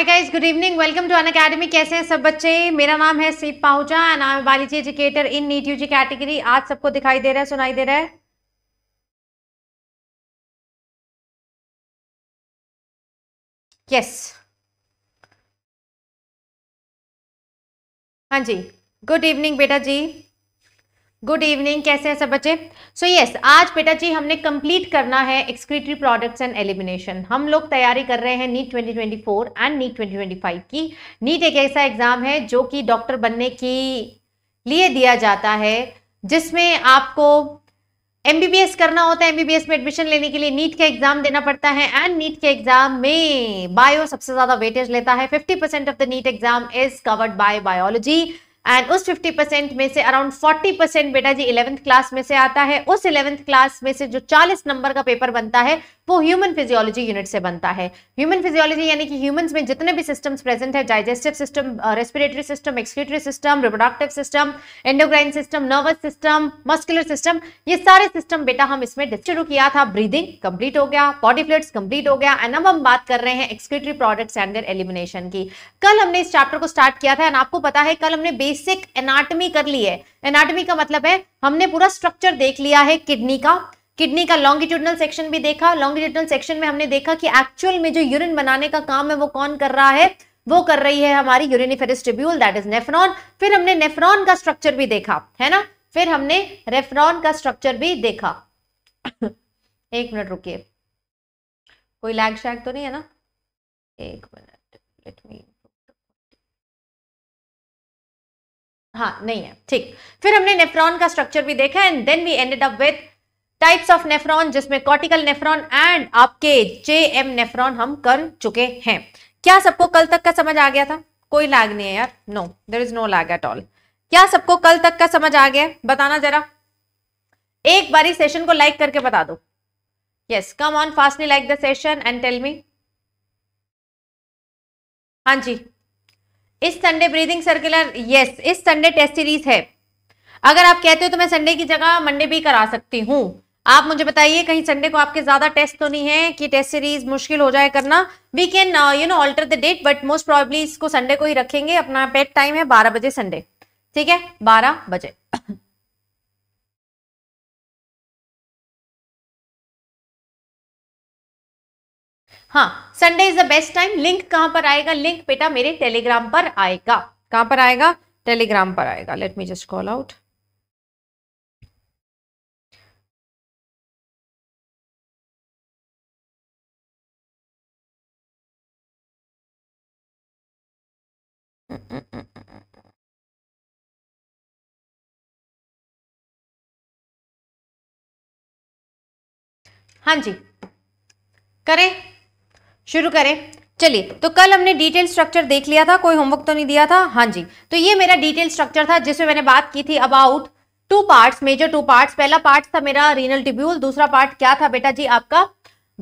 Hi guys good evening welcome to Unacademy कैसे हैं सब बच्चे मेरा नाम है Seep Pahuja and I am वालिजी educator in NEET U G category आज सबको दिखाई दे रहा है सुनाई दे रहा है यस yes. हाँ जी गुड इवनिंग बेटा जी गुड इवनिंग कैसे हैं सब बच्चे सो so यस yes, आज बेटा जी हमने कंप्लीट करना है एक्सक्रीटरी प्रोडक्ट्स एंड एलिमिनेशन हम लोग तैयारी कर रहे हैं नीट 2024 एंड नीट 2025 की नीट एक ऐसा एग्ज़ाम है जो कि डॉक्टर बनने के लिए दिया जाता है जिसमें आपको एम करना होता है एम में एडमिशन लेने के लिए नीट का एग्जाम देना पड़ता है एंड नीट के एग्जाम में बायो सबसे ज़्यादा वेटेज लेता है fifty of the NEET exam is covered by biology and उस 50 परसेंट में से अराउंड 40 परसेंट बेटा जी इलेवेंथ क्लास में से आता है उस इलेवेंथ क्लास में से जो 40 नंबर का पेपर बनता है वो ह्यूमन फिजियोलॉजी यूनिट से बनता है ह्यूमन फिजियोलॉजी यानी कि ह्यूमंस में जितने भी सिस्टम्स प्रेजेंट है digestive system respiratory system excretory system reproductive system endocrine system nervous system muscular system ये सारे सिस्टम बेटा हम इसमें शुरू किया था ब्रीदिंग कंप्लीट हो गया बॉडी फ्लूड्स कंप्लीट हो गया एंड अब हम बात कर रहे हैं एक्सक्यूटरी प्रोडक्ट्स एंड एलिमिनेशन की कल हमने इस चैप्टर को स्टार्ट किया था एंड आपको पता है कल हमने बेसिक एनाटमी कर ली है एनाटमी का मतलब है हमने पूरा स्ट्रक्चर देख लिया है किडनी का किडनी का लॉन्गिट्यूडनल सेक्शन भी देखा लॉन्गिट्यूडनल सेक्शन में हमने देखा कि एक्चुअल में जो यूरिन बनाने का काम है वो कौन कर रहा है वो कर रही है हमारी uriniferous tubule that is nephron फिर हमने नेफ्रॉन का स्ट्रक्चर भी देखा है ना फिर हमने रेफ्रॉन का स्ट्रक्चर भी देखा एक मिनट रुकिए कोई लैग शैग तो नहीं है ना एक मिनट लेट मी हाँ नहीं है ठीक फिर हमने नेफ्रॉन का स्ट्रक्चर भी देखा and then we ended up with types of nephron जिसमें कॉर्टिकल नेफ्रॉन एंड आपके जे एम नेफ्रॉन हम कर चुके हैं क्या सबको कल तक का समझ आ गया था कोई लैग नहीं है यार no there is no lag at all क्या सबको कल तक का समझ आ गया बताना जरा एक बारी सेशन को लाइक करके बता दो yes come on fastly like the session and tell me हां जी इस संडे ब्रीदिंग सर्कुलर यस इस संडे टेस्ट सीरीज है अगर आप कहते हो तो मैं संडे की जगह मंडे भी करा सकती हूँ आप मुझे बताइए कहीं संडे को आपके ज्यादा टेस्ट तो नहीं है कि टेस्ट सीरीज मुश्किल हो जाए करना we can you know alter the date but most probably इसको संडे को ही रखेंगे अपना पेट टाइम है बारह बजे संडे ठीक है बारह बजे हाँ Sunday is the best time link कहां पर आएगा लिंक बेटा मेरे टेलीग्राम पर आएगा कहां पर आएगा टेलीग्राम पर आएगा let me just call out हाँ जी करें शुरू करें चलिए तो कल हमने डिटेल स्ट्रक्चर देख लिया था कोई होमवर्क तो नहीं दिया था हाँ जी तो ये मेरा डिटेल स्ट्रक्चर था जिसमें मैंने बात की थी about two parts major two parts पहला पार्ट था मेरा रीनल टिब्यूल दूसरा पार्ट क्या था बेटा जी आपका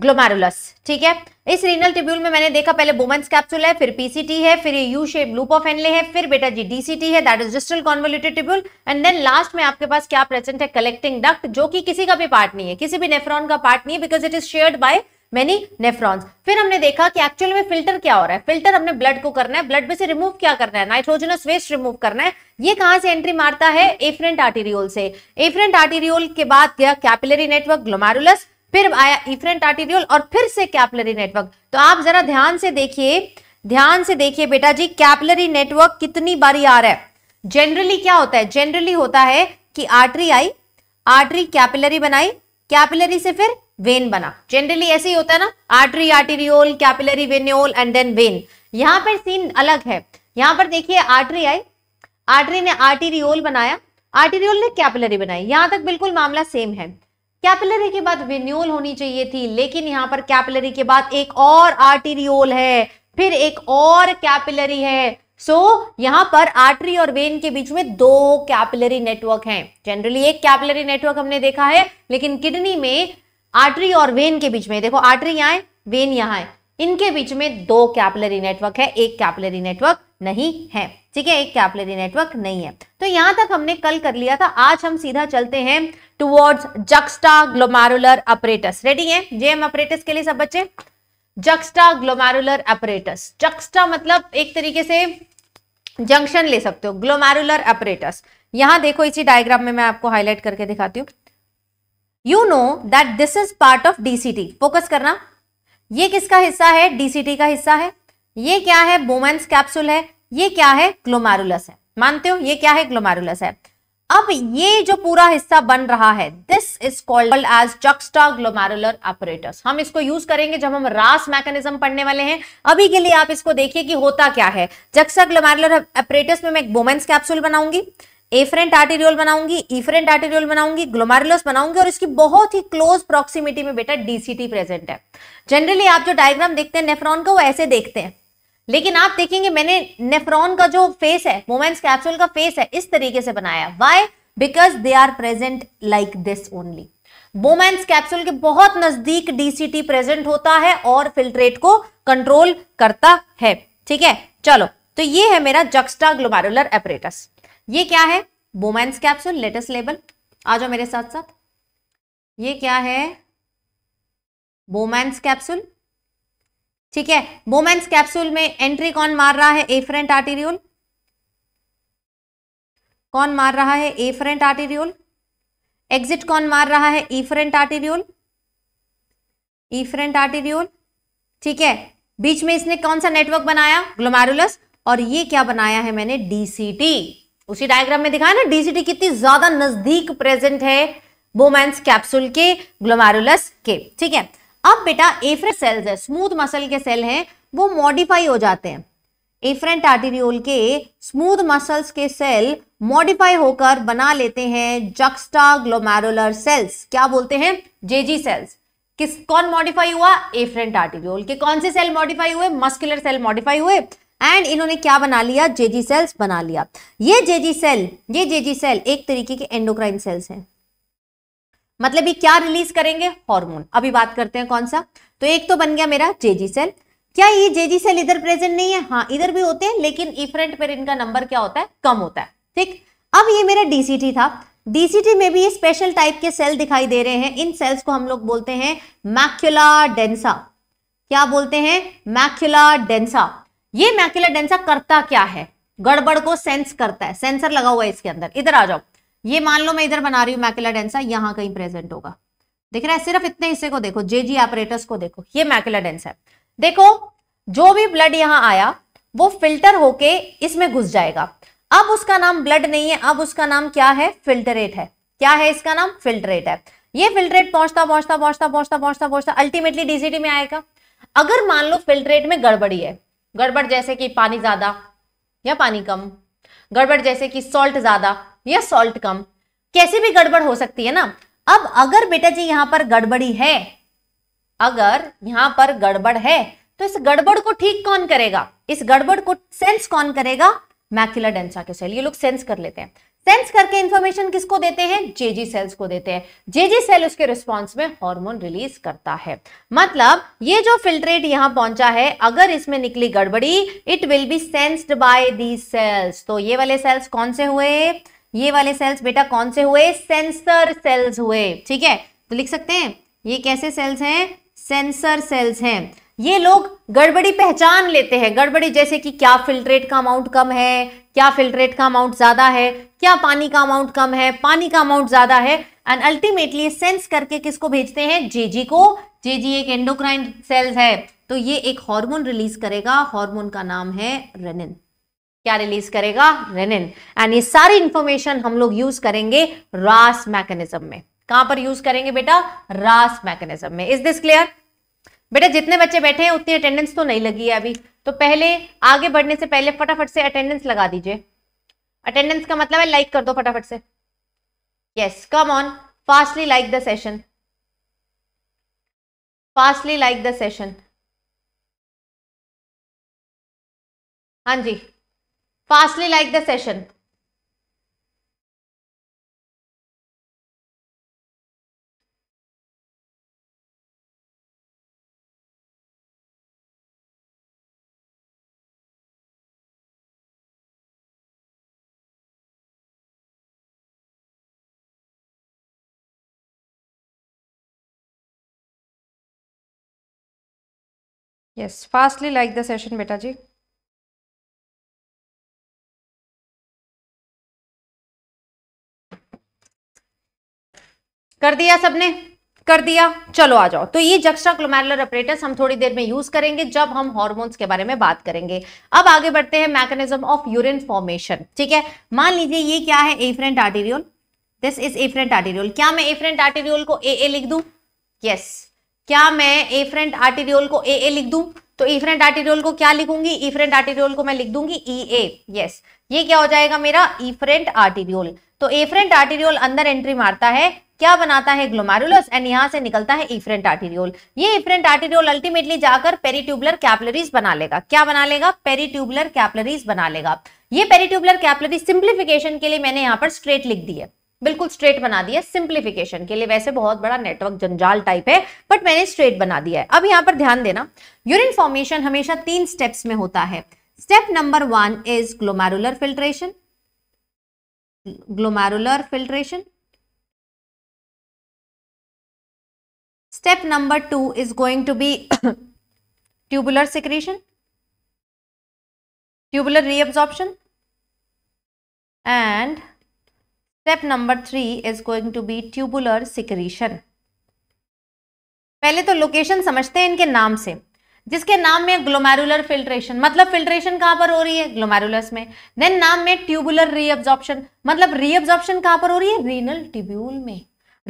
ग्लोमेरुलस ठीक है इस रीनल टिब्यूल में मैंने देखा पहले बोमेंस कैप्सूल है फिर पीसीटी है फिर ये U shape loop of Henle है फिर बेटा जी डीसीटी है that is distal convoluted tubule and then last में आपके पास क्या प्रेजेंट है कलेक्टिंग डक्ट जो कि किसी का भी पार्ट नहीं है किसी भी नेफ्रॉन का पार्ट नहीं है because it is shared by many nephrons फिर हमने देखा कि एक्चुअल में फिल्टर क्या हो रहा है फिल्टर हमने ब्लड को करना है ब्लड में से रिमूव क्या करना है नाइट्रोजनस वेस्ट रिमूव करना है ये कहां से एंट्री मारता है एफरेंट आर्टीरियोल से एफरेंट आर्टीरियोल के बाद गया कैपिलरी नेटवर्क ग्लोमारुलस फिर आया इफरेंट आर्टीरियोल और फिर से कैपिलरी नेटवर्क तो आप जरा ध्यान से देखिए ध्यान से देखिए बेटा जी कैपिलरी नेटवर्क कितनी बारी आ रहा है जनरली क्या होता है जनरली होता है कि आर्टरी आई आर्टरी कैपिलरी बनाई कैपिलरी से फिर वेन बना जनरली ऐसे ही होता है ना artery arteriole capillary venule and then vein यहाँ पर सीन अलग है यहाँ पर देखिए आर्टरी आई आर्टरी ने आर्टेरियोल बनाया आर्टेरियोल ने कैपिलरी बनाई यहाँ तक बिल्कुल मामला सेम है कैपिलरी के बाद वेन्योल होनी चाहिए थी लेकिन यहाँ पर कैपिलरी के बाद एक और आर्टेरियोल है फिर एक और कैपिलरी है सो so, यहाँ पर आर्टरी और वेन के बीच में दो कैपिलरी नेटवर्क हैं जनरली एक कैपिलरी नेटवर्क हमने देखा है लेकिन किडनी में आर्टरी और वेन के बीच में देखो आर्टरी यहां है वेन यहां है इनके बीच में दो कैपलरी नेटवर्क है एक कैपलरी नेटवर्क नहीं है ठीक है एक कैपलरी नेटवर्क नहीं है तो यहां तक हमने कल कर लिया था आज हम सीधा चलते हैं towards juxta glomerular apparatus ready है जेएम अपरेटस के लिए सब बच्चे जक्स्टा ग्लोमारुलर अपरेटस जक्स्टा मतलब एक तरीके से जंक्शन ले सकते हो ग्लोमारुलर अपरेटस यहां देखो इसी डायग्राम में मैं आपको हाईलाइट करके दिखाती हूँ you know that this is part of DCT focus करना ये किसका हिस्सा है डीसीटी का हिस्सा है ये क्या है बोमेंस कैप्सूल है ये क्या है ग्लोमारुलस है मानते हो ये क्या है ग्लोमारुलस है अब ये जो पूरा हिस्सा बन रहा है this is called as juxta glomerular operators हम इसको यूज करेंगे जब हम रास मैकेनिज्म पढ़ने वाले हैं अभी के लिए आप इसको देखिए कि होता क्या है चक्सा ग्लोमारुलर ऑपरेटर्स में मैं एक बोमेंस कैप्सूल बनाऊंगी एफरेंट आर्टेरियोल बनाऊंगी इफरेंट आर्टेरियोल बनाऊंगी ग्लोमारुलस बनाऊंगी और इसकी बहुत ही क्लोज प्रॉक्सिमिटी में बेटा डीसीटी प्रेजेंट है जनरली आप जो डायग्राम देखते हैं नेफ्रॉन का वो ऐसे देखते हैं लेकिन आप देखेंगे मैंने नेफ्रॉन का जो फेस है मोमेंट्स कैप्सूल का फेस है इस तरीके से बनाया why because they are present like this only Bowman's capsule के बहुत नजदीक डीसीटी प्रेजेंट होता है और फिल्ट्रेट को कंट्रोल करता है ठीक है चलो तो ये है मेरा जक्स्टा ग्लोमारुलर एपरेटस ये क्या है वोमेन्स कैप्सूल लेटेस्ट लेबल आ जाओ मेरे साथ साथ ये क्या है वोमेन्स कैप्सूल ठीक है वोमेन्स कैप्सूल में एंट्री कौन मार रहा है एफरेंट आर्टेरियोल कौन मार रहा है एफरेंट आर्टेरियोल एग्जिट कौन मार रहा है ईफरेंट आर्टेरियोल ईफरेंट आर्टेरियोल ठीक है बीच में इसने कौन सा नेटवर्क बनाया ग्लोमेरुलस और ये क्या बनाया है मैंने डीसीटी उसी डायग्राम में दिखाया ना डीसीटी कितनी ज्यादा नजदीक प्रेजेंट है बोमैंस कैप्सूल के ग्लोमेरुलस के ठीक है अब बेटा एफ्रेंट सेल्स है स्मूथ मसल के सेल हैं वो मॉडिफाई हो जाते हैं एफ्रेंट आर्टिरियोल के स्मूथ मसल्स के सेल मॉडिफाई होकर बना लेते हैं जक्स्टा ग्लोमेरुलर सेल्स क्या बोलते हैं जेजी सेल्स किस कौन मॉडिफाई हुआ एफ्रेंट आर्टिरियोल के कौन से सेल मॉडिफाई हुए मस्कुलर सेल मॉडिफाई हुए एंड इन्होंने क्या बना लिया जेजी सेल्स बना लिया ये जेजी सेल ये जेजी सेल एक तरीके के एंडोक्राइन सेल्स हैं मतलब ये क्या रिलीज करेंगे हार्मोन अभी बात करते हैं कौन सा तो एक तो बन गया मेरा जेजी सेल क्या ये जेजी सेल इधर प्रेजेंट नहीं है हाँ इधर भी होते हैं लेकिन इफरेंट पर इनका नंबर क्या होता है कम होता है ठीक अब ये मेरा डीसीटी था डीसीटी में भी ये स्पेशल टाइप के सेल दिखाई दे रहे हैं इन सेल्स को हम लोग बोलते हैं मैक्यूला डेंसा क्या बोलते हैं मैक्यूला डेंसा ये मैक्यूलर डेंसा करता क्या है गड़बड़ को सेंस करता है सेंसर लगा हुआ है इसके अंदर इधर आ जाओ ये मान लो मैं इधर बना रही हूँ मैक्यूलर डेंसा यहाँ कहीं प्रेजेंट होगा देख रहा है सिर्फ इतने हिस्से को देखो जे जी ऑपरेटर्स को देखो ये मैक्यूला डेंस है देखो जो भी ब्लड यहाँ आया वो फिल्टर होके इसमें घुस जाएगा अब उसका नाम ब्लड नहीं है अब उसका नाम क्या है फिल्टरेट है क्या है इसका नाम फिल्टरेट है ये फिल्टरेट पहुंचता पहुंचता पहुंचता पहुंचता पहुंचता पहुंचता अल्टीमेटली डीसीटी में आएगा अगर मान लो फिल्टरेट में गड़बड़ी है गड़बड़ जैसे कि पानी ज़्यादा या पानी कम गड़बड़ जैसे कि सॉल्ट ज़्यादा या सॉल्ट कम कैसी भी गड़बड़ हो सकती है ना अब अगर बेटा जी यहां पर गड़बड़ी है अगर यहां पर गड़बड़ है तो इस गड़बड़ को ठीक कौन करेगा इस गड़बड़ को सेंस कौन करेगा मैक्यूलर डेंसा के सेल ये लोग सेंस कर लेते हैं सेंस करके इंफॉर्मेशन किसको देते हैं जेजी सेल्स को देते हैं जेजी सेल उसके रिस्पॉन्स में हार्मोन रिलीज करता है मतलब ये जो फिल्ट्रेट यहां पहुंचा है अगर इसमें निकली गड़बड़ी it will be sensed by the cells तो ये वाले सेल्स कौन से हुए ये वाले सेल्स बेटा कौन से हुए सेंसर सेल्स हुए ठीक है तो लिख सकते हैं ये कैसे सेल्स हैं सेंसर सेल्स हैं ये लोग गड़बड़ी पहचान लेते हैं गड़बड़ी जैसे कि क्या फिल्ट्रेट का अमाउंट कम है क्या फिल्ट्रेट का अमाउंट ज़्यादा है क्या पानी का अमाउंट कम है पानी का अमाउंट ज़्यादा है एंड अल्टीमेटली सेंस करके किसको भेजते हैं जेजी को जेजी एक एंडोक्राइन सेल्स है तो ये एक हार्मोन रिलीज करेगा हार्मोन का नाम है रेनिन क्या रिलीज करेगा रेनिन एंड ये सारी इंफॉर्मेशन हम लोग यूज करेंगे रास मैकेनिज्म में कहां पर यूज करेंगे बेटा रास मैकेनिज्म में इज दिस क्लियर बेटा जितने बच्चे बैठे हैं उतनी अटेंडेंस तो नहीं लगी है अभी तो पहले आगे बढ़ने से पहले फटाफट से अटेंडेंस लगा दीजिए अटेंडेंस का मतलब है लाइक कर दो फटाफट से yes come on fastly like the session fastly like the session हाँ जी fastly like the session yes fastly like the session बेटा जी कर दिया सबने कर दिया चलो आ जाओ तो ये जक्स्ट्रा क्लोमेरुलर अपरेटस हम थोड़ी देर में यूज करेंगे जब हम हॉर्मोन्स के बारे में बात करेंगे अब आगे बढ़ते हैं मैकेनिज्म ऑफ यूरिन फॉर्मेशन ठीक है मान लीजिए ये क्या है afferent arteriole this is afferent arteriole क्या मैं एफरेंट आर्टेरियोल को ए ए लिख दू यस yes. क्या मैं ए फ्रेंट आर्टिरियोल को ए ए लिख दू तो फ्रेंट आर्टिरियोल को क्या लिखूंगी फ्रेंट e आर्टिरियोल को मैं लिख दूंगी ई ए यस ये क्या हो जाएगा मेरा ईफरेंट e आर्टिरियोल तो फ्रेंट आर्टिरियोल अंदर एंट्री मारता है क्या बनाता है ग्लोमेरुलस एंड यहां से निकलता है इफ्रेंट e आर्टेरियोल ये इफ्रेंट आर्टेरियोल अल्टीमेटली जाकर पेरिट्यूबुलर कैपलरीज बना लेगा क्या बना लेगा पेरिट्यूबुलर कैपलरीज बना लेगा ये पेरिट्यूबुलर कैपलरी सिंप्लीफिकेशन के लिए मैंने यहाँ पर स्ट्रेट लिख दी है बिल्कुल स्ट्रेट बना दिया सिंप्लीफिकेशन के लिए वैसे बहुत बड़ा नेटवर्क जंजाल टाइप है बट मैंने स्ट्रेट बना दिया है अब यहाँ पर ध्यान देना यूरिन फॉर्मेशन हमेशा तीन स्टेप्स में होता है step number one is glomerular filtration glomerular filtration step number two is going to be tubular secretion tubular reabsorption and step number three is going to be tubular secretion पहले तो location समझते हैं इनके नाम से जिसके नाम में ग्लोमेरुलर फिल्ट्रेशन मतलब फिल्ट्रेशन कहां पर हो रही है ग्लोमेरुलस में देन नाम में ट्यूबुलर रीअब्जॉर्प्शन मतलब रीअब्जॉर्प्शन कहां पर हो रही है रीनल टिब्यूल में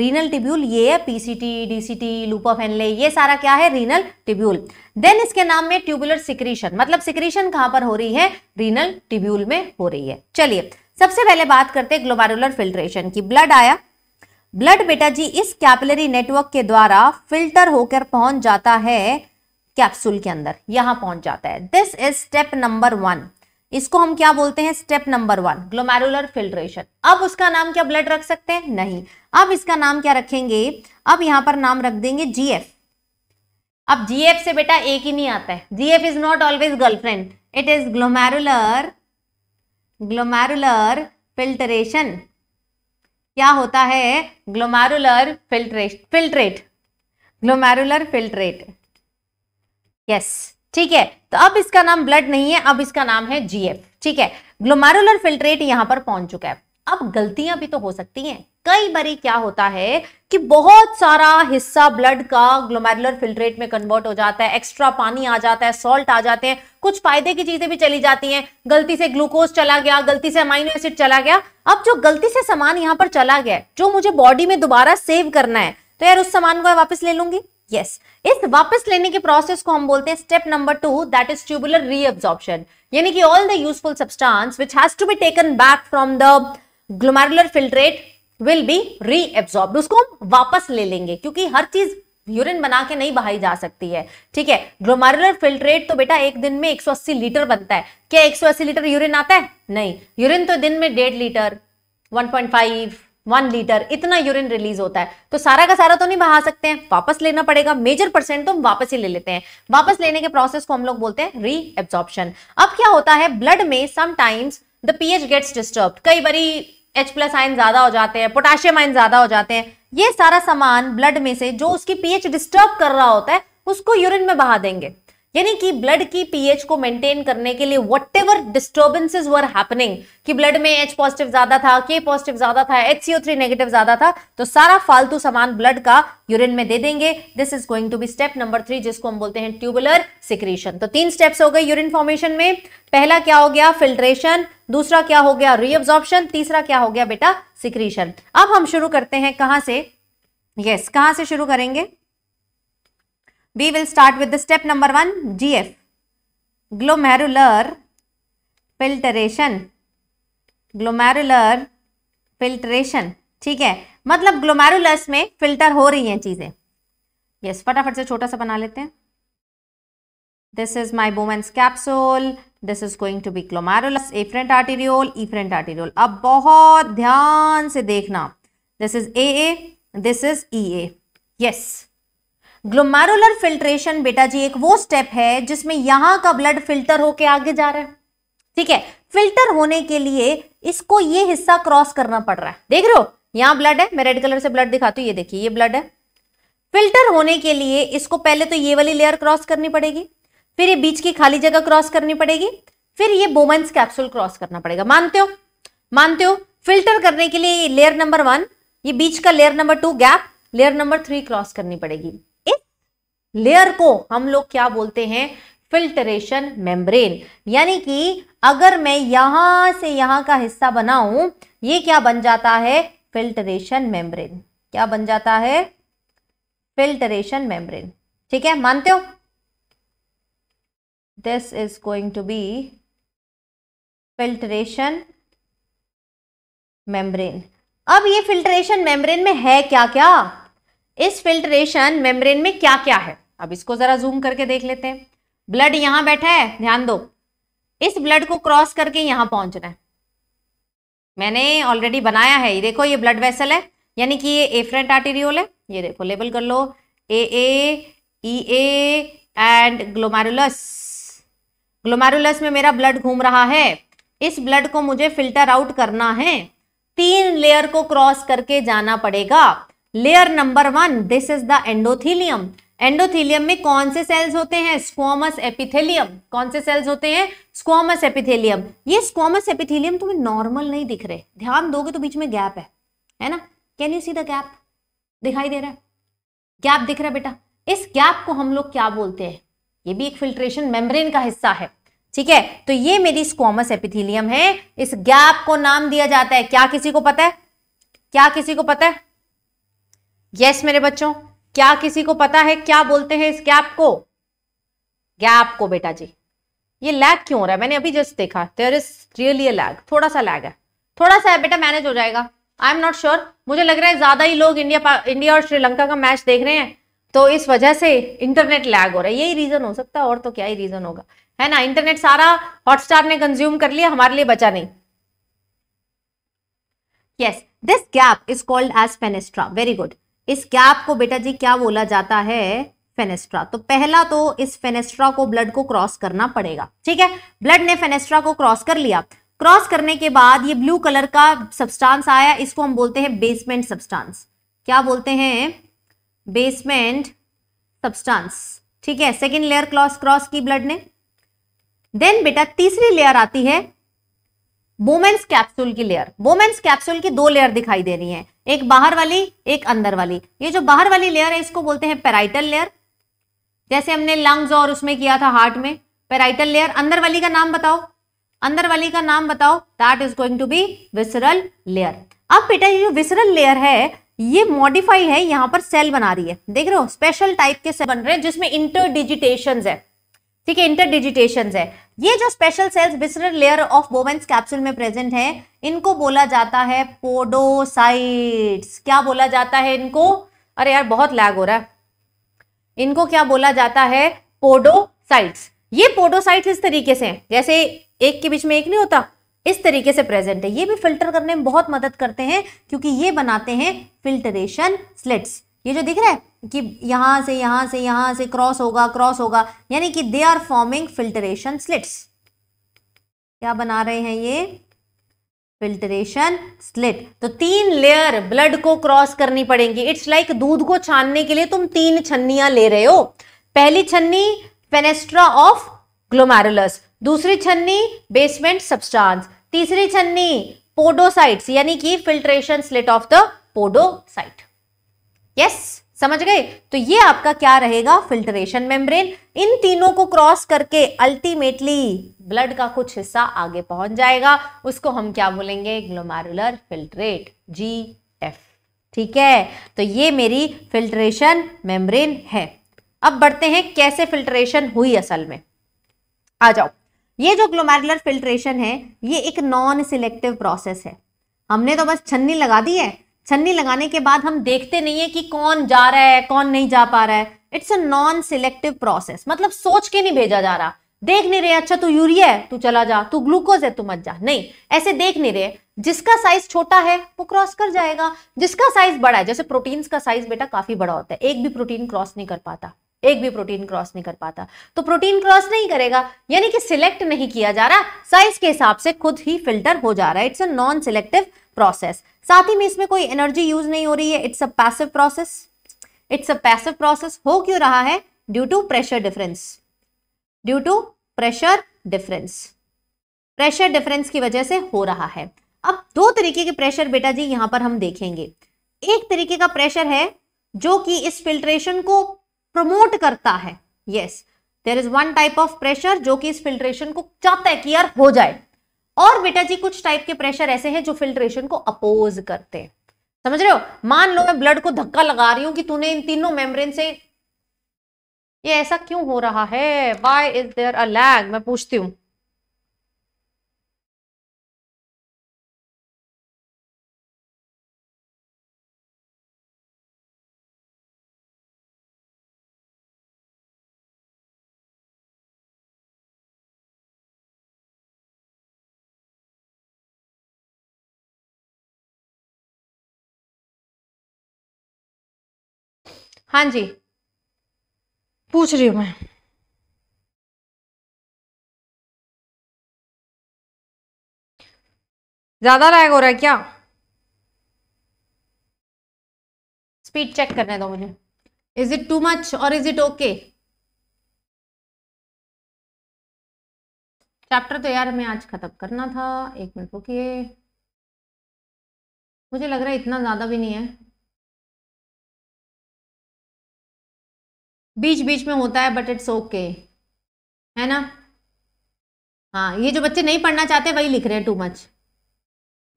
रीनल टिब्यूल ये है PCT DCT loop of Henle ये सारा क्या है रीनल टिब्यूल देन इसके नाम में ट्यूबुलर सिक्रीशन मतलब सिक्रीशन कहां पर हो रही है रीनल टिब्यूल में हो रही है चलिए सबसे पहले बात करते हैं ग्लोमेरुलर फिल्ट्रेशन की ब्लड आया ब्लड बेटा जी इस कैपिलरी नेटवर्क के द्वारा फिल्टर होकर पहुंच जाता है कैप्सूल के अंदर यहां पहुंच जाता है this is step number one इसको हम क्या बोलते हैं step number one glomerular filtration अब उसका नाम क्या ब्लड रख सकते हैं नहीं अब इसका नाम क्या रखेंगे अब यहां पर नाम रख देंगे जीएफ अब जीएफ से बेटा एक ही नहीं आता है GF is not always girlfriend it is glomerular glomerular filtration क्या होता है glomerular filtrate filtrate glomerular filtrate yes ठीक है तो अब इसका नाम ब्लड नहीं है अब इसका नाम है जीएफ ठीक है ग्लोमेरुलर फिल्ट्रेट यहां पर पहुंच चुका है अब गलतियां भी तो हो सकती हैं कई बारी क्या होता है कि बहुत सारा हिस्सा ब्लड का ग्लोमेरुलर फिल्ट्रेट में कन्वर्ट हो जाता है एक्स्ट्रा पानी आ जाता है सॉल्ट आ जाते हैं कुछ फायदे की चीजें भी चली जाती हैं गलती से ग्लूकोज चला गया गलती से अमाइनो एसिड चला गया अब जो गलती से सामान यहां पर चला गया जो मुझे बॉडी में दोबारा सेव करना है तो यार उस सामान को वापस ले लूंगी यस yes. इस वापस लेने के प्रोसेस को हम बोलते हैं step number two that is tubular reabsorption यानी कि all the useful substance which has to be taken back from the glomerular filtrate will be absorb उसको हम वापस ले लेंगे क्योंकि हर चीज यूरिन बना के नहीं बहाई जा सकती है ठीक है ग्लोमेरुलर फिल्ट्रेट तो बेटा एक दिन में 180 लीटर बनता है क्या 180 लीटर यूरिन आता है नहीं यूरिन तो दिन में डेढ़ लीटर 1.5 वन लीटर इतना यूरिन रिलीज होता है तो सारा का सारा तो नहीं बहा सकते हैं वापस लेना पड़ेगा मेजर परसेंट तो हम वापस ही ले लेते हैं वापस लेने के प्रोसेस को हम लोग बोलते हैं री एब्जॉर्प्शन अब क्या होता है ब्लड में sometimes the pH gets disturb कई बारी एच प्लस आइन ज्यादा हो जाते हैं पोटाशियम आइन ज्यादा हो जाते हैं ये सारा सामान ब्लड में से जो उसकी पीएच डिस्टर्ब कर रहा होता है उसको यूरिन में बहा देंगे यानी कि ब्लड की पीएच को मेंटेन करने के लिए whatever disturbances were happening कि ब्लड में एच पॉजिटिव ज्यादा था के पॉजिटिव ज्यादा था एच सीओ थ्री नेगेटिव ज्यादा था तो सारा फालतू सामान ब्लड का यूरिन में दे देंगे this is going to be step number three जिसको हम बोलते हैं ट्यूबुलर सिक्रीशन तो तीन स्टेप्स हो गए यूरिन फॉर्मेशन में पहला क्या हो गया फिल्ट्रेशन दूसरा क्या हो गया रीअब्जॉर्प्शन तीसरा क्या हो गया बेटा सिक्रीशन अब हम शुरू करते हैं कहां से यस yes, कहां से शुरू करेंगे We will start with the step number 1 GF glomerular filtration glomerular filtration ठीक है मतलब ग्लोमेरुलस में फिल्टर हो रही हैं चीजें यस फटाफट से छोटा सा बना लेते हैं this is my Bowman's capsule this is going to be glomerulus afferent arteriole efferent arteriole अब बहुत ध्यान से देखना this is A this is E A yes glomerular filtration बेटा जी एक वो स्टेप है जिसमें यहां का ब्लड फिल्टर होके आगे जा रहा है ठीक है फिल्टर होने के लिए इसको ये हिस्सा क्रॉस करना पड़ रहा है देख रहे हो यहां ब्लड है मैं रेड कलर से ब्लड दिखाती हूँ ये देखिए ये ब्लड है फिल्टर होने के लिए इसको पहले तो ये वाली लेयर क्रॉस करनी पड़ेगी फिर ये बीच की खाली जगह क्रॉस करनी पड़ेगी फिर ये बोमेंस कैप्सूल क्रॉस करना पड़ेगा मानते हो मानते हो फिल्टर करने के लिए लेयर नंबर वन ये बीच का layer number two gap layer number three cross करनी पड़ेगी लेयर को हम लोग क्या बोलते हैं फिल्टरेशन मेम्ब्रेन यानी कि अगर मैं यहां से यहां का हिस्सा बनाऊं ये क्या बन जाता है फिल्टरेशन मेम्ब्रेन क्या बन जाता है फिल्टरेशन मेम्ब्रेन ठीक है मानते हो this is going to be filtration membrane अब ये फिल्टरेशन मेम्ब्रेन में है क्या क्या इस फिल्टरेशन मेम्ब्रेन में क्या क्या है अब इसको जरा जूम करके देख लेते हैं ब्लड यहां बैठा है ध्यान दो इस ब्लड को क्रॉस करके यहां पहुंचना है मैंने ऑलरेडी बनाया है ये देखो ये ब्लड वेसल है यानी कि ये एफ्रेंट आर्टेरियोल है ये देखो लेबल कर लो ए ए ई ए एंड ग्लोमारुलस ग्लोमारुलस में मेरा ब्लड घूम रहा है इस ब्लड को मुझे फिल्टर आउट करना है तीन लेयर को क्रॉस करके जाना पड़ेगा layer number one this is the endothelium endothelium में कौन से सेल्स होते हैं स्क्वामस एपिथेलियम कौन से सेल्स होते हैं स्क्वामस एपिथेलियम ये स्क्वामस एपिथेलियम तुम्हें नॉर्मल नहीं दिख रहे ध्यान दोगे तो बीच में गैप है है ना can you see the gap दिखाई दे रहा है गैप दिख रहा है बेटा इस गैप को हम लोग क्या बोलते हैं ये भी एक फिल्ट्रेशन मेम्ब्रेन का हिस्सा है ठीक है तो ये मेरी स्क्वामस एपिथेलियम है इस गैप को नाम दिया जाता है क्या किसी को पता है क्या किसी को पता है यस yes, मेरे बच्चों क्या किसी को पता है क्या बोलते हैं इस गैप को गैप को बेटा जी ये लैग क्यों हो रहा है मैंने अभी जस्ट देखा देयर इज रियली लैग थोड़ा सा लैग है थोड़ा सा है बेटा मैनेज हो जाएगा आई एम नॉट श्योर मुझे लग रहा है ज्यादा ही लोग इंडिया इंडिया और श्रीलंका का मैच देख रहे हैं तो इस वजह से इंटरनेट लैग हो रहा है यही रीजन हो सकता है और तो क्या ही रीजन होगा है ना इंटरनेट सारा हॉटस्टार ने कंज्यूम कर लिया हमारे लिए बचा नहीं yes this gap is called as fenestra very good इस गैप को बेटा जी क्या बोला जाता है फेनेस्ट्रा तो पहला तो इस फेनेस्ट्रा को ब्लड को क्रॉस करना पड़ेगा ठीक है ब्लड ने फेनेस्ट्रा को क्रॉस कर लिया क्रॉस करने के बाद ये ब्लू कलर का सब्सटेंस आया इसको हम बोलते हैं बेसमेंट सब्सटेंस क्या बोलते हैं बेसमेंट सब्सटेंस ठीक है सेकेंड लेयर क्रॉस क्रॉस की ब्लड ने देन बेटा तीसरी लेयर आती है वोमेंस कैप्सूल की लेयर वोमेंस कैप्सूल की दो लेयर दिखाई दे रही है एक बाहर वाली एक अंदर वाली ये जो बाहर वाली लेयर है इसको बोलते हैं पेराइटल लेयर जैसे हमने लंग्स और उसमें किया था हार्ट में पेराइटल लेयर अंदर वाली का नाम बताओ अंदर वाली का नाम बताओ that is going to be visceral layer अब बेटा ये जो विसरल लेयर है ये मॉडिफाई है यहाँ पर सेल बना रही है देख रहे हो स्पेशल टाइप के सेल बन रहे हैं जिसमें इंटरडिजिटेशन है ठीक है डिजिटेशन है ये जो special cells visceral layer of Bowman's capsule में प्रेजेंट है इनको बोला जाता है पोडोसाइट्स क्या बोला जाता है इनको अरे यार बहुत लैग हो रहा है इनको क्या बोला जाता है पोडोसाइट्स ये पोडोसाइट्स इस तरीके से हैं जैसे एक के बीच में एक नहीं होता इस तरीके से प्रेजेंट है ये भी फिल्टर करने में बहुत मदद करते हैं क्योंकि ये बनाते हैं फिल्टरेशन स्लिट्स ये जो दिख रहा है कि यहाँ से यहाँ से यहाँ से क्रॉस होगा क्रॉस होगा यानी कि they are forming filtration slits क्या बना रहे हैं ये फिल्टरेशन स्लिट तो तीन लेयर ब्लड को क्रॉस करनी पड़ेंगी इट्स लाइक दूध को छानने के लिए तुम तीन छन्नियां ले रहे हो पहली छन्नी फेनेस्ट्रा ऑफ ग्लोमेरुलस दूसरी छन्नी बेसमेंट सब्सटेंस तीसरी छन्नी पोडोसाइट्स यानी कि filtration slit of the podocyte yes समझ गए तो ये आपका क्या रहेगा फिल्ट्रेशन मेम्ब्रेन इन तीनों को क्रॉस करके अल्टीमेटली ब्लड का कुछ हिस्सा आगे पहुंच जाएगा उसको हम क्या बोलेंगे ग्लोमारुलर फिल्ट्रेट जी एफ ठीक है तो ये मेरी फिल्ट्रेशन मेम्ब्रेन है अब बढ़ते हैं कैसे फिल्ट्रेशन हुई असल में आ जाओ ये जो ग्लोमारुलर फिल्ट्रेशन है ये एक नॉन सिलेक्टिव प्रोसेस है हमने तो बस छन्नी लगा दी है छन्नी लगाने के बाद हम देखते नहीं है कि कौन जा रहा है कौन नहीं जा पा रहा है it's a non selective process मतलब सोच के नहीं भेजा जा रहा देख नहीं रहे अच्छा तू यूरिया है तू चला जा तू ग्लूकोज है तू मत जा नहीं ऐसे देख नहीं रहे जिसका साइज छोटा है वो क्रॉस कर जाएगा जिसका साइज बड़ा है जैसे प्रोटीन्स का साइज बेटा काफी बड़ा होता है एक भी प्रोटीन क्रॉस नहीं कर पाता एक भी प्रोटीन क्रॉस नहीं कर पाता तो प्रोटीन क्रॉस नहीं करेगा यानी कि सिलेक्ट नहीं किया जा रहा साइज के हिसाब से खुद ही फिल्टर हो जा रहा है it's a non selective process साथ ही में इसमें कोई एनर्जी यूज नहीं हो रही है it's a passive process it's a passive process हो क्यों रहा है due to pressure difference due to pressure difference pressure difference की वजह से हो रहा है अब दो तरीके के प्रेशर बेटा जी यहां पर हम देखेंगे एक तरीके का प्रेशर है जो कि इस फिल्ट्रेशन को प्रमोट करता है yes there is one type of pressure जो कि इस फिल्ट्रेशन को चाहता है कि यार हो जाए और बेटा जी कुछ टाइप के प्रेशर ऐसे हैं जो फिल्ट्रेशन को अपोज करते हैं समझ रहे हो मान लो मैं ब्लड को धक्का लगा रही हूं कि तूने इन तीनों मेम्ब्रेन से ये ऐसा क्यों हो रहा है why is there a lag मैं पूछती हूं हाँ जी पूछ रही हूँ मैं ज़्यादा लैग हो रहा है क्या स्पीड चेक करने दो मुझे इज इट टू मच और इज इट ओके चैप्टर तो यार मैं आज ख़त्म करना था एक मिनट रुकिए मुझे लग रहा है इतना ज़्यादा भी नहीं है बीच बीच में होता है बट इट्स ओके है ना हाँ ये जो बच्चे नहीं पढ़ना चाहते वही लिख रहे हैं टू मच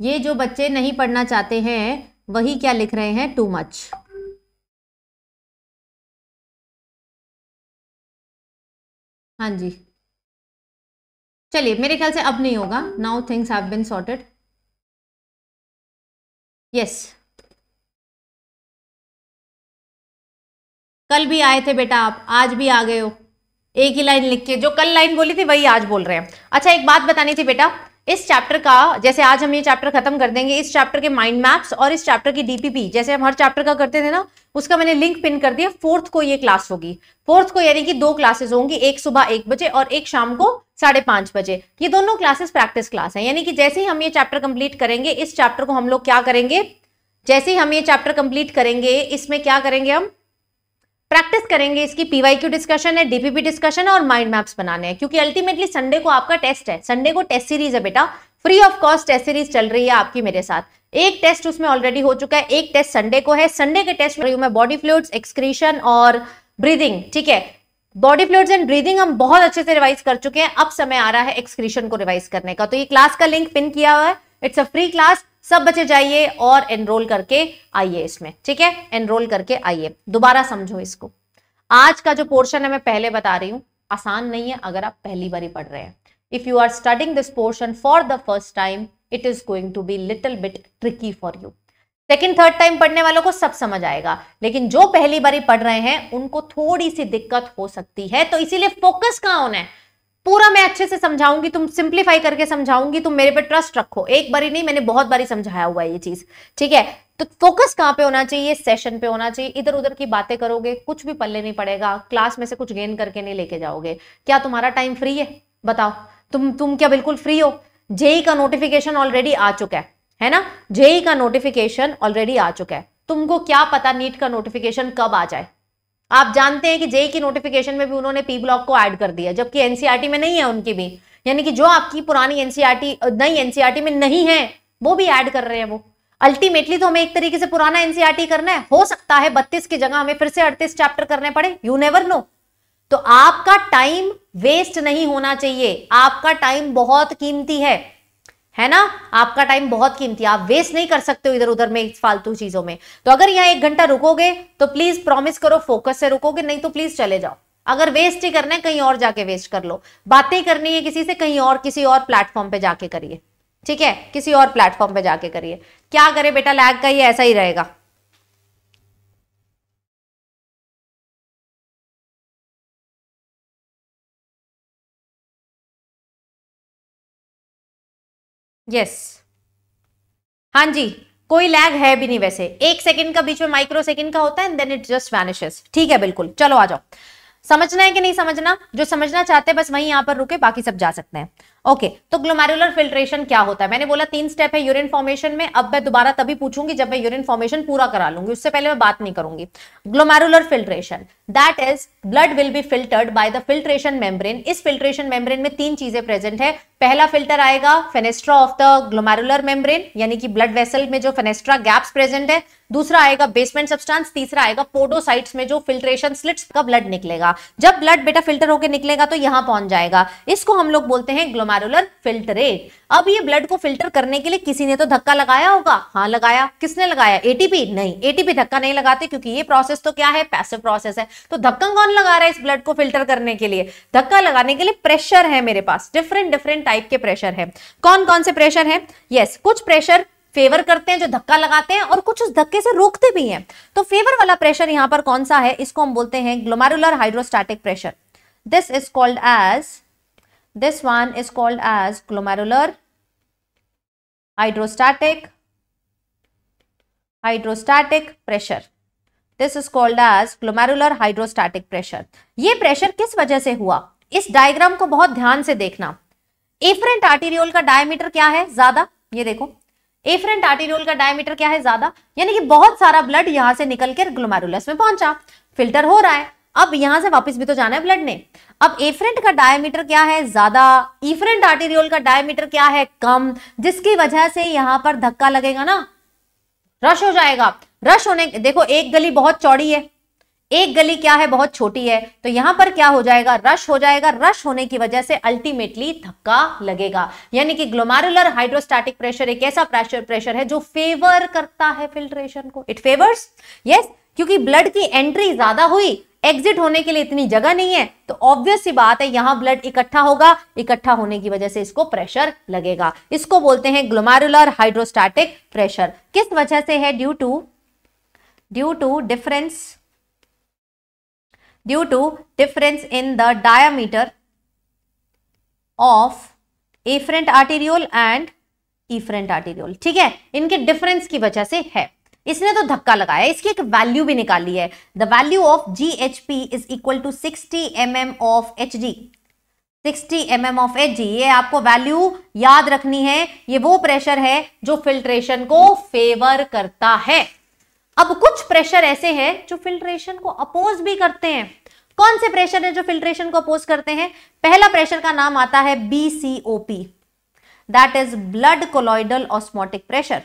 ये जो बच्चे नहीं पढ़ना चाहते हैं वही क्या लिख रहे हैं टू मच हाँ जी चलिए मेरे ख्याल से अब नहीं होगा now things have been sorted yes कल भी आए थे बेटा आप आज भी आ गए हो एक ही लाइन लिख के जो कल लाइन बोली थी वही आज बोल रहे हैं अच्छा एक बात बतानी थी बेटा इस चैप्टर का जैसे आज हम ये चैप्टर खत्म कर देंगे इस चैप्टर के माइंड मैप्स और इस चैप्टर की डीपीपी जैसे हम हर चैप्टर का करते थे ना उसका मैंने लिंक पिन कर दिया फोर्थ को ये क्लास होगी फोर्थ को यानी कि दो क्लासेस होंगी एक सुबह एक बजे और एक शाम को साढ़े पांच बजे ये दोनों क्लासेस प्रैक्टिस क्लास है यानी कि जैसे ही हम ये चैप्टर कंप्लीट करेंगे इस चैप्टर को हम लोग क्या करेंगे जैसे ही हम ये चैप्टर कंप्लीट करेंगे इसमें क्या करेंगे हम प्रैक्टिस करेंगे इसकी पीवाईक्यू डिस्कशन है डीपीपी डिस्कशन और माइंड मैप्स बनाने हैं क्योंकि अल्टीमेटली संडे को आपका टेस्ट है संडे को टेस्ट सीरीज है बेटा free of cost test series चल रही है आपकी मेरे साथ एक टेस्ट उसमें ऑलरेडी हो चुका है एक टेस्ट संडे को है संडे के टेस्ट में बॉडी फ्लूड्स एक्सक्रीशन और ब्रीदिंग ठीक है बॉडी फ्लूड्स एंड ब्रीदिंग हम बहुत अच्छे से रिवाइज कर चुके हैं अब समय आ रहा है एक्सक्रीशन को रिवाइज करने का तो ये क्लास का लिंक पिन किया हुआ है इट्स अ फ्री क्लास सब बच्चे जाइए और एनरोल करके आइए इसमें ठीक है एनरोल करके आइए दोबारा समझो इसको आज का जो पोर्शन है मैं पहले बता रही हूं आसान नहीं है अगर आप पहली बार पढ़ रहे हैं if you are studying this portion for the first time it is going to be little bit tricky for you second third time पढ़ने वालों को सब समझ आएगा लेकिन जो पहली बार पढ़ रहे हैं उनको थोड़ी सी दिक्कत हो सकती है तो इसीलिए फोकस कहाँ होना है पूरा मैं अच्छे से समझाऊंगी तुम सिंप्लीफाई करके समझाऊंगी तुम मेरे पे ट्रस्ट रखो एक बारी नहीं मैंने बहुत बारी समझाया हुआ है ये चीज ठीक है तो फोकस कहाँ पे होना चाहिए सेशन पे होना चाहिए इधर उधर की बातें करोगे कुछ भी पल्ले नहीं पड़ेगा क्लास में से कुछ गेन करके नहीं लेके जाओगे क्या तुम्हारा टाइम फ्री है बताओ तुम तुम क्या बिल्कुल फ्री हो जेई e का नोटिफिकेशन ऑलरेडी आ चुका है है ना जेई e का नोटिफिकेशन ऑलरेडी आ चुका है तुमको क्या पता नीट का नोटिफिकेशन कब आ जाए आप जानते हैं कि जेई की नोटिफिकेशन में भी उन्होंने पी ब्लॉक को ऐड कर दिया जबकि एनसीईआरटी e में नहीं है उनकी भी यानी कि जो आपकी पुरानी एनसीईआरटी e नई एनसीईआरटी e में नहीं है वो भी ऐड कर रहे हैं वो अल्टीमेटली तो हमें एक तरीके से पुराना एनसीईआरटी करना है हो सकता है बत्तीस की जगह हमें फिर से अड़तीस चैप्टर करने पड़े यू नेवर नो तो आपका टाइम वेस्ट नहीं होना चाहिए आपका टाइम बहुत कीमती है है ना आपका टाइम बहुत कीमती आप वेस्ट नहीं कर सकते हो इधर उधर में फालतू चीजों में तो अगर यहाँ एक घंटा रुकोगे तो प्लीज प्रॉमिस करो फोकस से रुकोगे नहीं तो प्लीज चले जाओ अगर वेस्ट ही करना है कहीं और जाके वेस्ट कर लो बातें करनी है किसी से कहीं और किसी और प्लेटफॉर्म पे जाके करिए ठीक है किसी और प्लेटफॉर्म पे जाके करिए क्या करे बेटा लैग का ये ऐसा ही रहेगा यस हाँ जी कोई लैग है भी नहीं वैसे एक सेकंड का बीच में माइक्रो सेकंड का होता है and then it just vanishes ठीक है बिल्कुल चलो आ जाओ समझना है कि नहीं समझना जो समझना चाहते हैं बस वहीं यहां पर रुके बाकी सब जा सकते हैं ओके okay, तो ग्लोमेरुलर फिल्ट्रेशन क्या होता है मैंने बोला तीन स्टेप है यूरिन फॉर्मेशन में अब मैं दोबारा तभी पूछूंगी जब मैं यूरिन फॉर्मेशन पूरा करा लूंगी उससे पहले मैं बात नहीं करूंगी glomerular filtration that is blood will be filtered by the filtration membrane इस फिल्ट्रेशन मेम्ब्रेन में तीन चीजें प्रेजेंट है पहला फिल्टर आएगा fenestra of the glomerular membrane यानी कि ब्लड वेसल में जो फेनेस्ट्रा गैप्स प्रेजेंट है दूसरा आएगा बेसमेंट सब्सटेंस तीसरा आएगा पोडोसाइट्स में जो फिल्ट्रेशन स्लिट्स का ब्लड निकलेगा जब ब्लड बेटा फिल्टर होकर निकलेगा तो यहां पहुंच जाएगा इसको हम लोग बोलते हैं ग्लोमेर glomerular फिल्टरेट अब ये ब्लड को फिल्टर करने के लिए किसी ने तो धक्का लगाया होगा हाँ लगाया किसने लगाया एटीपी नहीं एटीपी धक्का नहीं लगाते क्योंकि ये प्रोसेस तो क्या है पैसिव प्रोसेस है तो धक्का कौन लगा रहा है इस ब्लड को फिल्टर करने के लिए धक्का लगाने के लिए प्रेशर है मेरे पास डिफरेंट डिफरेंट टाइप के प्रेशर है कौन कौन से प्रेशर है यस yes, कुछ प्रेशर फेवर करते हैं जो धक्का लगाते हैं और कुछ उस धक्के से रोकते भी हैं तो फेवर वाला प्रेशर यहां पर कौन सा है इसको हम बोलते हैं glomerular hydrostatic pressure this is called as This one is called as glomerular, hydrostatic, hydrostatic pressure. this is called as glomerular hydrostatic pressure ye pressure kis wajah se hua is diagram ko bahut dhyan se dekhna afferent arteriole ka diameter kya hai zyada ye dekho afferent arteriole का diameter क्या है ज्यादा यानी कि बहुत सारा blood यहां से निकलकर ग्लोमेरुलस में पहुंचा फिल्टर हो रहा है अब यहां से वापस भी तो जाना है ब्लड ने अब एफरेंट का डायमीटर क्या है ज्यादा इफरेंट आर्टेरियोल का डायमीटर क्या है कम जिसकी वजह से यहां पर धक्का लगेगा ना रश हो जाएगा रश होने देखो एक गली बहुत चौड़ी है एक गली क्या है बहुत छोटी है तो यहां पर क्या हो जाएगा रश हो जाएगा रश होने की वजह से अल्टीमेटली धक्का लगेगा यानी कि ग्लोमारुलर हाइड्रोस्टैटिक प्रेशर एक ऐसा प्रेशर प्रेशर है जो फेवर करता है फिल्ट्रेशन को इट फेवर्स यस क्योंकि ब्लड की एंट्री ज्यादा हुई एग्जिट होने के लिए इतनी जगह नहीं है तो ऑब्वियस सी बात है यहां ब्लड इकट्ठा होगा इकट्ठा होने की वजह से इसको प्रेशर लगेगा इसको बोलते हैं ग्लोमारुलर हाइड्रोस्टैटिक प्रेशर किस वजह से है due to due to difference due to difference in the diameter of afferent arteriole and efferent arteriole ठीक है इनके डिफरेंस की वजह से है इसने तो धक्का लगाया इसकी एक वैल्यू भी निकाली है the value of G H P is equal to sixty M M of H G sixty M M of H G ये आपको वैल्यू याद रखनी है ये वो प्रेशर है जो फिल्ट्रेशन को फेवर करता है अब कुछ प्रेशर ऐसे हैं जो फिल्ट्रेशन को अपोज भी करते हैं कौन से प्रेशर है जो फिल्ट्रेशन को अपोज करते हैं पहला प्रेशर का नाम आता है B C P that is blood colloidal osmotic pressure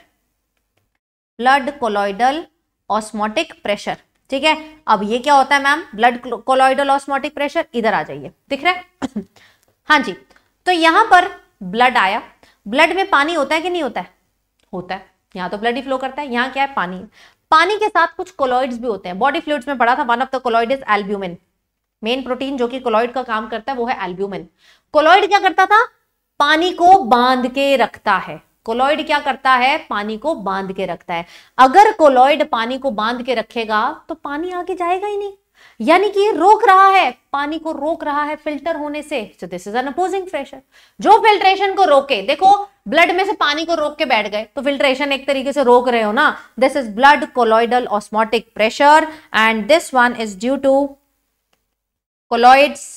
blood colloidal osmotic pressure ठीक है अब ये क्या होता है ma'am blood colloidal osmotic pressure इधर आ जाइए दिख रहे हाँ जी तो यहां पर ब्लड आया ब्लड में पानी होता है कि नहीं होता है होता है यहां तो ब्लड ही फ्लो करता है यहां क्या है पानी पानी के साथ कुछ कोलॉइड्स भी होते हैं बॉडी फ्लूड्स में पढ़ा था one of the colloid is albumin main protein जो कि कोलॉइड का काम करता है वो है एल्ब्यूमिन कोलॉइड क्या करता था पानी को बांध के रखता है कोलॉइड क्या करता है पानी को बांध के रखता है अगर कोलॉइड पानी को बांध के रखेगा तो पानी आगे जाएगा ही नहीं यानी कि ये रोक रहा है पानी को रोक रहा है फिल्टर होने से so this is an opposing pressure जो फिल्ट्रेशन को रोके देखो ब्लड में से पानी को रोक के बैठ गए तो फिल्ट्रेशन एक तरीके से रोक रहे हो ना this is blood colloidal osmotic pressure and this one is due to colloids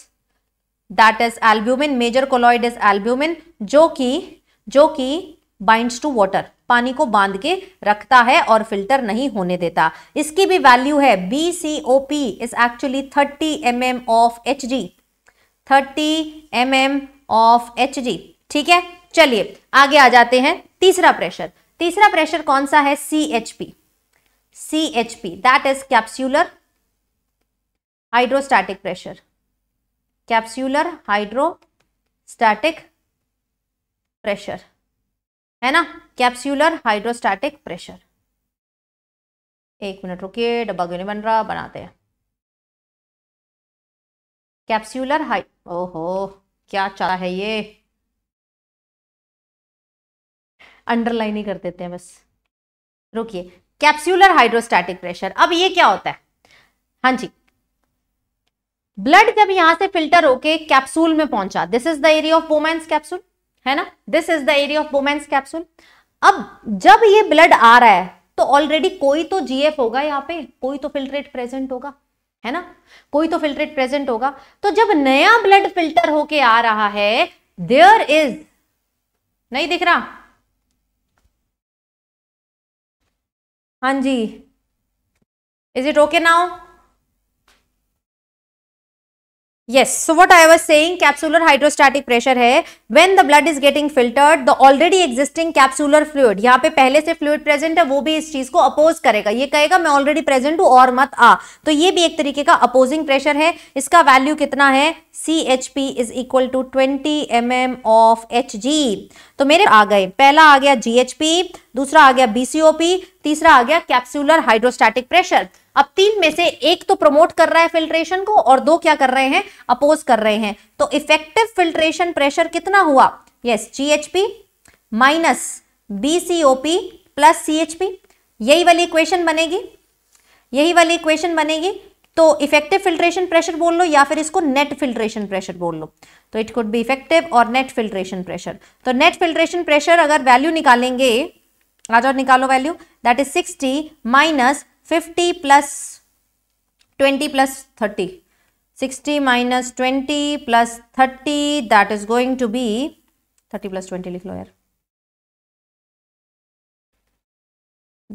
that is albumin major colloid is albumin जो कि जो कि बाइंड्स टू वाटर पानी को बांध के रखता है और फिल्टर नहीं होने देता इसकी भी वैल्यू है B C O P is actually thirty M M of H G thirty M M of H G ठीक है चलिए आगे आ जाते हैं तीसरा प्रेशर तीसरा प्रेशर कौन सा है C H P C H P that is capsular hydrostatic pressure capsular hydrostatic pressure है ना कैप्सूलर हाइड्रोस्टैटिक प्रेशर एक मिनट रुकिए डब्बा क्यों नहीं बन रहा बनाते हैं कैप्सूलर हाइ ओहो क्या चाह है ये अंडरलाइन ही कर देते हैं बस रुकिए कैप्सूलर हाइड्रोस्टैटिक प्रेशर अब ये क्या होता है हाँ जी ब्लड जब यहां से फिल्टर होके कैप्सूल में पहुंचा this is the area of Bowman's capsule है ना this is the area of Bowman's capsule अब जब ये ब्लड आ रहा है तो ऑलरेडी कोई तो जीएफ होगा यहाँ पे कोई तो फिल्ट्रेट प्रेजेंट होगा है ना कोई तो फिल्ट्रेट प्रेजेंट होगा तो जब नया ब्लड फिल्टर होके आ रहा है देयर इज नहीं दिख रहा हां जी is it okay now Yes, so what I was saying, capsular hydrostatic pressure है when the blood is getting filtered, the already existing capsular fluid, यहाँ पे पहले से fluid present है वो भी इस चीज को oppose करेगा ये कहेगा मैं already present हूँ और मत आ तो ये भी एक तरीके का opposing pressure है इसका value कितना है C H P is equal to twenty M M of H G तो मेरे आ गए पहला आ गया जी एच पी दूसरा आ गया बीसीओपी तीसरा आ गया कैप्सूलर हाइड्रोस्टैटिक प्रेशर अब तीन में से एक तो प्रमोट कर रहा है फिल्ट्रेशन को और दो क्या कर रहे हैं अपोज कर रहे हैं तो इफेक्टिव फिल्ट्रेशन प्रेशर कितना हुआ yes G H P minus B C O P plus C H P यही वाली इक्वेशन बनेगी यही वाली इक्वेशन बनेगी तो इफेक्टिव फिल्ट्रेशन प्रेशर बोल लो या फिर इसको नेट फिल्ट्रेशन प्रेशर बोल लो तो इट कुड बी इफेक्टिव और नेट फिल्ट्रेशन प्रेशर तो नेट फिल्ट्रेशन प्रेशर अगर वैल्यू निकालेंगे आज और निकालो value that is 60 minus fifty plus twenty plus thirty sixty minus twenty plus thirty that is going to be thirty plus twenty लिख लो यार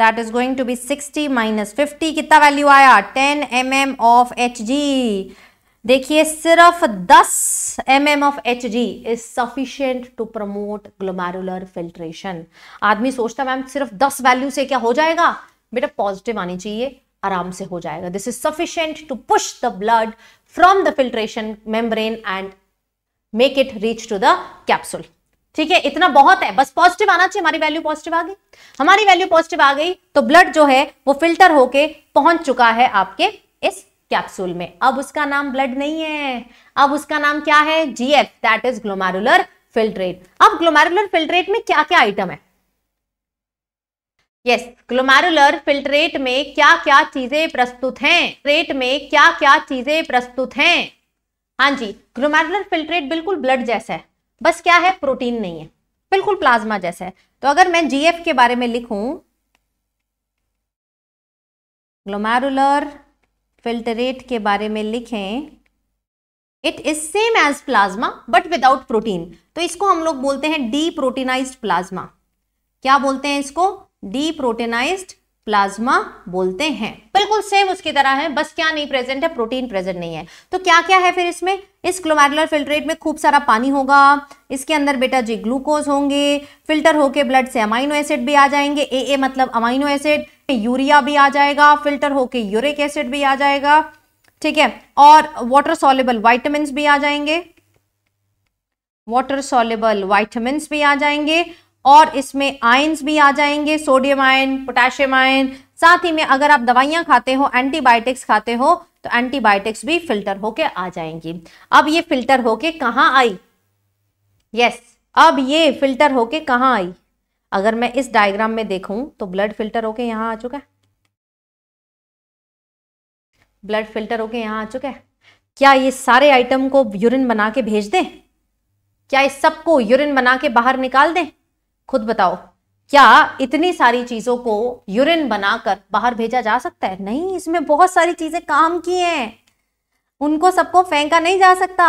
that is going to be sixty minus fifty कितना value आया ten M M of H G देखिए सिर्फ दस M M of H G is sufficient to promote glomerular filtration आदमी सोचता मैम सिर्फ दस वैल्यू से क्या हो जाएगा बेटा पॉजिटिव आनी चाहिए आराम से हो जाएगा this is sufficient to push the blood from the filtration membrane and make it reach to the capsule ठीक है इतना बहुत है बस पॉजिटिव आना चाहिए हमारी वैल्यू पॉजिटिव आ गई हमारी वैल्यू पॉजिटिव आ गई तो ब्लड जो है वो फिल्टर होके पहुंच चुका है आपके इस कैप्सूल में अब उसका नाम ब्लड नहीं है अब उसका नाम क्या है GF that is glomerular filtrate अब ग्लोमेरुलर फिल्ट्रेट में क्या क्या आइटम है यस ग्लोमेरुलर फिल्ट्रेट में क्या क्या चीजें प्रस्तुत हैं रेट में क्या क्या चीजें प्रस्तुत हैं हाँ जी ग्लोमेरुलर फिल्ट्रेट बिल्कुल ब्लड जैसा है बस क्या है प्रोटीन नहीं है बिल्कुल प्लाज्मा जैसा है तो अगर मैं जीएफ के बारे में लिखूं ग्लोमेरुलर फिल्टरेट के बारे में लिखें it is same as plasma but without protein तो इसको हम लोग बोलते हैं डी प्रोटीनाइज प्लाज्मा क्या बोलते हैं इसको डी प्लाज्मा बोलते हैं बिल्कुल सेम उसकी तरह है बस क्या नहीं प्रेजेंट है प्रोटीन प्रेजेंट नहीं है तो क्या क्या है फिर इसमें इस क्लोमैगुलर फिल्ट्रेट में खूब सारा पानी होगा इसके अंदर बेटा जी ग्लूकोज होंगे फिल्टर होके ब्लड से अमाइनो एसिड भी आ जाएंगे ए ए मतलब अमाइनो एसिड यूरिया भी आ जाएगा फिल्टर होके यूरिक एसिड भी आ जाएगा ठीक है और वाटर सॉलेबल वाइटमिन भी आ जाएंगे वाटर सॉलेबल वाइटमिन भी आ जाएंगे और इसमें आयंस भी आ जाएंगे सोडियम आयन पोटेशियम आयन साथ ही में अगर आप दवाइयां खाते हो एंटीबायोटिक्स खाते हो तो एंटीबायोटिक्स भी फिल्टर होके आ जाएंगी अब ये फिल्टर होके कहाँ आई यस अब ये फिल्टर होके कहाँ आई अगर मैं इस डायग्राम में देखूं तो ब्लड फिल्टर होके यहाँ आ चुका है ब्लड फिल्टर होके यहाँ आ चुका है क्या ये सारे आइटम को यूरिन बना के भेज दें क्या इस सबको यूरिन बना के बाहर निकाल दें खुद बताओ क्या इतनी सारी चीजों को यूरिन बनाकर बाहर भेजा जा सकता है नहीं इसमें बहुत सारी चीजें काम की हैं उनको सबको फेंका नहीं जा सकता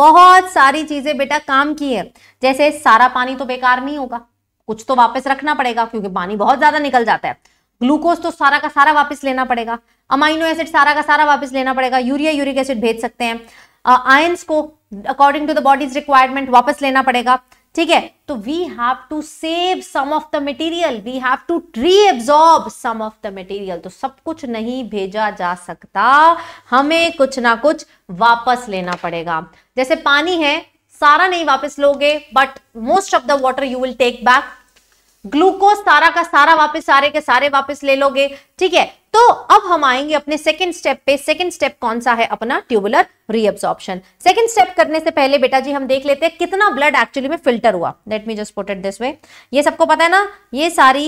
बहुत सारी चीजें बेटा काम की है जैसे सारा पानी तो बेकार नहीं होगा कुछ तो वापस रखना पड़ेगा क्योंकि पानी बहुत ज्यादा निकल जाता है ग्लूकोज तो सारा का सारा वापस लेना पड़ेगा अमाइनो एसिड सारा का सारा वापस लेना पड़ेगा यूरिया यूरिक एसिड भेज सकते हैं आयंस को according to the body's requirement वापस लेना पड़ेगा ठीक है तो we have to save some of the material we have to reabsorb some of the material तो सब कुछ नहीं भेजा जा सकता हमें कुछ ना कुछ वापस लेना पड़ेगा जैसे पानी है सारा नहीं वापस लोगे but most of the water you will take back glucose सारा का सारा वापस सारे के सारे वापस ले लोगे ठीक है तो अब हम आएंगे अपने सेकंड स्टेप पे सेकंड स्टेप कौन सा है अपना ट्यूबुलर रीअब्सॉर्प्शन सेकंड स्टेप करने से पहले बेटा जी हम देख लेते हैं कितना ब्लड एक्चुअली में फिल्टर हुआ let me just potted this way ये सबको पता है ना ये सारी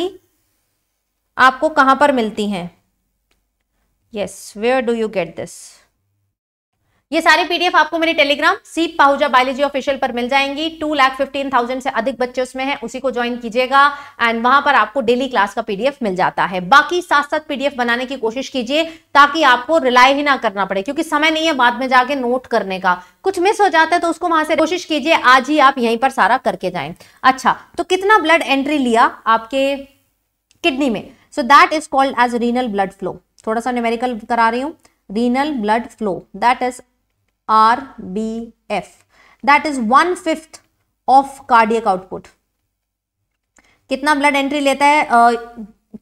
आपको कहां पर मिलती हैं yes where do you get this ये सारे पीडीएफ आपको मेरे टेलीग्राम सीप पाहुजा बायोलॉजी ऑफिशियल पर मिल जाएंगी टू लाख फिफ्टीन थाउजेंड से अधिक बच्चे उसमें हैं उसी को ज्वाइन कीजिएगा एंड वहां पर आपको डेली क्लास का पीडीएफ मिल जाता है बाकी साथ साथ पीडीएफ बनाने की कोशिश कीजिए ताकि आपको रिलाई ही ना करना पड़े क्योंकि समय नहीं है बाद में जाके नोट करने का कुछ मिस हो जाता है तो उसको वहां से कोशिश कीजिए आज ही आप यहीं पर सारा करके जाए अच्छा तो कितना ब्लड एंट्री लिया आपके किडनी में so that is called as renal blood flow थोड़ा सा न्यूमेरिकल करा रही हूँ renal blood flow that is RBF. That is one fifth of cardiac output कितना ब्लड एंट्री लेता है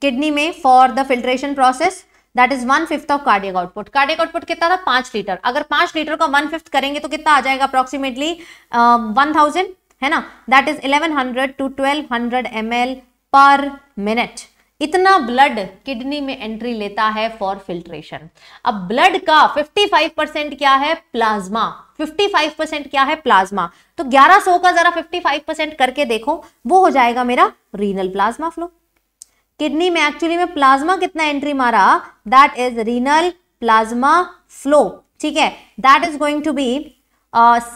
किडनी uh, में for the filtration process that is one fifth of cardiac output cardiac output कितना था पांच लीटर अगर पांच litre का वन फिफ्थ करेंगे तो कितना आ जाएगा अप्रोक्सीमेटली वन थाउजेंड है ना that is eleven hundred to twelve hundred M L per minute इतना ब्लड किडनी में एंट्री लेता है फॉर फिल्ट्रेशन अब ब्लड का 55 परसेंट क्या है प्लाज्मा 55 परसेंट क्या है प्लाज्मा तो 1100 का जरा 55 परसेंट करके देखो वो हो जाएगा मेरा रीनल प्लाज्मा फ्लो किडनी में एक्चुअली में प्लाज्मा कितना एंट्री मारा that is renal plasma flow ठीक है that is going to be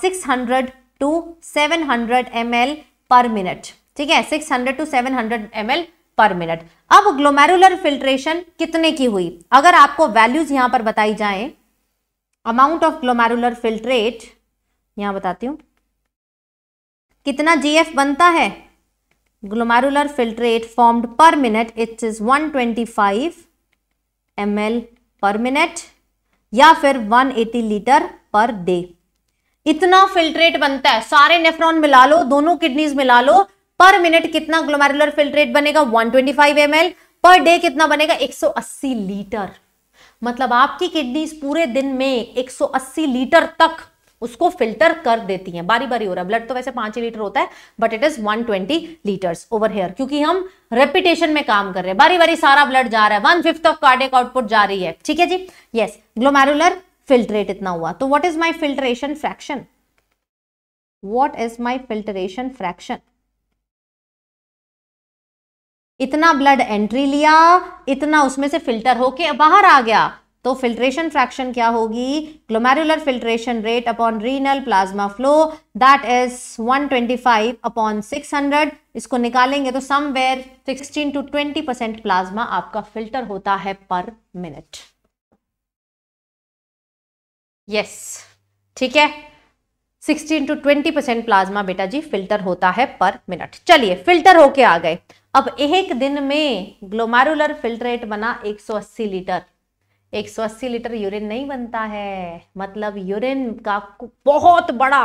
six hundred to seven hundred M L per minute ठीक है six hundred to seven hundred M L per minute अब glomerular filtration कितने की हुई अगर आपको वैल्यूज यहां पर बताई जाए अमाउंट ऑफ ग्लोमेरुलर फिल्ट्रेट यहां बताती हूं कितना जीएफ बनता है glomerular filtrate formed per minute it's is 125 twenty per minute या फिर 180 लीटर पर डे इतना फिल्ट्रेट बनता है सारे नेफ्रॉन मिला लो दोनों किडनीज मिला लो पर मिनट कितना ग्लोमेरुलर फिल्ट्रेट बनेगा 125 ट्वेंटी पर डे कितना बनेगा 180 लीटर मतलब आपकी किडनी पूरे दिन में 180 लीटर तक उसको फिल्टर कर देती हैं बारी बारी हो रहा है ब्लड तो वैसे पांच ही लीटर होता है but it is 120 twenty litres over here क्योंकि हम रेपिटेशन में काम कर रहे हैं बारी बारी सारा ब्लड जा रहा है one fifth of cardiac output जा रही है ठीक है जी यस ग्लोमेरुलर फिल्ट्रेट इतना हुआ तो what is my filtration fraction what is my filtration fraction इतना ब्लड एंट्री लिया इतना उसमें से फिल्टर होके बाहर आ गया तो फिल्ट्रेशन फ्रैक्शन क्या होगी glomerular filtration rate upon renal plasma flow that is 125 upon 600 इसको निकालेंगे तो समवेयर 16 टू 20 परसेंट प्लाज्मा आपका फिल्टर होता है पर मिनट यस ठीक है 16 टू 20 परसेंट प्लाज्मा बेटा जी फिल्टर होता है पर मिनट चलिए फिल्टर होके आ गए अब एक दिन में ग्लोमारुलर फिल्ट्रेट बना 180 लीटर 180 लीटर यूरिन नहीं बनता है मतलब यूरिन का बहुत बड़ा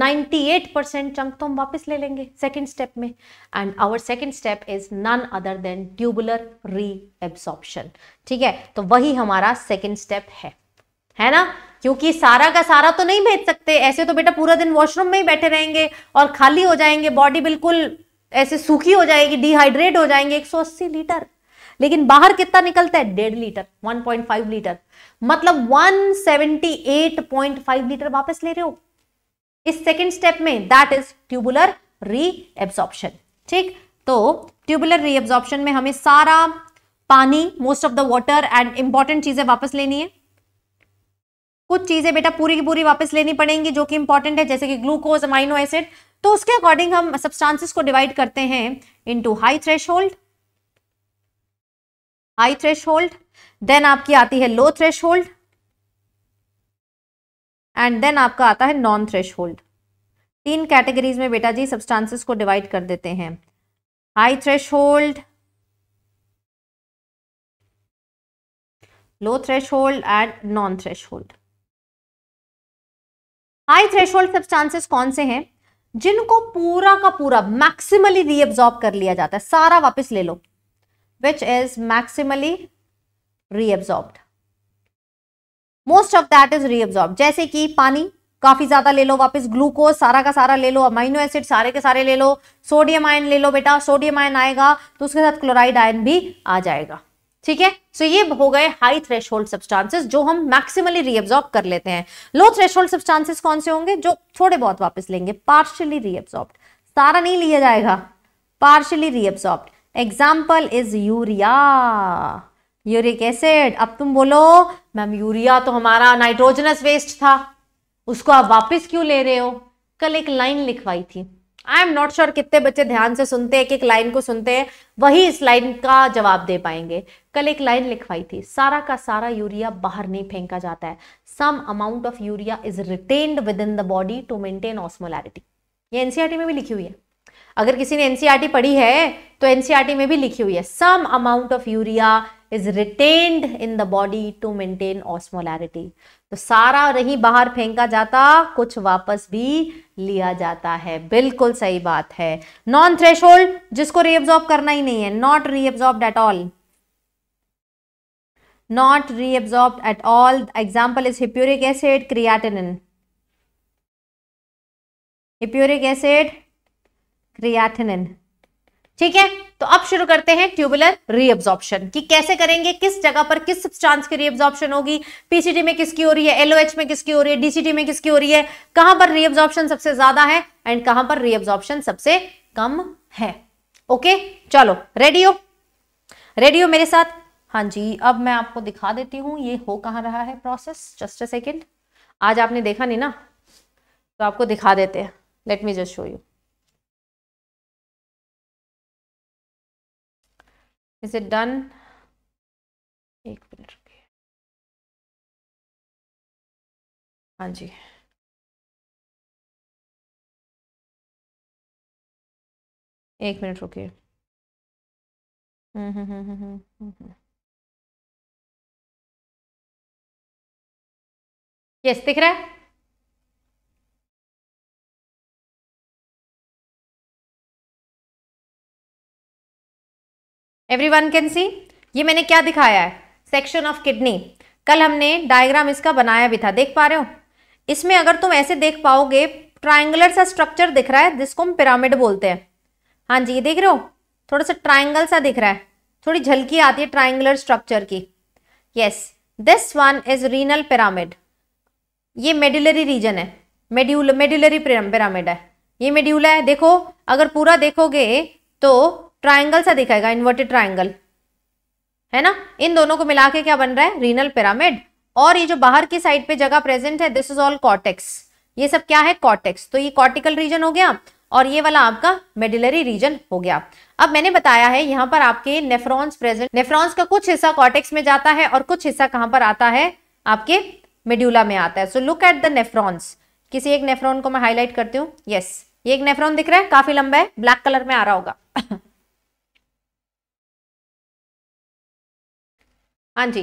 98 परसेंट चंक तो हम वापस ले लेंगे सेकंड स्टेप में and our second step is none other than tubular reabsorption ठीक है तो वही हमारा सेकंड स्टेप है है ना क्योंकि सारा का सारा तो नहीं भेज सकते ऐसे तो बेटा पूरा दिन वॉशरूम में ही बैठे रहेंगे और खाली हो जाएंगे बॉडी बिल्कुल ऐसे सूखी हो जाएगी डिहाइड्रेट हो जाएंगे 180 लीटर लेकिन बाहर कितना निकलता है डेढ़ लीटर 1.5 लीटर मतलब 178.5 लीटर वापस ले रहे हो इस सेकेंड स्टेप में दैट इज ट्यूबुलर रीएब्सॉर्प्शन ठीक तो ट्यूबुलर रीएब्सॉर्प्शन में हमें सारा पानी most of the water and important चीजें वापस लेनी है कुछ चीजें बेटा पूरी की पूरी वापस लेनी पड़ेंगी जो कि इंपॉर्टेंट है जैसे कि ग्लूकोज अमाइनो एसिड तो उसके अकॉर्डिंग हम सब्सटेंसेस को डिवाइड करते हैं into high threshold high threshold then आपकी आती है low threshold and then आपका आता है नॉन थ्रेश होल्ड तीन कैटेगरीज में बेटा जी सब्सटेंसेस को डिवाइड कर देते हैं high threshold low threshold and non threshold high threshold substances कौन से हैं जिनको पूरा का पूरा मैक्सिमली रीअब्जॉर्ब कर लिया जाता है सारा वापस ले लो which is maximally reabsorb most of that is reabsorb जैसे कि पानी काफी ज्यादा ले लो वापस ग्लूकोज सारा का सारा ले लो अमाइनो एसिड सारे के सारे ले लो सोडियम आयन ले लो बेटा सोडियम आयन आएगा तो उसके साथ क्लोराइड आयन भी आ जाएगा ठीक है सो ये हो गए हाई थ्रेश होल्ड सब्सटांसेस जो हम मैक्सिमली रीअब्सॉर्ब कर लेते हैं लो थ्रेश होल्ड सब्सटांसेस कौन से होंगे जो थोड़े बहुत वापस लेंगे पार्शली रीअब्सॉर्ब सारा नहीं लिया जाएगा partially reabsorb example is urea uric acid अब तुम बोलो मैम यूरिया तो हमारा नाइट्रोजनस वेस्ट था उसको आप वापस क्यों ले रहे हो कल एक लाइन लिखवाई थी आई एम नॉट श्योर कितने बच्चे ध्यान से सुनते हैं एक एक लाइन को सुनते हैं वही इस लाइन का जवाब दे पाएंगे कल एक लाइन लिखवाई थी सारा का सारा यूरिया बाहर नहीं फेंका जाता है some amount of urea is retained with in the body to maintain osmolarity ये एनसीआरटी e में भी लिखी हुई है अगर किसी ने एनसीआरटी e पढ़ी है तो एनसीआरटी e में भी लिखी हुई है some amount of urea is retained in the body to maintain osmolarity तो सारा रही बाहर फेंका जाता कुछ वापस भी लिया जाता है बिल्कुल सही बात है नॉन थ्रेश जिसको रीअब्जॉर्ब करना ही नहीं है not reabsorb at all not reabsorbed at all example is hippuric acid creatine hippuric acid creatine ठीक है तो अब शुरू करते हैं ट्यूबुलर रीअब्जॉर्प्शन कि कैसे करेंगे किस जगह पर किस सब्सटेंस की रीअब्जॉर्प्शन होगी पीसीटी में किसकी हो रही है एलओएच में किसकी हो रही है डीसीटी में किसकी हो रही है कहां पर रीअब्जॉर्प्शन सबसे ज्यादा है एंड कहां पर रीअब्जॉर्प्शन सबसे कम है ओके चलो रेडियो रेडियो मेरे साथ हाँ जी अब मैं आपको दिखा देती हूँ ये हो कहाँ रहा है प्रोसेस जस्ट अ सेकेंड आज आपने देखा नहीं ना तो आपको दिखा देते हैं let me just show you is it done एक मिनट रुकिए हाँ जी एक मिनट रुकिए हम्म हम्म हम्म हम्म हम्म यस हम्म, हम्म। दिख रहा है एवरी वन कैन सी ये मैंने क्या दिखाया है सेक्शन ऑफ किडनी कल हमने डायग्राम इसका बनाया भी था देख पा रहे हो इसमें अगर तुम ऐसे देख पाओगे ट्राइंगुलर सा स्ट्रक्चर दिख रहा है जिसको हम पिरामिड बोलते हैं हाँ जी ये देख रहे हो थोड़ा सा ट्राइंगल सा दिख रहा है थोड़ी झलकी आती है ट्राइंगुलर स्ट्रक्चर की yes this one is renal pyramid ये मेडुलरी रीजन है मेड्यूल मेडुलरी पिरामिड है ये मेड्यूला है देखो अगर पूरा देखोगे तो ट्राइंगल सा दिखाएगा इन्वर्टेड ट्राइंगल है ना इन दोनों को मिला के क्या बन रहा है रीनल पिरामिड और ये जो बाहर की साइड पे जगह प्रेजेंट है दिस इज ऑल कॉटेक्स ये सब क्या है कॉटेक्स तो ये कॉर्टिकल रीजन हो गया और ये वाला आपका मेडिलरी रीजन हो गया अब मैंने बताया है यहाँ पर आपके नेफ्रॉन्स प्रेजेंट नेफ्रॉन्स का कुछ हिस्सा कॉटेक्स में जाता है और कुछ हिस्सा कहाँ पर आता है आपके मेड्यूला में आता है so look at the nephrons किसी एक नेफ्रॉन को मैं हाईलाइट करती हूँ यस yes. ये एक नेफ्रॉन दिख रहा है काफी लंबा है ब्लैक कलर में आ रहा होगा हाँ जी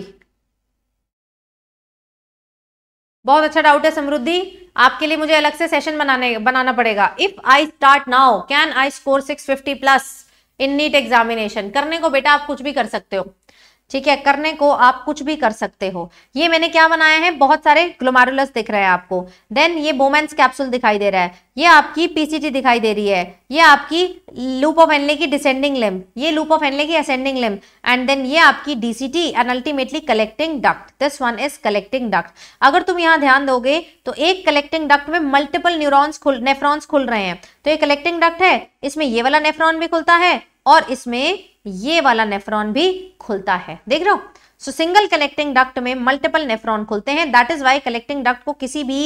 बहुत अच्छा डाउट है समृद्धि आपके लिए मुझे अलग से सेशन बनाने बनाना पड़ेगा if I start now can I score 650 plus in NEET examination करने को बेटा आप कुछ भी कर सकते हो ठीक है करने को आप कुछ भी कर सकते हो ये मैंने क्या बनाया है बहुत सारे ग्लोमारुलस दिख रहे हैं आपको देन ये बोमेंस कैप्सूल दिखाई दे रहा है ये आपकी पीसीटी दिखाई दे रही है ये आपकी लूप ऑफ एनले की डिसेंडिंग लिम ये लूप ऑफ एनले की असेंडिंग लिम एंड देन ये आपकी DCT and ultimately collecting duct this one is collecting duct अगर तुम यहाँ ध्यान दोगे तो एक कलेक्टिंग डक्ट में मल्टीपल न्यूरोन्स खुल नेफ्रॉन्स खुल रहे हैं तो ये कलेक्टिंग डक्ट है इसमें ये वाला नेफ्रॉन भी खुलता है और इसमें ये वाला नेफ्रॉन भी खुलता है देख रहे हो सो सिंगल कलेक्टिंग डक्ट में मल्टीपल नेफ्रॉन खुलते हैं that is why collecting duct को किसी भी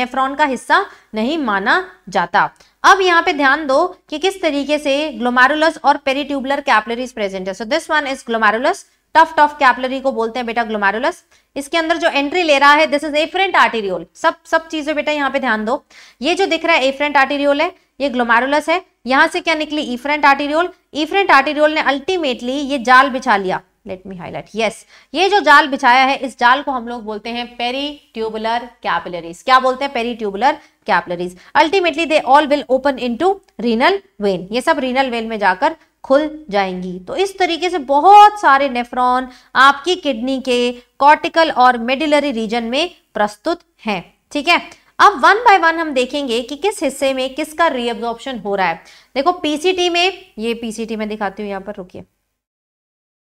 नेफ्रॉन का हिस्सा नहीं माना जाता अब यहाँ पे ध्यान दो कि किस तरीके से ग्लोमारुलस और पेरिट्यूबुलर कैपलरीज प्रेजेंट है so this one is glomerulus tuft tuft capillary को बोलते हैं बेटा ग्लोमारुलस इसके अंदर जो एंट्री ले रहा है दिस इज एफरेंट आर्टेरियोल सब सब चीजें बेटा यहाँ पे ध्यान दो ये जो दिख रहा है एफरेंट आर्टेरियोल है ये ग्लोमेरुलस है यहां से क्या निकली इफ्रेंट आर्टेरियोल इफ्रेंट आर्टेरियोल ने अल्टीमेटली ये जाल बिछा लिया लेट मी हाईलाइट यस ये जो जाल बिछाया है इस जाल को हम लोग बोलते हैं पेरी ट्यूबुलर कैपिलरीज क्या बोलते हैं peri tubular capillaries ultimately they all will open into renal vein ये सब रीनल वेन में जाकर खुल जाएंगी तो इस तरीके से बहुत सारे नेफ्रॉन आपकी किडनी के कॉर्टिकल और मेडिलरी रीजन में प्रस्तुत हैं ठीक है अब वन बाय वन हम देखेंगे कि किस हिस्से में किसका रीअब्जॉर्प्शन हो रहा है देखो पीसीटी में ये पीसीटी में दिखाती हूँ यहाँ पर रुकिए यस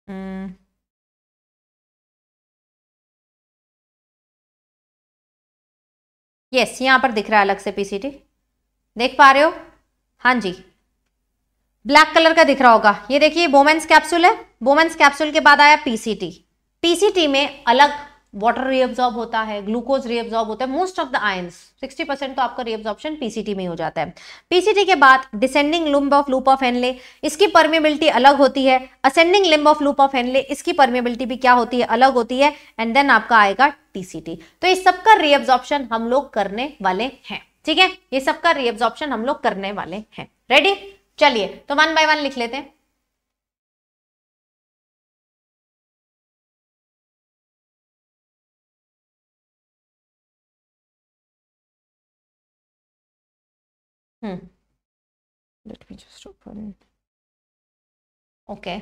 हम्म। yes, यहाँ पर दिख रहा है अलग से पीसीटी देख पा रहे हो हाँ जी ब्लैक कलर का दिख रहा होगा ये देखिए वोमेंस कैप्सूल है वोमेंस कैप्सूल के बाद आया पीसीटी पीसीटी में अलग वाटर रीअब्जॉर्ब होता है ग्लूकोज रीअब्जॉर्ब होता है most of the ions 60 percent तो आपका रीअब्जॉर्प्शन पीसीटी में हो जाता है पीसीटी के बाद descending limb of loop of Henle इसकी परमेबिलिटी अलग होती है ascending limb of loop of Henle इसकी परमेबिलिटी भी क्या होती है अलग होती है एंड देन आपका आएगा टीसीटी तो ये सबका रीअब्जॉर्प्शन हम लोग करने वाले हैं ठीक है ये सबका रीअब्जॉर्प्शन हम लोग करने वाले हैं रेडी चलिए तो वन बाय वन लिख लेते हैं Hmm. Let me just open. Okay okay.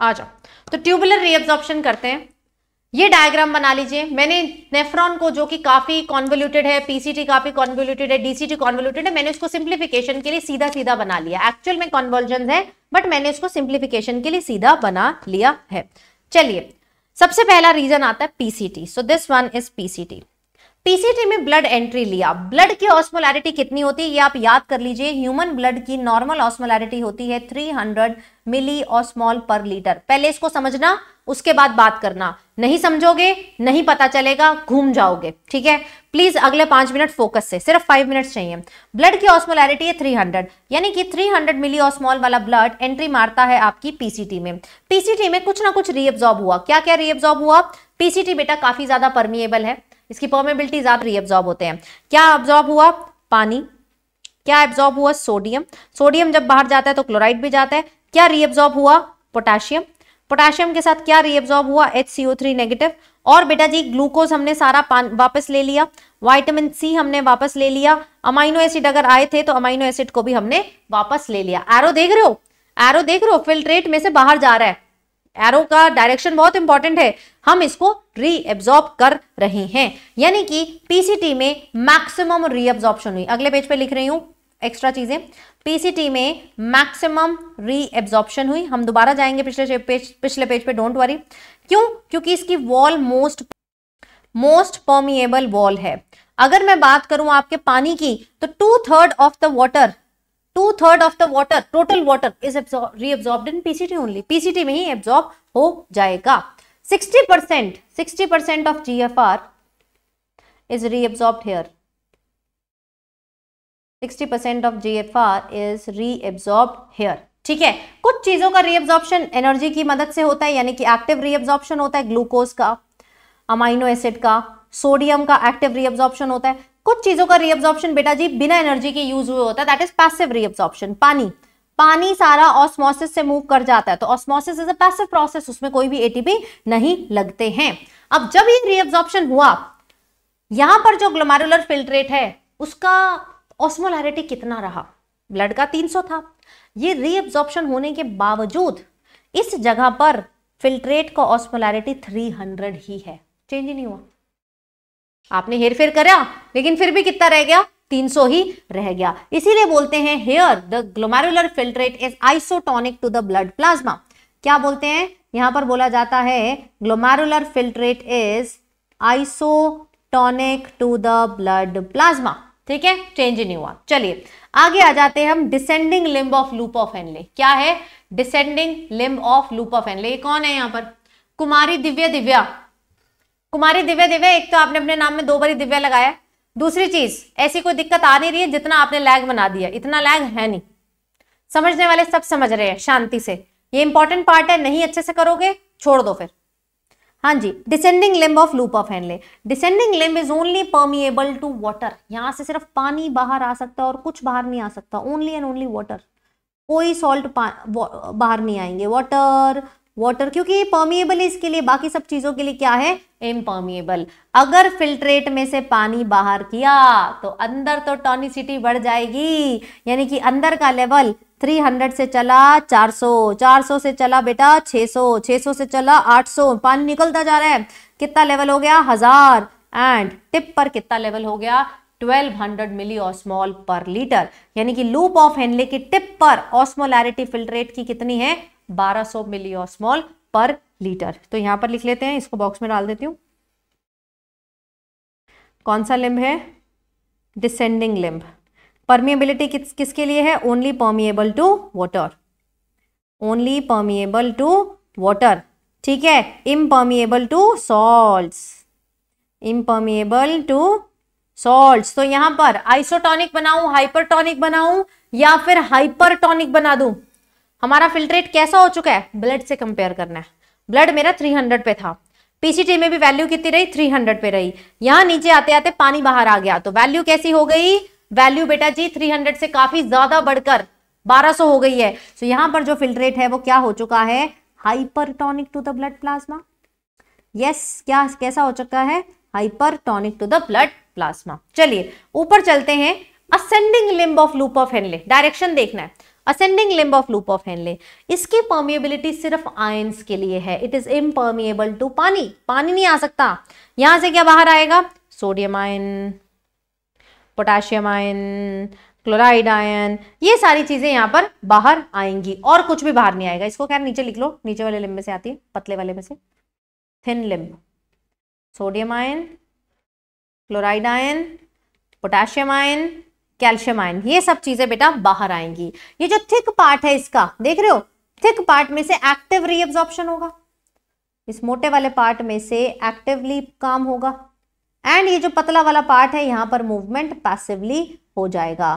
आ जाओ तो ट्यूबुलर रीअब्जॉर्प्शन करते हैं ये डायग्राम बना लीजिए मैंने नेफ्रॉन को जो कि काफी कॉन्वोल्यूटेड है पीसीटी काफी कॉन्वोल्यूटेड है डीसीटी कॉन्वोल्यूटेड है मैंने इसको सिंप्लीफिकेशन के लिए सीधा सीधा बना लिया एक्चुअल में कॉन्वोल्जन है बट मैंने इसको सिंप्लीफिकेशन के लिए सीधा बना लिया है चलिए सबसे पहला रीजन आता है PCT so this one is PCT PCT में ब्लड एंट्री लिया ब्लड की ऑस्मोलैरिटी कितनी होती है ये आप याद कर लीजिए ह्यूमन ब्लड की नॉर्मल ऑस्मोलैरिटी होती है 300 मिली ऑस्मोल पर लीटर पहले इसको समझना उसके बाद बात करना नहीं समझोगे नहीं पता चलेगा घूम जाओगे ठीक है प्लीज अगले पांच मिनट फोकस से सिर्फ फाइव मिनट चाहिए ब्लड की ऑस्मोलैरिटी है 300 यानी कि 300 मिली ऑस्मोल वाला ब्लड एंट्री मारता है आपकी पीसीटी में पीसीटी में कुछ ना कुछ रीअब्जॉर्ब हुआ क्या क्या रीअब्जॉर्ब हुआ पीसीटी बेटा काफी ज्यादा परमिएबल है इसकी परमेबिलिटी ज़्यादा रीअब्जॉर्ब होते हैं क्या ऑब्जॉर्ब हुआ पानी क्या एब्जॉर्ब हुआ सोडियम सोडियम जब बाहर जाता है तो क्लोराइड भी जाता है क्या रीअब्जॉर्ब हुआ पोटेशियम पोटेशियम के साथ क्या रीअब्जॉर्ब हुआ एच सी थ्री नेगेटिव और बेटा जी ग्लूकोज हमने सारा पान वापस ले लिया वाइटामिन सी हमने वापस ले लिया अमाइनो एसिड अगर आए थे तो अमाइनो एसिड को भी हमने वापस ले लिया एरो देख रहे हो एरो देख रहे हो फिल्ट्रेट में से बाहर जा रहा है एरो का डायरेक्शन बहुत इंपॉर्टेंट है हम इसको रीएब्जॉर्ब कर रहे हैं यानी कि पीसीटी में मैक्सिमम रीएब्जॉर्प्शन हुई अगले पेज पे लिख रही हूं एक्स्ट्रा चीजें पीसीटी में मैक्सिमम रीएब्जॉर्प्शन हुई हम दोबारा जाएंगे पिछले पेज पिछले पेज पे डोंट वरी क्यों क्योंकि इसकी wall most most permeable wall है अगर मैं बात करूं आपके पानी की तो two third of the water two third of the water total water is reabsorb in PCT only PCT में ही एब्सॉर्ब हो जाएगा sixty percent sixty percent of G F R is reabsorb here sixty percent of G F R is reabsorb here ठीक है कुछ चीजों का reabsorption energy की मदद से होता है यानी कि एक्टिव रीअब्सॉर्प्शन होता है ग्लूकोज का अमाइनो एसिड का सोडियम का एक्टिव रीअब्सॉर्प्शन होता है कुछ चीजों का रीअब्जॉर्प्शन बेटा जी बिना एनर्जी के यूज हुए होता है दैट इज पैसिव रीअब्जॉर्प्शन पानी पानी सारा ऑस्मोसिस से मूव कर जाता है तो osmosis is a passive process उसमें कोई भी एटीपी नहीं लगते हैं अब जब ये रीअब्जॉर्प्शन हुआ यहां पर जो ग्लोमेरुलर फिल्ट्रेट है उसका ऑस्मोलैरिटी कितना रहा ब्लड का 300 था ये रीअब्जॉर्प्शन होने के बावजूद इस जगह पर फिल्ट्रेट का ऑस्मोलैरिटी 300 ही है चेंज ही नहीं हुआ आपने हेर फेर करा लेकिन फिर भी कितना रह गया 300 ही रह गया इसीलिए बोलते हैं here the glomerular filtrate is isotonic to the blood plasma क्या बोलते हैं यहां पर बोला जाता है glomerular filtrate is isotonic to the blood plasma ठीक है चेंज नहीं हुआ चलिए आगे आ जाते हैं हम descending limb of loop of Henle क्या है descending limb of loop of Henle कौन है यहाँ पर कुमारी दिव्या दिव्या कुमारी दिव्या दिव्या एक तो आपने अपने नाम में दो बारी दिव्या लगाया दूसरी चीज ऐसी कोई दिक्कत आ नहीं रही है जितना आपने लैग बना दिया इतना लैग है नहीं समझने वाले सब समझ रहे हैं शांति से ये इंपॉर्टेंट पार्ट है नहीं अच्छे से करोगे छोड़ दो फिर हाँ जी descending limb of loop of Henle descending limb is only permeable to water यहां से सिर्फ पानी बाहर आ सकता है और कुछ बाहर नहीं आ सकता ओनली एंड ओनली वाटर कोई सॉल्ट बाहर नहीं आएंगे वाटर वाटर क्योंकि ये पॉमिएबल है इसके लिए बाकी सब चीजों के लिए क्या है इम्पॉमिएबल अगर फिल्ट्रेट में से पानी बाहर किया तो अंदर तो टॉनिसिटी बढ़ जाएगी यानी कि अंदर का लेवल 300 से चला 400 400 से चला बेटा 600 600 से चला 800 पानी निकलता जा रहा है कितना लेवल हो गया हजार एंड टिप पर कितना लेवल हो गया 1200 मिली ऑस्मॉल पर लीटर यानी कि लूप ऑफ हेनले की टिप पर ऑस्मोलैरिटी फिल्ट्रेट की कितनी है बारह सौ मिली ऑस्मॉल पर लीटर तो यहां पर लिख लेते हैं इसको बॉक्स में डाल देती हूं कौन सा लिंब है डिसेंडिंग लिंब परमिएबिलिटी किस किसके लिए है only permeable to water only permeable to water ठीक है impermeable to salt impermeable to salt तो यहां पर आइसोटॉनिक बनाऊं हाइपरटॉनिक बनाऊं या फिर हाइपरटॉनिक बना दूं हमारा फिल्ट्रेट कैसा हो चुका है ब्लड से कंपेयर करना है ब्लड मेरा 300 पे था पीसीटी में भी वैल्यू कितनी रही 300 पे रही यहाँ नीचे आते आते पानी बाहर आ गया तो वैल्यू कैसी हो गई वैल्यू बेटा जी 300 से काफी ज्यादा बढ़कर 1200 हो गई है सो यहाँ पर जो फिल्ट्रेट है वो क्या हो चुका है tonic to the blood plasma yes क्या कैसा हो चुका है tonic to the blood plasma चलिए ऊपर चलते हैं ascending limb of loop of Henle direction देखना है ascending limb of loop of Henle इसकी परमिएबिलिटी सिर्फ आयंस के लिए है इट इज इम्परमिएबल टू पानी पानी नहीं आ सकता यहां से क्या बाहर आएगा sodium ion potassium ion chloride ion ये सारी चीजें यहां पर बाहर आएंगी और कुछ भी बाहर नहीं आएगा इसको खैर नीचे लिख लो नीचे वाले लिम्ब में से आती है पतले वाले में से thin limb sodium ion chloride ion potassium ion calcium ion ये सब चीजें बेटा बाहर आएंगी ये जो थिक पार्ट है इसका देख रहे हो थिक पार्ट में से एक्टिव रीअब्जॉर्प्शन होगा इस मोटे वाले पार्ट में से एक्टिवली काम होगा एंड ये जो पतला वाला पार्ट है यहां पर मूवमेंट पैसिवली हो जाएगा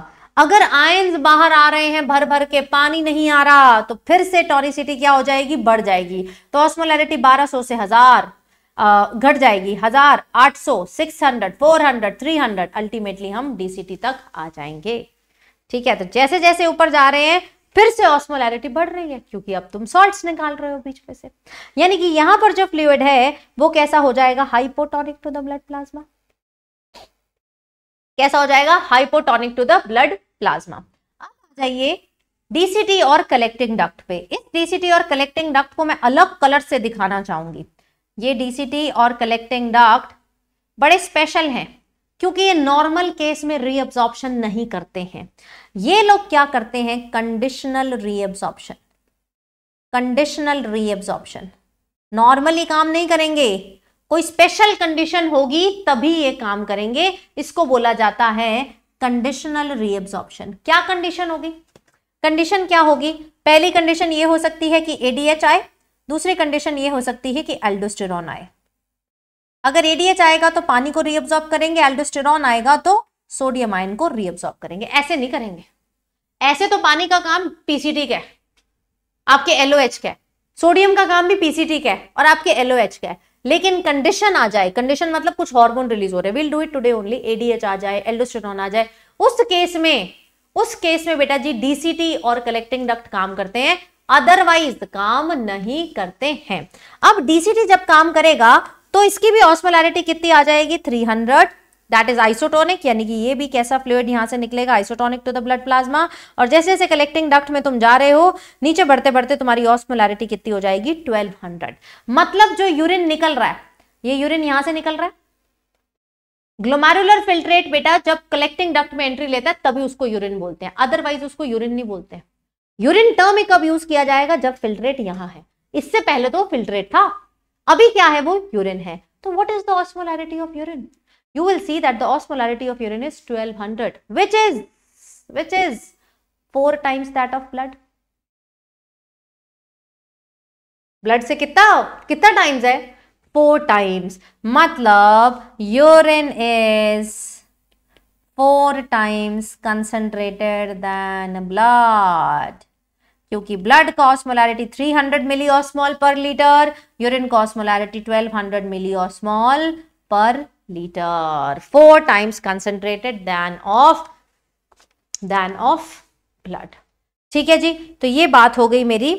अगर आयन बाहर आ रहे हैं भर भर के पानी नहीं आ रहा तो फिर से टॉरिसिटी क्या हो जाएगी बढ़ जाएगी तो ऑस्मोलैरिटी 1200 से हजार घट जाएगी हजार आठ सौ six hundred four hundred three hundred ultimately हम डीसीटी तक आ जाएंगे ठीक है तो जैसे जैसे ऊपर जा रहे हैं फिर से ऑस्मोलैरिटी बढ़ रही है क्योंकि अब तुम सॉल्ट निकाल रहे हो बीच में से यानी कि यहां पर जो फ्लूड है वो कैसा हो जाएगा hypotonic to the blood plasma कैसा हो जाएगा hypotonic to the blood plasma अब आ जाइए डीसीटी और कलेक्टिंग डक्ट पे इस डीसीटी और कलेक्टिंग डक्ट को मैं अलग कलर से दिखाना चाहूंगी ये डीसीटी और कलेक्टिंग डाक्ट बड़े स्पेशल हैं क्योंकि ये नॉर्मल केस में रीअब्जॉर्प्शन नहीं करते हैं ये लोग क्या करते हैं conditional reabsorption conditional reabsorption normally काम नहीं करेंगे कोई स्पेशल कंडीशन होगी तभी ये काम करेंगे इसको बोला जाता है कंडीशनल रीअब्जॉर्प्शन क्या कंडीशन होगी कंडीशन क्या होगी पहली कंडीशन ये हो सकती है कि एडीएच आए दूसरी कंडीशन ये हो सकती है कि एल्डोस्टेरॉन आए अगर एडीएच आएगा तो पानी को रीअब्जॉर्ब करेंगे एल्डोस्टेरॉन आएगा तो सोडियम आयन को रीअब्जॉर्ब करेंगे ऐसे नहीं करेंगे ऐसे तो पानी का काम पीसीटी का है आपके एलओएच का है सोडियम का काम भी पीसीटी का है और आपके एलओएच का है लेकिन कंडीशन आ जाए कंडीशन मतलब कुछ हार्मोन रिलीज हो रहे will do it today only ADH आ जाए एल्डोस्टेरॉन आ जाए उस केस में उस केस में बेटा जी डीसीटी और कलेक्टिंग डक्ट काम करते हैं अदरवाइज काम नहीं करते हैं अब डीसीटी जब काम करेगा तो इसकी भी ऑस्मोलैरिटी कितनी आ जाएगी 300 दैट इज आइसोटोनिक यानी कि ये भी कैसा फ्लूड यहां से निकलेगा isotonic to the blood plasma और जैसे जैसे कलेक्टिंग डक्ट में तुम जा रहे हो नीचे बढ़ते बढ़ते तुम्हारी ऑस्मोलैरिटी कितनी हो जाएगी 1200 मतलब जो यूरिन निकल रहा है ये यूरिन यहां से निकल रहा है ग्लोमेरुलर फिल्ट्रेट बेटा जब कलेक्टिंग डक्ट में एंट्री लेता है तभी उसको यूरिन बोलते हैं अदरवाइज उसको यूरिन नहीं बोलते हैं यूरिन टर्म कब यूज किया जाएगा जब फिल्ट्रेट यहां है इससे पहले तो फिल्ट्रेट था अभी क्या है वो यूरिन है तो what is the osmolarity of urine you will see that the osmolarity of urine is 1200 which is which is four times that of blood blood से कितना कितना टाइम्स है फोर टाइम्स मतलब urine is four times concentrated than blood. क्योंकि blood का osmolarity hundred milli osmole per litre urine का osmolarity hundred milli osmole per litre four times concentrated than of than of blood ठीक है जी तो ये बात हो गई मेरी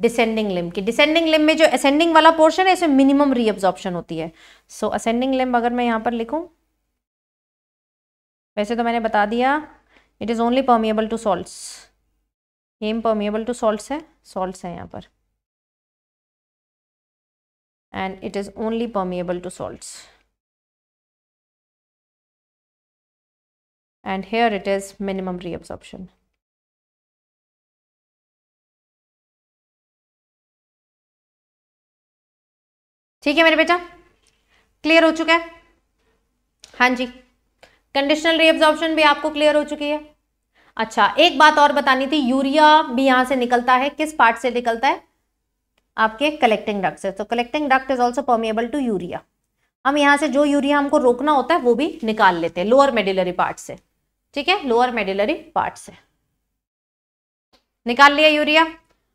डिसेंडिंग लिम की डिसेंडिंग लिम में जो असेंडिंग वाला पोर्शन है इसमें मिनिमम रीअब्जॉर्प्शन होती है सो असेंडिंग लिम अगर मैं यहां पर लिखूं वैसे तो मैंने बता दिया it is only permeable to salts impermeable to salts है सॉल्ट्स है यहाँ पर and it is only permeable to salts and here it is minimum reabsorption ठीक है मेरे बेटा क्लियर हो चुका है हाँ जी कंडीशनल रीअब्जॉर्प्शन भी आपको क्लियर हो चुकी है अच्छा एक बात और बतानी थी यूरिया भी यहां से निकलता है किस पार्ट से निकलता है आपके कलेक्टिंग डक्ट से तो collecting duct is also permeable to urea हम यहां से जो यूरिया हमको रोकना होता है वो भी निकाल लेते हैं लोअर मेडिलरी पार्ट से ठीक है लोअर मेडिलरी पार्ट से निकाल लिया urea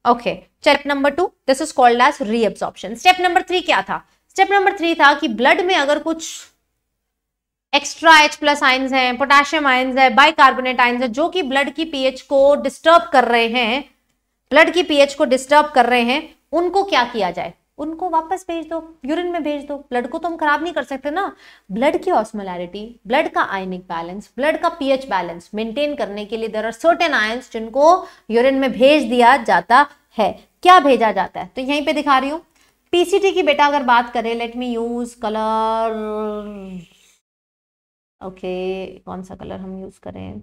okay step number two this is called as reabsorption step number three क्या था स्टेप नंबर थ्री था कि ब्लड में अगर कुछ एक्स्ट्रा एच प्लस आइन्स हैं पोटेशियम आइन्स है बाइकार्बोनेट आइन्स है जो कि ब्लड की पीएच को डिस्टर्ब कर रहे हैं ब्लड की पीएच को डिस्टर्ब कर रहे हैं उनको क्या किया जाए उनको वापस भेज दो यूरिन में भेज दो ब्लड को तो हम खराब नहीं कर सकते ना ब्लड की ऑस्मोलैरिटी ब्लड का आयनिक बैलेंस ब्लड का पीएच बैलेंस मेंटेन करने के लिए देर आर सर्टेन आयंस जिनको यूरिन में भेज दिया जाता है क्या भेजा जाता है तो यहीं पे दिखा रही हूँ पीसीटी की बेटा अगर बात करें let me use colour okay कौन सा कलर हम यूज़ करें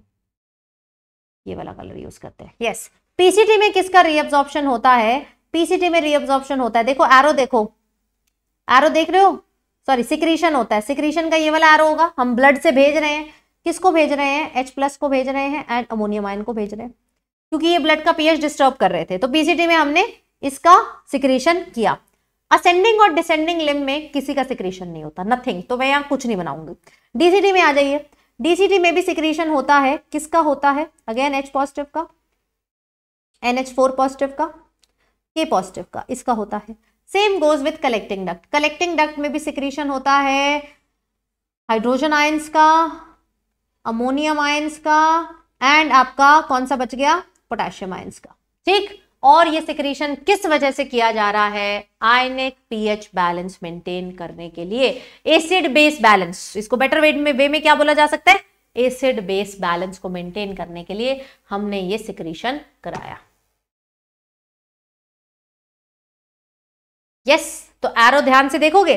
ये वाला कलर यूज़ करते हैं यस पीसीटी में किसका रीअब्जॉर्प्शन होता है पीसीटी में रीअब्जॉर्प्शन होता है देखो एरो देखो एरो देख रहे हो सॉरी सिक्रीशन होता है सिक्रीशन का ये वाला एरो होगा हम ब्लड से भेज रहे हैं किसको भेज रहे हैं एच प्लस को भेज रहे हैं एंड अमोनियम आयन को भेज रहे हैं क्योंकि ये ब्लड का पीएच डिस्टर्ब कर रहे थे तो पीसीटी में हमने इसका सिक्रीशन किया असेंडिंग और डिसेंडिंग लिम में किसी का सिक्रीशन नहीं होता नथिंग तो मैं यहाँ कुछ नहीं बनाऊंगी डीसीटी में आ जाइए डीसीटी में भी सिक्रीशन होता है किसका होता है अगेन एच पॉजिटिव का एन एच फोर पॉजिटिव का के पॉजिटिव का इसका होता है same goes with collecting duct collecting duct में भी सिक्रीशन होता है हाइड्रोजन आयंस का अमोनियम आयंस का एंड आपका कौन सा बच गया पोटेशियम आयंस का ठीक और ये सिक्रीशन किस वजह से किया जा रहा है आयनिक पीएच बैलेंस मेंटेन करने के लिए एसिड बेस बैलेंस इसको बेटर वे में वे में क्या बोला जा सकता है एसिड बेस बैलेंस को मेंटेन करने के लिए हमने ये सिक्रीशन कराया यस yes, तो एरो ध्यान से देखोगे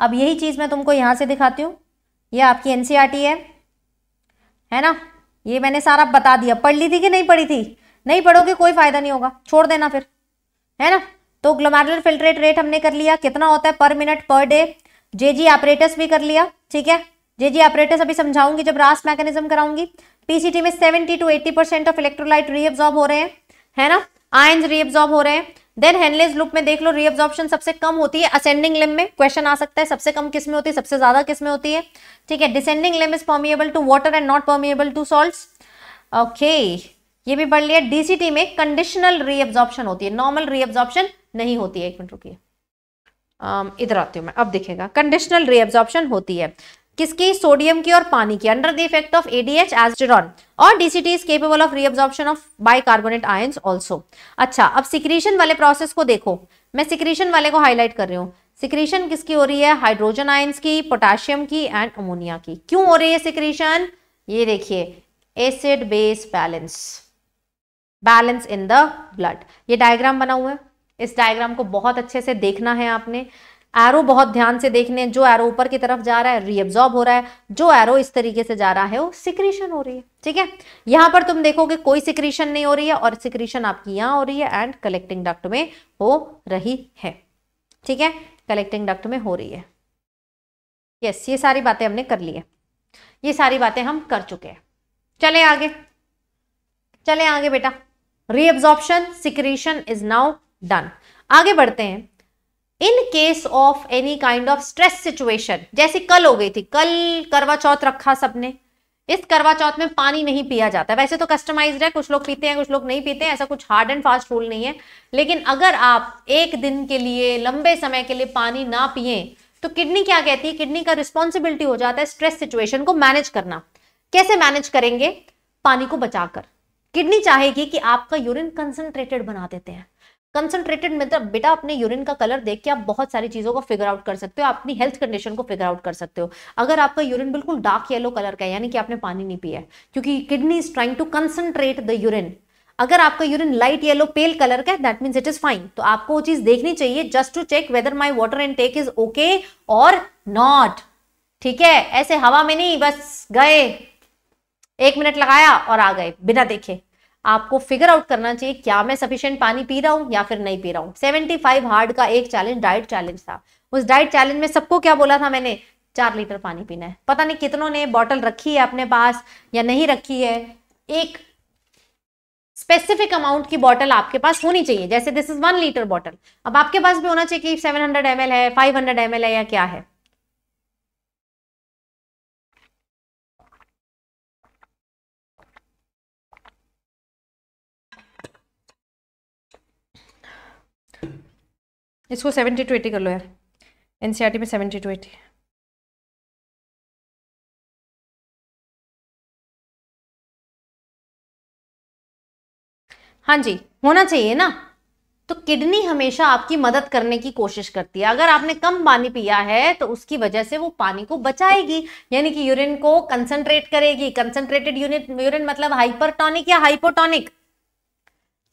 अब यही चीज मैं तुमको यहां से दिखाती हूं यह आपकी एनसीआरटी e है है ना ये मैंने सारा बता दिया पढ़ ली थी कि नहीं पढ़ी थी नहीं पढ़ोगे कोई फायदा नहीं होगा छोड़ देना फिर है ना तो ग्लोमेरुलर फिल्ट्रेट रेट हमने कर लिया कितना होता है पर मिनट पर डे जे जी ऑपरेटस भी कर लिया ठीक है जे जी ऑपरेटस अभी समझाऊंगी जब रास मैकेनिज्म कराऊंगी पीसीटी में 70 to 80 percent of electrolyte reabsorb हो रहे हैं है ना आयन्स रीअब्जॉर्ब हो रहे हैं देन हेनलेस लुप में देख लो रीअब्जॉर्प्शन सबसे कम होती है असेंडिंग लिम में क्वेश्चन आ सकता है सबसे कम किस में होती है सबसे ज्यादा किस में होती है ठीक है descending limb is permeable to water and not permeable to salt okay ये भी पढ़ लिया डीसीटी में कंडीशनल रीअब्जॉर्प्शन होती है नॉर्मल रीअब्जॉर्प्शन नहीं होती है एक मिनट रुकिए इधर आती हूँ मैं अब देखेगा कंडीशनल रीअब्जॉर्प्शन होती है किसकी सोडियम की और पानी की under the effect of ADH aldosterone और DCT is capable of reabsorption of bicarbonate ions also अच्छा अब सिक्रीशन वाले प्रोसेस को देखो मैं सिक्रीशन वाले को हाईलाइट कर रही हूँ सिक्रीशन किसकी हो रही है हाइड्रोजन आयंस की पोटेशियम की एंड अमोनिया की क्यों हो रही है सिक्रीशन ये देखिए acid base balance balance in the blood ये डायग्राम बना हुआ है इस डायग्राम को बहुत अच्छे से देखना है आपने एरो बहुत ध्यान से देखने जो एरो ऊपर की तरफ जा रहा है रीअब्जॉर्ब हो रहा है जो एरो इस तरीके से जा रहा है वो सिक्रीशन हो रही है ठीक है यहां पर तुम देखोगे कोई सिक्रीशन नहीं हो रही है और सिक्रीशन आपकी यहां हो रही है एंड कलेक्टिंग डक्ट में हो रही है ठीक है कलेक्टिंग डक्ट में हो रही है यस ये सारी बातें हमने कर ली है ये सारी बातें हम कर चुके हैं चले आगे चले आगे बेटा reabsorption secretion is now done आगे बढ़ते हैं in case of any kind of stress situation जैसे कल हो गई थी कल करवा चौथ रखा सबने इस करवा चौथ में पानी नहीं पिया जाता वैसे तो कस्टमाइज है कुछ लोग पीते हैं कुछ लोग नहीं पीते हैं ऐसा कुछ हार्ड एंड फास्ट रूल नहीं है लेकिन अगर आप एक दिन के लिए लंबे समय के लिए पानी ना पिए तो किडनी क्या कहती है किडनी का रिस्पॉन्सिबिलिटी हो जाता है स्ट्रेस सिचुएशन को मैनेज करना कैसे मैनेज करेंगे पानी को बचाकर किडनी चाहेगी कि आपका यूरिन कंसनट्रेटेड बना देते हैं कंसनट्रेटेड मतलब बेटा अपने यूरिन का कलर देख के आप बहुत सारी चीज़ों को फिगर आउट कर सकते हो अपनी हेल्थ कंडीशन को फिगर आउट कर सकते हो अगर आपका यूरिन बिल्कुल डार्क येलो कलर का है यानी कि आपने पानी नहीं पिया है क्योंकि kidney is trying to concentrate the urine अगर आपका urine light yellow pale colour का है that means it is fine तो आपको वो चीज देखनी चाहिए just to check whether my water intake is okay और नॉट ठीक है ऐसे हवा में नहीं बस गए एक मिनट लगाया और आ गए बिना देखे आपको फिगर आउट करना चाहिए क्या मैं सफिशियंट पानी पी रहा हूँ या फिर नहीं पी रहा हूँ सेवेंटी फाइव हार्ड का एक चैलेंज डाइट चैलेंज था उस डाइट चैलेंज में सबको क्या बोला था मैंने चार लीटर पानी पीना है पता नहीं कितनों ने बॉटल रखी है अपने पास या नहीं रखी है एक स्पेसिफिक अमाउंट की बॉटल आपके पास होनी चाहिए जैसे this is one litre bottle अब आपके पास भी होना चाहिए कि 700 ml है 500 ml है या क्या है इसको सेवेंटी टू एटी कर लो यार एन e में सेवेंटी टू एटी हाँ जी होना चाहिए ना तो किडनी हमेशा आपकी मदद करने की कोशिश करती है अगर आपने कम पानी पिया है तो उसकी वजह से वो पानी को बचाएगी यानी कि यूरिन को कंसंट्रेट करेगी कंसंट्रेटेड यूनिट यूरिन मतलब हाइपरटॉनिक या हाइपोटॉनिक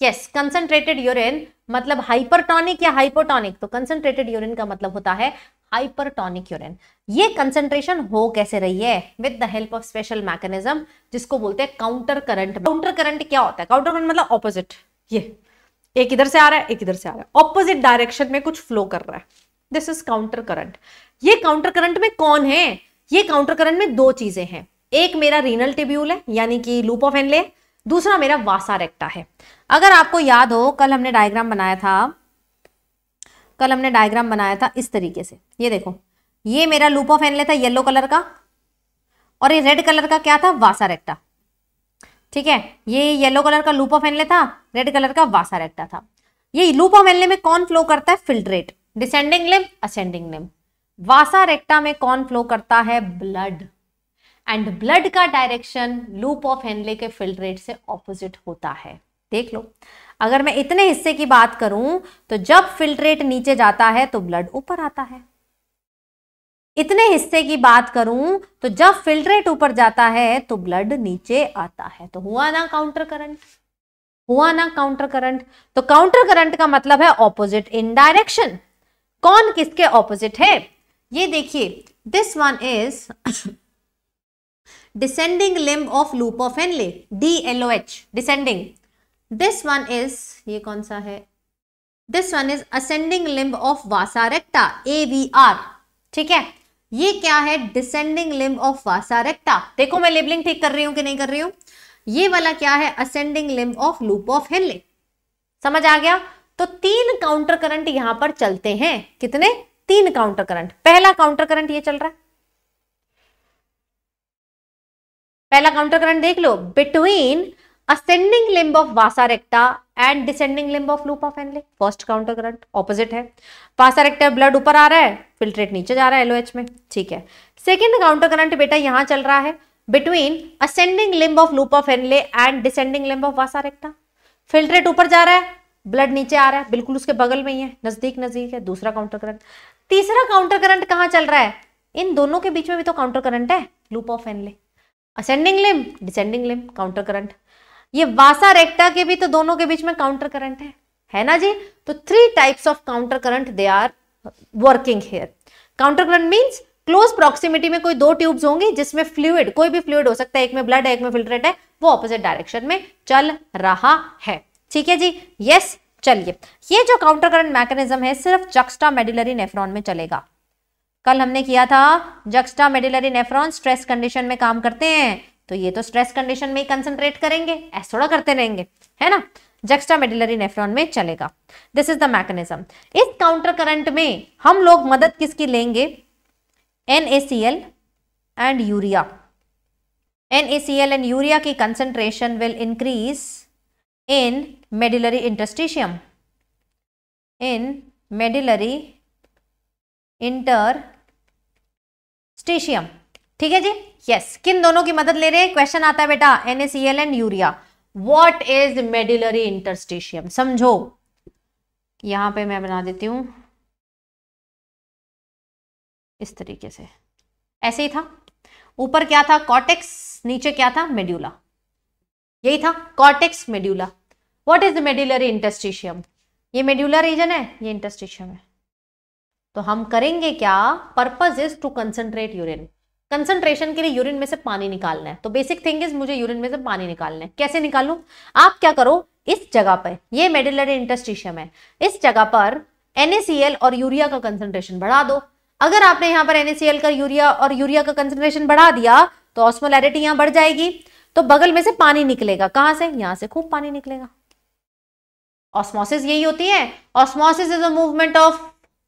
यस कंसनट्रेटेड यूरिन मतलब हाइपरटॉनिक या हाइपोटॉनिक तो कंसंट्रेटेड यूरिन का मतलब होता है हाइपरटॉनिक यूरिन ये कंसंट्रेशन हो कैसे रही है with the help of special mechanism जिसको बोलते हैं काउंटर करंट काउंटर करंट क्या होता है काउंटर करंट मतलब ऑपोजिट ये एक इधर से आ रहा है एक इधर से आ रहा है ऑपोजिट डायरेक्शन में कुछ फ्लो कर रहा है दिस इज काउंटर करंट ये काउंटर करंट में कौन है ये काउंटर करंट में दो चीजें हैं एक मेरा रीनल टिब्यूल है यानी कि लूप ऑफ है दूसरा मेरा वासा रेक्टा है अगर आपको याद हो कल हमने डायग्राम बनाया था कल हमने डायग्राम बनाया था इस तरीके से ये देखो ये मेरा लूप ऑफ एनले था येलो कलर का और ये रेड कलर का क्या था वासा रेक्टा ठीक है ये येलो कलर का लूप ऑफ एनले था रेड कलर का वासा रेक्टा था ये लूप ऑफ एनले में कौन फ्लो करता है filtrate descending limb ascending limb vasa recta में कौन फ्लो करता है ब्लड एंड ब्लड का डायरेक्शन लूप ऑफ हेनले के फिल्ट्रेट से ऑपोजिट होता है देख लो अगर मैं इतने हिस्से की बात करूं तो जब फिल्ट्रेट नीचे जाता है तो ब्लड ऊपर आता है इतने हिस्से की बात करूं तो जब फिल्ट्रेट ऊपर जाता है तो ब्लड नीचे आता है तो हुआ ना काउंटर करंट हुआ ना काउंटर करंट तो काउंटर करंट का मतलब है ऑपोजिट इन डायरेक्शन कौन किसके ऑपोजिट है ये देखिए this one is descending limb of loop of henle dloh descending this one is ye kaun sa hai this one is ascending limb of vasa recta avr theek hai ये क्या है descending limb of वासा देखो मैं labelling ठीक कर रही हूं कि नहीं कर रही हूं ये वाला क्या है ascending limb of loop of Henle समझ आ गया तो तीन काउंटर करंट यहां पर चलते हैं कितने तीन काउंटर करंट पहला काउंटर करंट ये चल रहा है पहला काउंटर करंट देख लो between ascending limb of vasa recta and descending limb of loop of Henle first counter current opposite है वासा रेक्टा ब्लड ऊपर आ रहा है फिल्ट्रेट नीचे जा रहा है एलओएच में ठीक है सेकेंड काउंटर करंट बेटा यहाँ चल रहा है between ascending limb of loop of Henle and descending limb of vasa recta filtrate ऊपर जा रहा है ब्लड नीचे आ रहा है बिल्कुल उसके बगल में ही है नजदीक नजदीक है दूसरा काउंटर करंट तीसरा काउंटर करंट कहाँ चल रहा है इन दोनों के बीच में भी तो काउंटर करंट है loop of Henle ascending limb descending limb counter current ये वासा रेक्टा के भी तो दोनों के बीच में काउंटर करंट है है ना जी तो three types of counter current they are working here counter current means close proximity में कोई दो ट्यूब्स होंगे जिसमें फ्लूड कोई भी फ्लूड हो सकता है एक में ब्लड है एक में फिल्ट्रेट है वो ऑपोजिट डायरेक्शन में चल रहा है ठीक है जी यस yes, चलिए ये जो काउंटर करंट मैकेनिज्म है सिर्फ जक्स्टा मेडिलरी नेफ्रॉन में चलेगा कल हमने किया था juxtamedullary nephron stress condition में काम करते हैं तो ये तो स्ट्रेस कंडीशन में ही कंसंट्रेट करेंगे ऐसा थोड़ा करते रहेंगे है ना जक्स्टा मेडिलरी नेफ्रॉन में चलेगा दिस इज द मैकेनिज्म इस काउंटर करंट में हम लोग मदद किसकी लेंगे N and urea NaCl and urea की concentration will increase in medullary interstitium in medullary interstitium ठीक है जी यस yes. किन दोनों की मदद ले रहे हैं क्वेश्चन आता है बेटा NaCl and urea what is medullary interstitium समझो यहां पे मैं बना देती हूं इस तरीके से ऐसे ही था ऊपर क्या था कॉटेक्स नीचे क्या था मेड्यूला यही था cortex medulla what is the medullary interstitium ये मेड्यूला रीजन है ये इंटरस्टेशियम है तो हम करेंगे क्या purpose is to concentrate urine concentration के लिए यूरिन में से पानी निकालना है तो बेसिक थिंग इज मुझे यूरिन में से पानी निकालना है कैसे निकालू आप क्या करो इस जगह पर ये मेडिलरी इंटस्टिशियम है इस जगह पर एनएसीएल और यूरिया का कंसनट्रेशन बढ़ा दो अगर आपने यहां पर एनएसीएल का यूरिया और यूरिया का कंसनट्रेशन बढ़ा दिया तो ऑस्मोलैरिटी यहां बढ़ जाएगी तो बगल में से पानी निकलेगा कहां से यहां से खूब पानी निकलेगा ऑस्मोसिस यही होती है osmosis is a movement of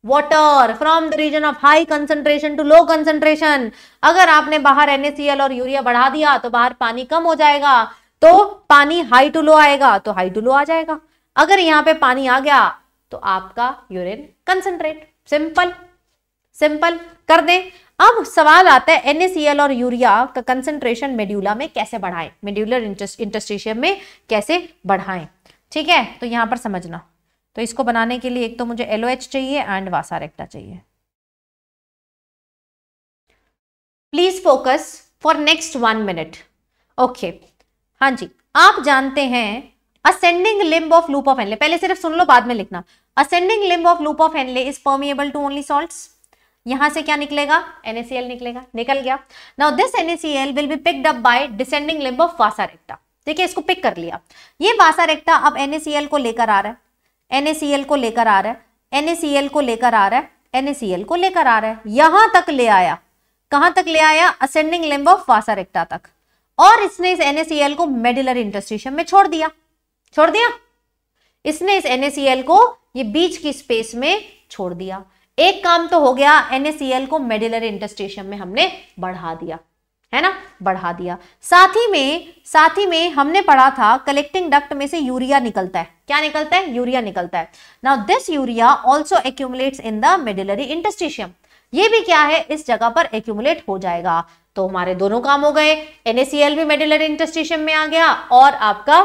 water from the region of high concentration to low concentration अगर आपने बाहर एनएसीएल और यूरिया बढ़ा दिया तो बाहर पानी कम हो जाएगा तो पानी हाई टू लो आएगा तो हाई टू लो आ जाएगा अगर यहाँ पे पानी आ गया तो आपका यूरिन कंसंट्रेट सिंपल सिंपल कर दें अब सवाल आता है एनएसीएल और यूरिया का कंसेंट्रेशन मेड्यूला में कैसे बढ़ाएं मेड्यूलर इंटस्ट्रेशियम में कैसे बढ़ाएं ठीक है तो यहां पर समझना तो इसको बनाने के लिए एक तो मुझे एच चाहिए एंड वासा रेक्टा चाहिए please focus for next one minute okay हाँ जी आप जानते हैं ascending limb of loop of Henle पहले सिर्फ सुन लो बाद में लिखना ascending limb of loop of Henle is permeable to only salt यहां से क्या निकलेगा एनएसीएल निकलेगा निकल गया now this NaCl will be picked up by descending limb of vasa recta है इसको पिक कर लिया ये वासा रेक्टा अब एनएसीएल को लेकर आ रहा है एन को लेकर आ रहा है एन को लेकर आ रहा है एन को लेकर आ रहा है यहां तक ले आया कहां तक ले आया ascending limb of vasa recta तक और इसने इस एन को मेडुलर इंटरस्टिशियम में छोड़ दिया छोड़ दिया इसने इस एन को ये बीच की स्पेस में छोड़ दिया एक काम तो हो गया एन को मेडुलर इंटरस्टेशन में हमने बढ़ा दिया है ना बढ़ा दिया साथ ही में साथ ही में हमने पढ़ा था कलेक्टिंग डक्ट में से यूरिया निकलता है क्या निकलता है यूरिया निकलता है now this urea also accumulate in the medullary interstitium ये भी क्या है इस जगह पर एक्यूमुलेट हो जाएगा तो हमारे दोनों काम हो गए एनएसीएल भी मेडिलरी इंटस्टिशियम में आ गया और आपका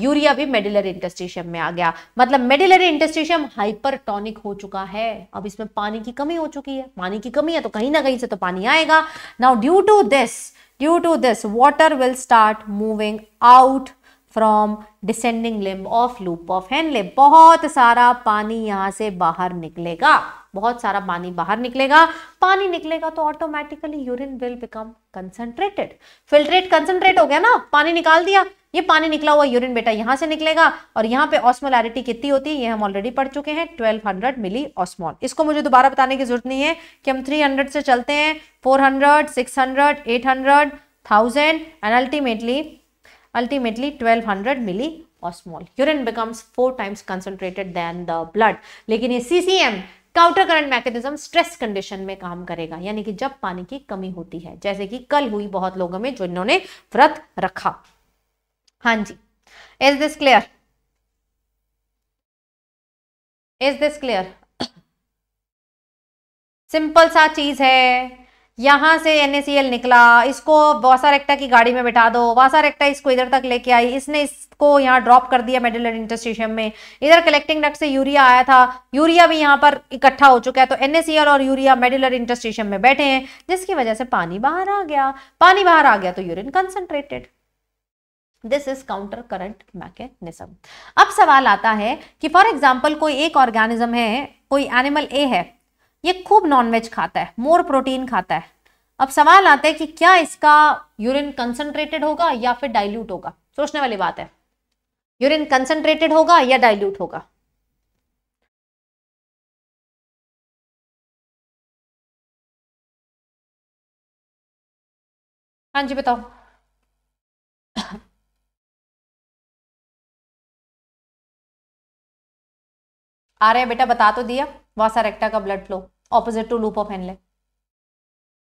यूरिया भी मेडिलरी इंटस्टिशियम में आ गया मतलब मेडिलरी इंटस्टिशियम हाइपरटोनिक हो चुका है अब इसमें पानी की कमी हो चुकी है पानी की कमी है तो कहीं ना कहीं से तो पानी आएगा now due to this due to this water will start moving out from descending limb of loop of Henle limb बहुत सारा पानी यहां से बाहर निकलेगा बहुत सारा पानी बाहर निकलेगा पानी निकलेगा तो automatically urine will become concentrated filtrate concentrate हो गया ना पानी निकाल दिया ये पानी निकला हुआ यूरिन बेटा यहाँ से निकलेगा और यहाँ पे ऑस्मोलैरिटी कितनी होती है ये हम ऑलरेडी पढ़ चुके हैं 1200 मिली ऑस्मोल इसको मुझे दोबारा बताने की जरूरत नहीं है कि हम 300 से चलते हैं 400, 600, 800, 1000 and ultimately ultimately 1200 milli osmol urine becomes four times concentrated than the blood लेकिन ये CCM counter current mechanism stress condition में काम करेगा यानी कि जब पानी की कमी होती है जैसे कि कल हुई बहुत लोगों में जो इन्होंने व्रत रखा हाँ जी is this clear is this clear simple सा चीज है यहां से एन निकला इसको वासा रेक्टा की गाड़ी में बिठा दो वासा रेक्टा इसको इधर तक लेके आई इसने इसको यहाँ ड्रॉप कर दिया मेडल इंटरस्टेशन में इधर कलेक्टिंग डक से यूरिया आया था यूरिया भी यहाँ पर इकट्ठा हो चुका है तो एन और यूरिया मेडल इंटरस्टेशन में बैठे हैं जिसकी वजह से पानी बाहर आ गया पानी बाहर आ गया तो urine concentrated this is counter current mechanism अब सवाल आता है कि फॉर एग्जाम्पल कोई एक ऑर्गेनिज्म है कोई एनिमल ए है ये खूब नॉनवेज खाता है मोर प्रोटीन खाता है अब सवाल आता है कि क्या इसका यूरिन कंसनट्रेटेड होगा या फिर डाइल्यूट होगा सोचने वाली बात है यूरिन कंसनट्रेटेड होगा या डाइल्यूट होगा हाँ जी बताओ आ रहे हैं बेटा बता तो दिया वासा रेक्टा का blood flow opposite to loop of Henle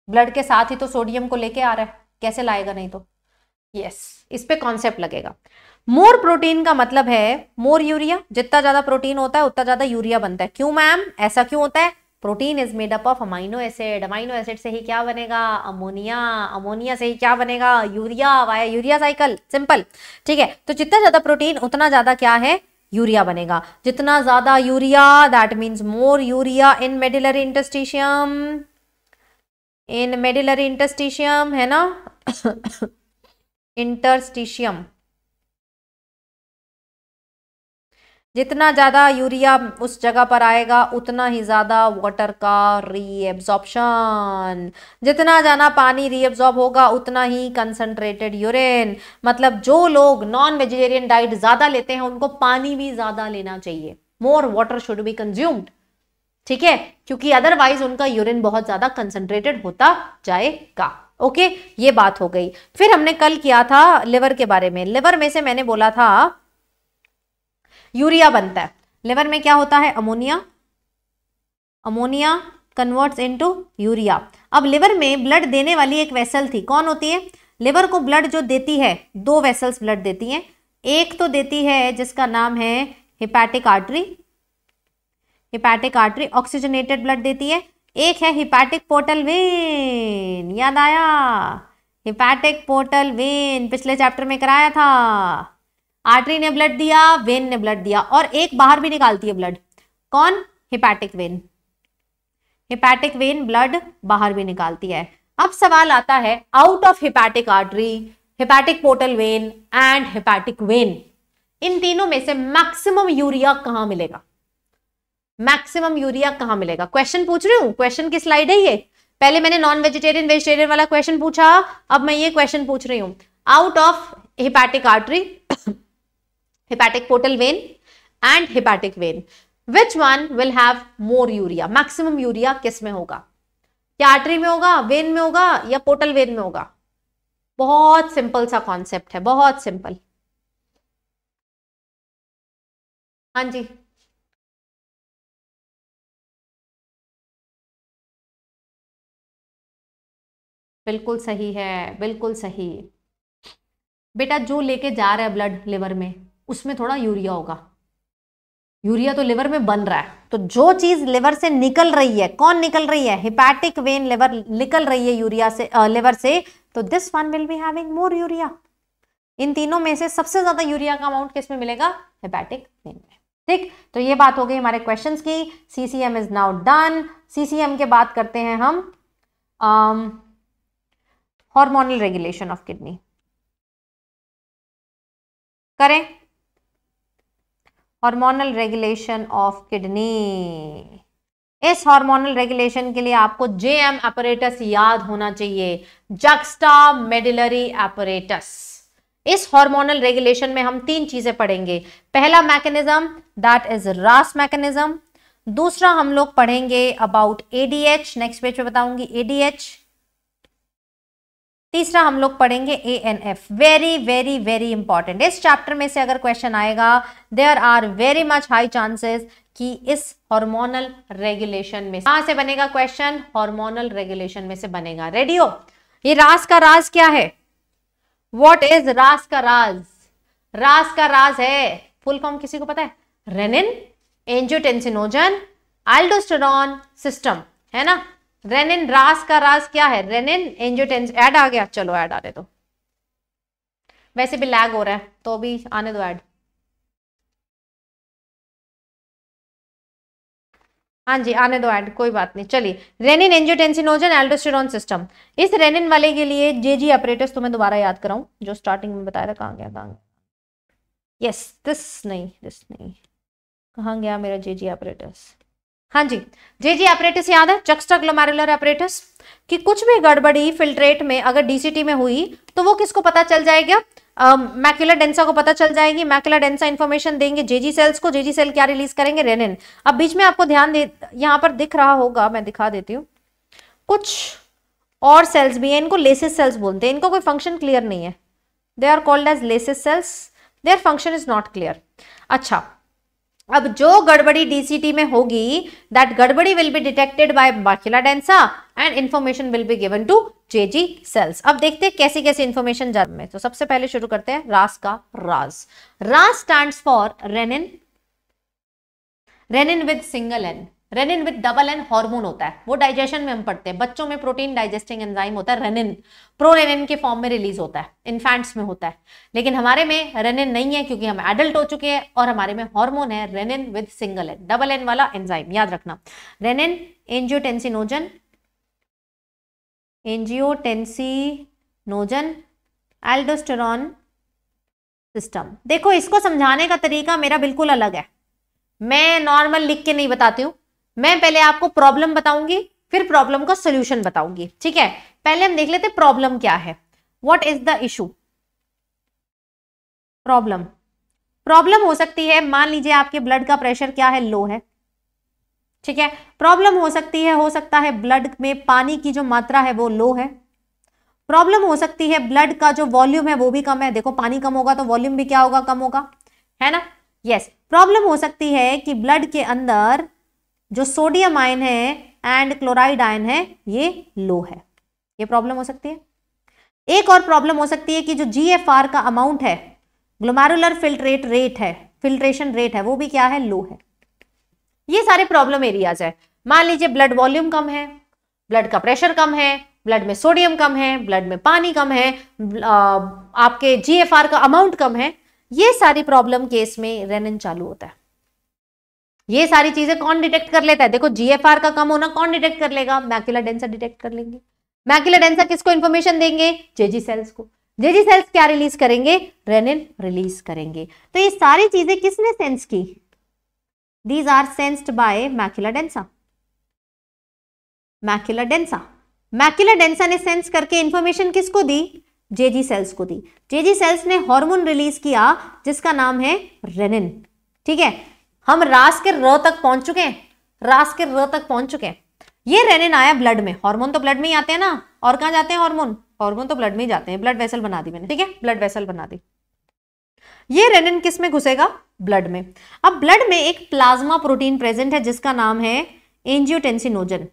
blood के साथ ही तो सोडियम को लेके आ रहा है कैसे लाएगा नहीं तो यस yes, इस पे कॉन्सेप्ट लगेगा मोर प्रोटीन का मतलब है मोर यूरिया जितना ज्यादा प्रोटीन होता है उतना ज्यादा यूरिया बनता है क्यों मैम ऐसा क्यों होता है protein is made up of amino acid amino acid से ही क्या बनेगा अमोनिया अमोनिया से ही क्या बनेगा urea via urea cycle simple ठीक है तो जितना ज्यादा प्रोटीन उतना ज्यादा क्या है यूरिया बनेगा जितना ज्यादा urea that means more urea in medullary interstitium in medullary interstitium है ना इंटरस्टिशियम जितना ज़्यादा यूरिया उस जगह पर आएगा उतना ही ज़्यादा वाटर का रीएब्जॉर्प्शन जितना ज़्यादा पानी रीएब्जॉर्ब होगा उतना ही कंसनट्रेटेड यूरिन मतलब जो लोग नॉन वेजिटेरियन डाइट ज़्यादा लेते हैं उनको पानी भी ज़्यादा लेना चाहिए more water should be consumed ठीक है क्योंकि अदरवाइज उनका यूरिन बहुत ज़्यादा कंसनट्रेटेड होता जाएगा ओके ये बात हो गई फिर हमने कल किया था लिवर के बारे में लिवर में से मैंने बोला था यूरिया बनता है लिवर में क्या होता है ammonia ammonia converts into urea अब लिवर में ब्लड देने वाली एक वेसल थी कौन होती है लिवर को ब्लड जो देती है दो वेसल्स ब्लड देती हैं एक तो देती है जिसका नाम है hepatic artery hepatic artery oxygenated blood देती है एक है हिपैटिक पोर्टल वेन याद आया हिपैटिक पोर्टल वेन पिछले चैप्टर में कराया था आर्टरी ने ब्लड दिया वेन ने ब्लड दिया और एक बाहर भी निकालती है ब्लड कौन hepatic vein hepatic vein blood बाहर भी निकालती है अब सवाल आता है out of hepatic artery hepatic portal vein and hepatic vein इन तीनों में से मैक्सिमम यूरिया कहां मिलेगा मैक्सिमम यूरिया कहां मिलेगा क्वेश्चन पूछ रही हूँ क्वेश्चन की स्लाइड है ये पहले मैंने नॉन वेजिटेरियन वेजिटेरियन वाला क्वेश्चन पूछा अब मैं ये क्वेश्चन पूछ रही हूँ out of hepatic artery hepatic portal vein and hepatic vein which one will have more urea maximum urea किस में होगा क्या आर्टरी में होगा वेन में होगा या पोर्टल वेन में होगा बहुत सिंपल सा कॉन्सेप्ट है बहुत सिंपल हाँ जी बिल्कुल सही है बिल्कुल सही बेटा जो लेके जा रहा है ब्लड लिवर में उसमें थोड़ा यूरिया होगा यूरिया तो लिवर में बन रहा है तो जो चीज लिवर से निकल रही है कौन निकल रही है हिपैटिक वेन लिवर निकल रही है यूरिया से आ, लिवर से तो this one will be having more urea इन तीनों में से सबसे ज्यादा यूरिया का अमाउंट किसमें मिलेगा हिपैटिक वेन में ठीक तो ये बात हो गई हमारे क्वेश्चन की CCM is now done CCM के बात करते हैं हम हॉर्मोनल रेगुलेशन ऑफ किडनी करें हार्मोनल रेगुलेशन ऑफ किडनी इस हार्मोनल रेगुलेशन के लिए आपको जे एम अपरेटस याद होना चाहिए जक्स्टा मेडिलरी अपरेटस इस हार्मोनल रेगुलेशन में हम तीन चीजें पढ़ेंगे पहला mechanism that is RAS mechanism दूसरा हम लोग पढ़ेंगे अबाउट एडीएच नेक्स्ट पेज पे बताऊंगी एडीएच तीसरा हम लोग पढ़ेंगे A N F very very very important इस चैप्टर में से अगर क्वेश्चन आएगा there are very much high chances कि इस हार्मोनल रेगुलेशन में कहां से बनेगा क्वेश्चन हार्मोनल रेगुलेशन में से बनेगा रेडियो ये रास का राज क्या है वॉट इज रास का राज रास का राज है फुल फॉर्म किसी को पता है रेनिन एंजियोटेंसिनोजन एल्डोस्टेरॉन सिस्टम है ना रेनिन रास का रास क्या है रेनिन एंजियोटेंस ऐड आ गया चलो ऐड आने दो वैसे भी लैग हो रहा है तो भी आने दो ऐड हाँ जी आने दो ऐड कोई बात नहीं चलिए रेनिन एंजियोटेंसिनोजन एल्डोस्टेरॉन सिस्टम इस रेनिन वाले के लिए जे जी ऑपरेटर्स तुम्हें दोबारा याद कराऊं जो स्टार्टिंग में बताया था कहाँ गया कहाँ गया यस दिस नहीं दिस नहीं कहाँ गया मेरा जे जी अपरेटस हाँ जी जी जी अपरेटिस याद है चक्सटा ग्लोमेरुलर ऑपरेटिस कि कुछ भी गड़बड़ी फिल्ट्रेट में अगर डीसीटी में हुई तो वो किसको पता चल जाएगा uh, डेंसा को पता चल जाएगी मैक्यूला डेंसा इन्फॉर्मेशन देंगे जेजी सेल्स को जेजी सेल क्या रिलीज करेंगे रेनिन अब बीच में आपको ध्यान दे यहाँ पर दिख रहा होगा मैं दिखा देती हूँ कुछ और सेल्स भी हैं इनको लेसिस सेल्स बोलते हैं इनको कोई फंक्शन क्लियर नहीं है they are called as lacis cells their function is not clear अच्छा अब जो गड़बड़ी डीसीटी में होगी दैट गड़बड़ी will be detected by macula densa and information will be given to JG cells अब देखते हैं कैसी कैसी इन्फॉर्मेशन जन्म में तो सबसे पहले शुरू करते हैं रास का RAS RAS stand for renin renin with single N rennin with double N hormone होता है वो डाइजेशन में हम पढ़ते हैं बच्चों में प्रोटीन डाइजेस्टिंग एंजाइम होता है रेनिन प्रोरेनिन के फॉर्म में रिलीज होता है इन्फेंट्स में होता है लेकिन हमारे में रेनिन नहीं है क्योंकि हम एडल्ट हो चुके हैं और हमारे में हार्मोन है renin with single N double N वाला एंजाइम याद रखना renin angiotensinogen angiotensinogen aldosterone system देखो इसको समझाने का तरीका मेरा बिल्कुल अलग है मैं नॉर्मल लिख के नहीं बताती हूँ मैं पहले आपको प्रॉब्लम बताऊंगी फिर प्रॉब्लम का सोल्यूशन बताऊंगी ठीक है पहले हम देख लेते प्रॉब्लम क्या है what is the issue problem problem हो सकती है मान लीजिए आपके ब्लड का प्रेशर क्या है लो है ठीक है प्रॉब्लम हो सकती है हो सकता है ब्लड में पानी की जो मात्रा है वो लो है प्रॉब्लम हो सकती है ब्लड का जो वॉल्यूम है वो भी कम है देखो पानी कम होगा तो वॉल्यूम भी क्या होगा कम होगा है ना यस yes. प्रॉब्लम हो सकती है कि ब्लड के अंदर जो सोडियम आयन है एंड क्लोराइड आयन है ये लो है ये प्रॉब्लम हो सकती है एक और प्रॉब्लम हो सकती है कि जो जी का अमाउंट है ग्लोमारुलर फिल्ट्रेट रेट है फिल्ट्रेशन रेट है वो भी क्या है लो है ये सारे प्रॉब्लम एरियाज है मान लीजिए ब्लड वॉल्यूम कम है ब्लड का प्रेशर कम है ब्लड में सोडियम कम है ब्लड में पानी कम है आपके जीएफआर का अमाउंट कम है ये सारी प्रॉब्लम केस में रेनन चालू होता है ये सारी चीजें कौन डिटेक्ट कर लेता है देखो जीएफआर का कम होना कौन डिटेक्ट कर लेगा मैक्यूला डेंसर डिटेक्ट कर लेंगे मैक्यूला डेंसर किसको इन्फॉर्मेशन देंगे जेजी सेल्स को जेजी सेल्स क्या रिलीज करेंगे रेनिन रिलीज करेंगे तो ये सारी चीजें किसने सेंस की these are sensed by macula densa macula densa macula densa ने सेंस करके इन्फॉर्मेशन किसको दी जेजी सेल्स को दी जेजी सेल्स ने हार्मोन रिलीज किया जिसका नाम है रेनिन ठीक है हम रास के र तक पहुंच चुके हैं रास के र तक पहुंच चुके हैं ये रेनिन आया ब्लड में हार्मोन तो ब्लड में ही आते हैं ना और कहा जाते हैं हार्मोन हार्मोन तो ब्लड में ही जाते हैं ब्लड वेसल बना दी मैंने ठीक है ब्लड वेसल बना दी ये रेनिन किस में घुसेगा ब्लड में अब ब्लड में एक प्लाज्मा प्रोटीन प्रेजेंट है जिसका नाम है एंजियोटेंसिनोजन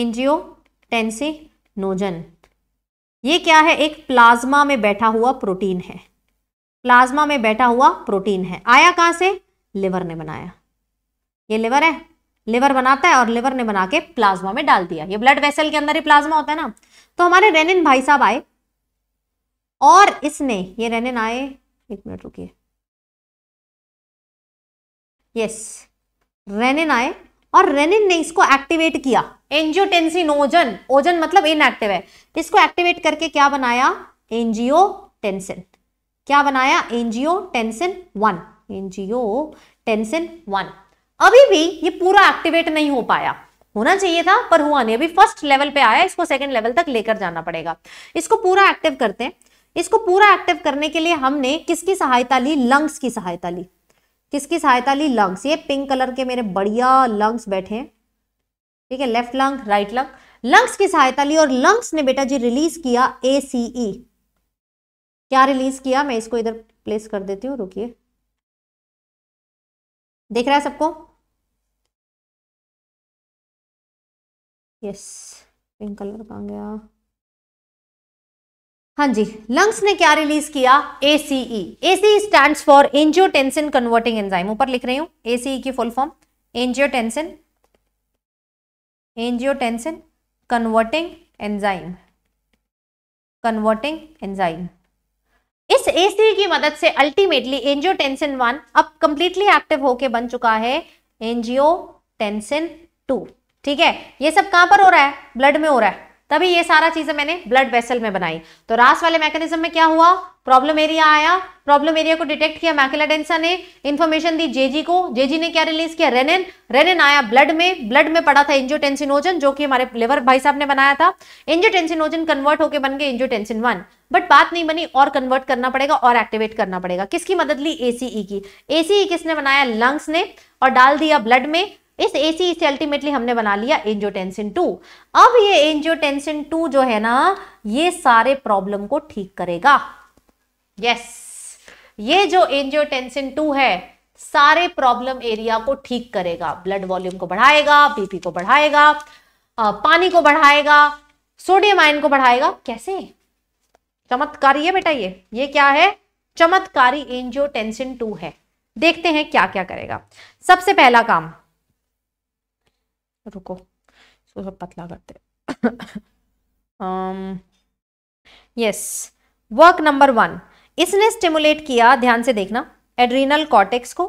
एंजियोटेंसिनोजन ये क्या है एक प्लाज्मा में बैठा हुआ प्रोटीन है प्लाज्मा में बैठा हुआ प्रोटीन है आया कहाँ से लिवर ने बनाया ये लिवर है लिवर बनाता है और लिवर ने बना के प्लाज्मा में डाल दिया ये ब्लड वेसल के अंदर ही प्लाज्मा होता है ना तो हमारे रेनिन भाई साहब आए और इसने ये रेनिन आए एक मिनट रुकिए यस रेनिन आए और रेनिन ने इसको एक्टिवेट किया एंजियोटेंसिन ओजन ओजन मतलब इनएक्टिव है इसको एक्टिवेट करके क्या बनाया एंजियोटेंसिन क्या बनाया angiotensin one angiotensin one अभी भी ये पूरा एक्टिवेट नहीं हो पाया होना चाहिए था पर हुआ नहीं अभी फर्स्ट लेवल पे आया इसको सेकंड लेवल तक लेकर जाना पड़ेगा इसको पूरा एक्टिव करते हैं इसको पूरा एक्टिव करने के लिए हमने किसकी सहायता ली लंग्स की सहायता ली किसकी सहायता ली लंग्स ये पिंक कलर के मेरे बढ़िया लंग्स बैठे हैं ठीक है left lung right lung lungs की सहायता ली और लंग्स ने बेटा जी रिलीज किया ए सीई क्या रिलीज किया मैं इसको इधर प्लेस कर देती हूँ रुकिए देख रहा है सबको यस पिंक कलर का गया हाँ जी लंग्स ने क्या रिलीज किया A A C stand for tensin converting enzyme ऊपर लिख रही हूँ सीई e की full form angiotensin tensin converting enzyme converting enzyme इस एसी की मदद से अल्टीमेटली टेंसिन वन अब कंप्लीटली एक्टिव होके बन चुका है टेंसिन टू ठीक है ये सब कहां पर हो रहा है ब्लड में हो रहा है तभी ये सारा चीजें मैंने ब्लड वेसल में बनाई तो रास वाले मैकेनिज्म में क्या हुआ प्रॉब्लम एरिया आया प्रॉब्लम एरिया को डिटेक्ट किया मैकेला डेंसा ने इन्फॉर्मेशन दी जेजी को जेजी ने क्या रिलीज किया रेनिन रेनिन आया ब्लड में ब्लड में पड़ा था इंजोटेंसिनोजन जो कि हमारे लिवर भाई साहब ने बनाया था इंजोटेंसिनोजन कन्वर्ट होकर बन गए इंजोटेंसिन वन बट बात नहीं बनी और कन्वर्ट करना पड़ेगा और एक्टिवेट करना पड़ेगा किसकी मदद ली एसीई e की एसीई e किसने बनाया लंग्स ने और डाल दिया ब्लड में इस एसीई e से अल्टीमेटली हमने बना लिया एंजियोटेंसिन टू अब ये एंजियोटेंसिन टू जो है ना ये सारे प्रॉब्लम को ठीक करेगा यस ये जो एंजियोटेंसिन टू है सारे प्रॉब्लम एरिया को ठीक करेगा ब्लड वॉल्यूम को बढ़ाएगा बीपी को बढ़ाएगा पानी को बढ़ाएगा सोडियम आयन को बढ़ाएगा कैसे चमत्कारी है बेटा ये ये क्या है चमत्कारी एनजियो टेंशन टू है देखते हैं क्या क्या करेगा सबसे पहला काम रुको इसको सब पतला करते यस वर्क नंबर वन इसने स्टिमुलेट किया ध्यान से देखना एड्रीनल कॉटेक्स को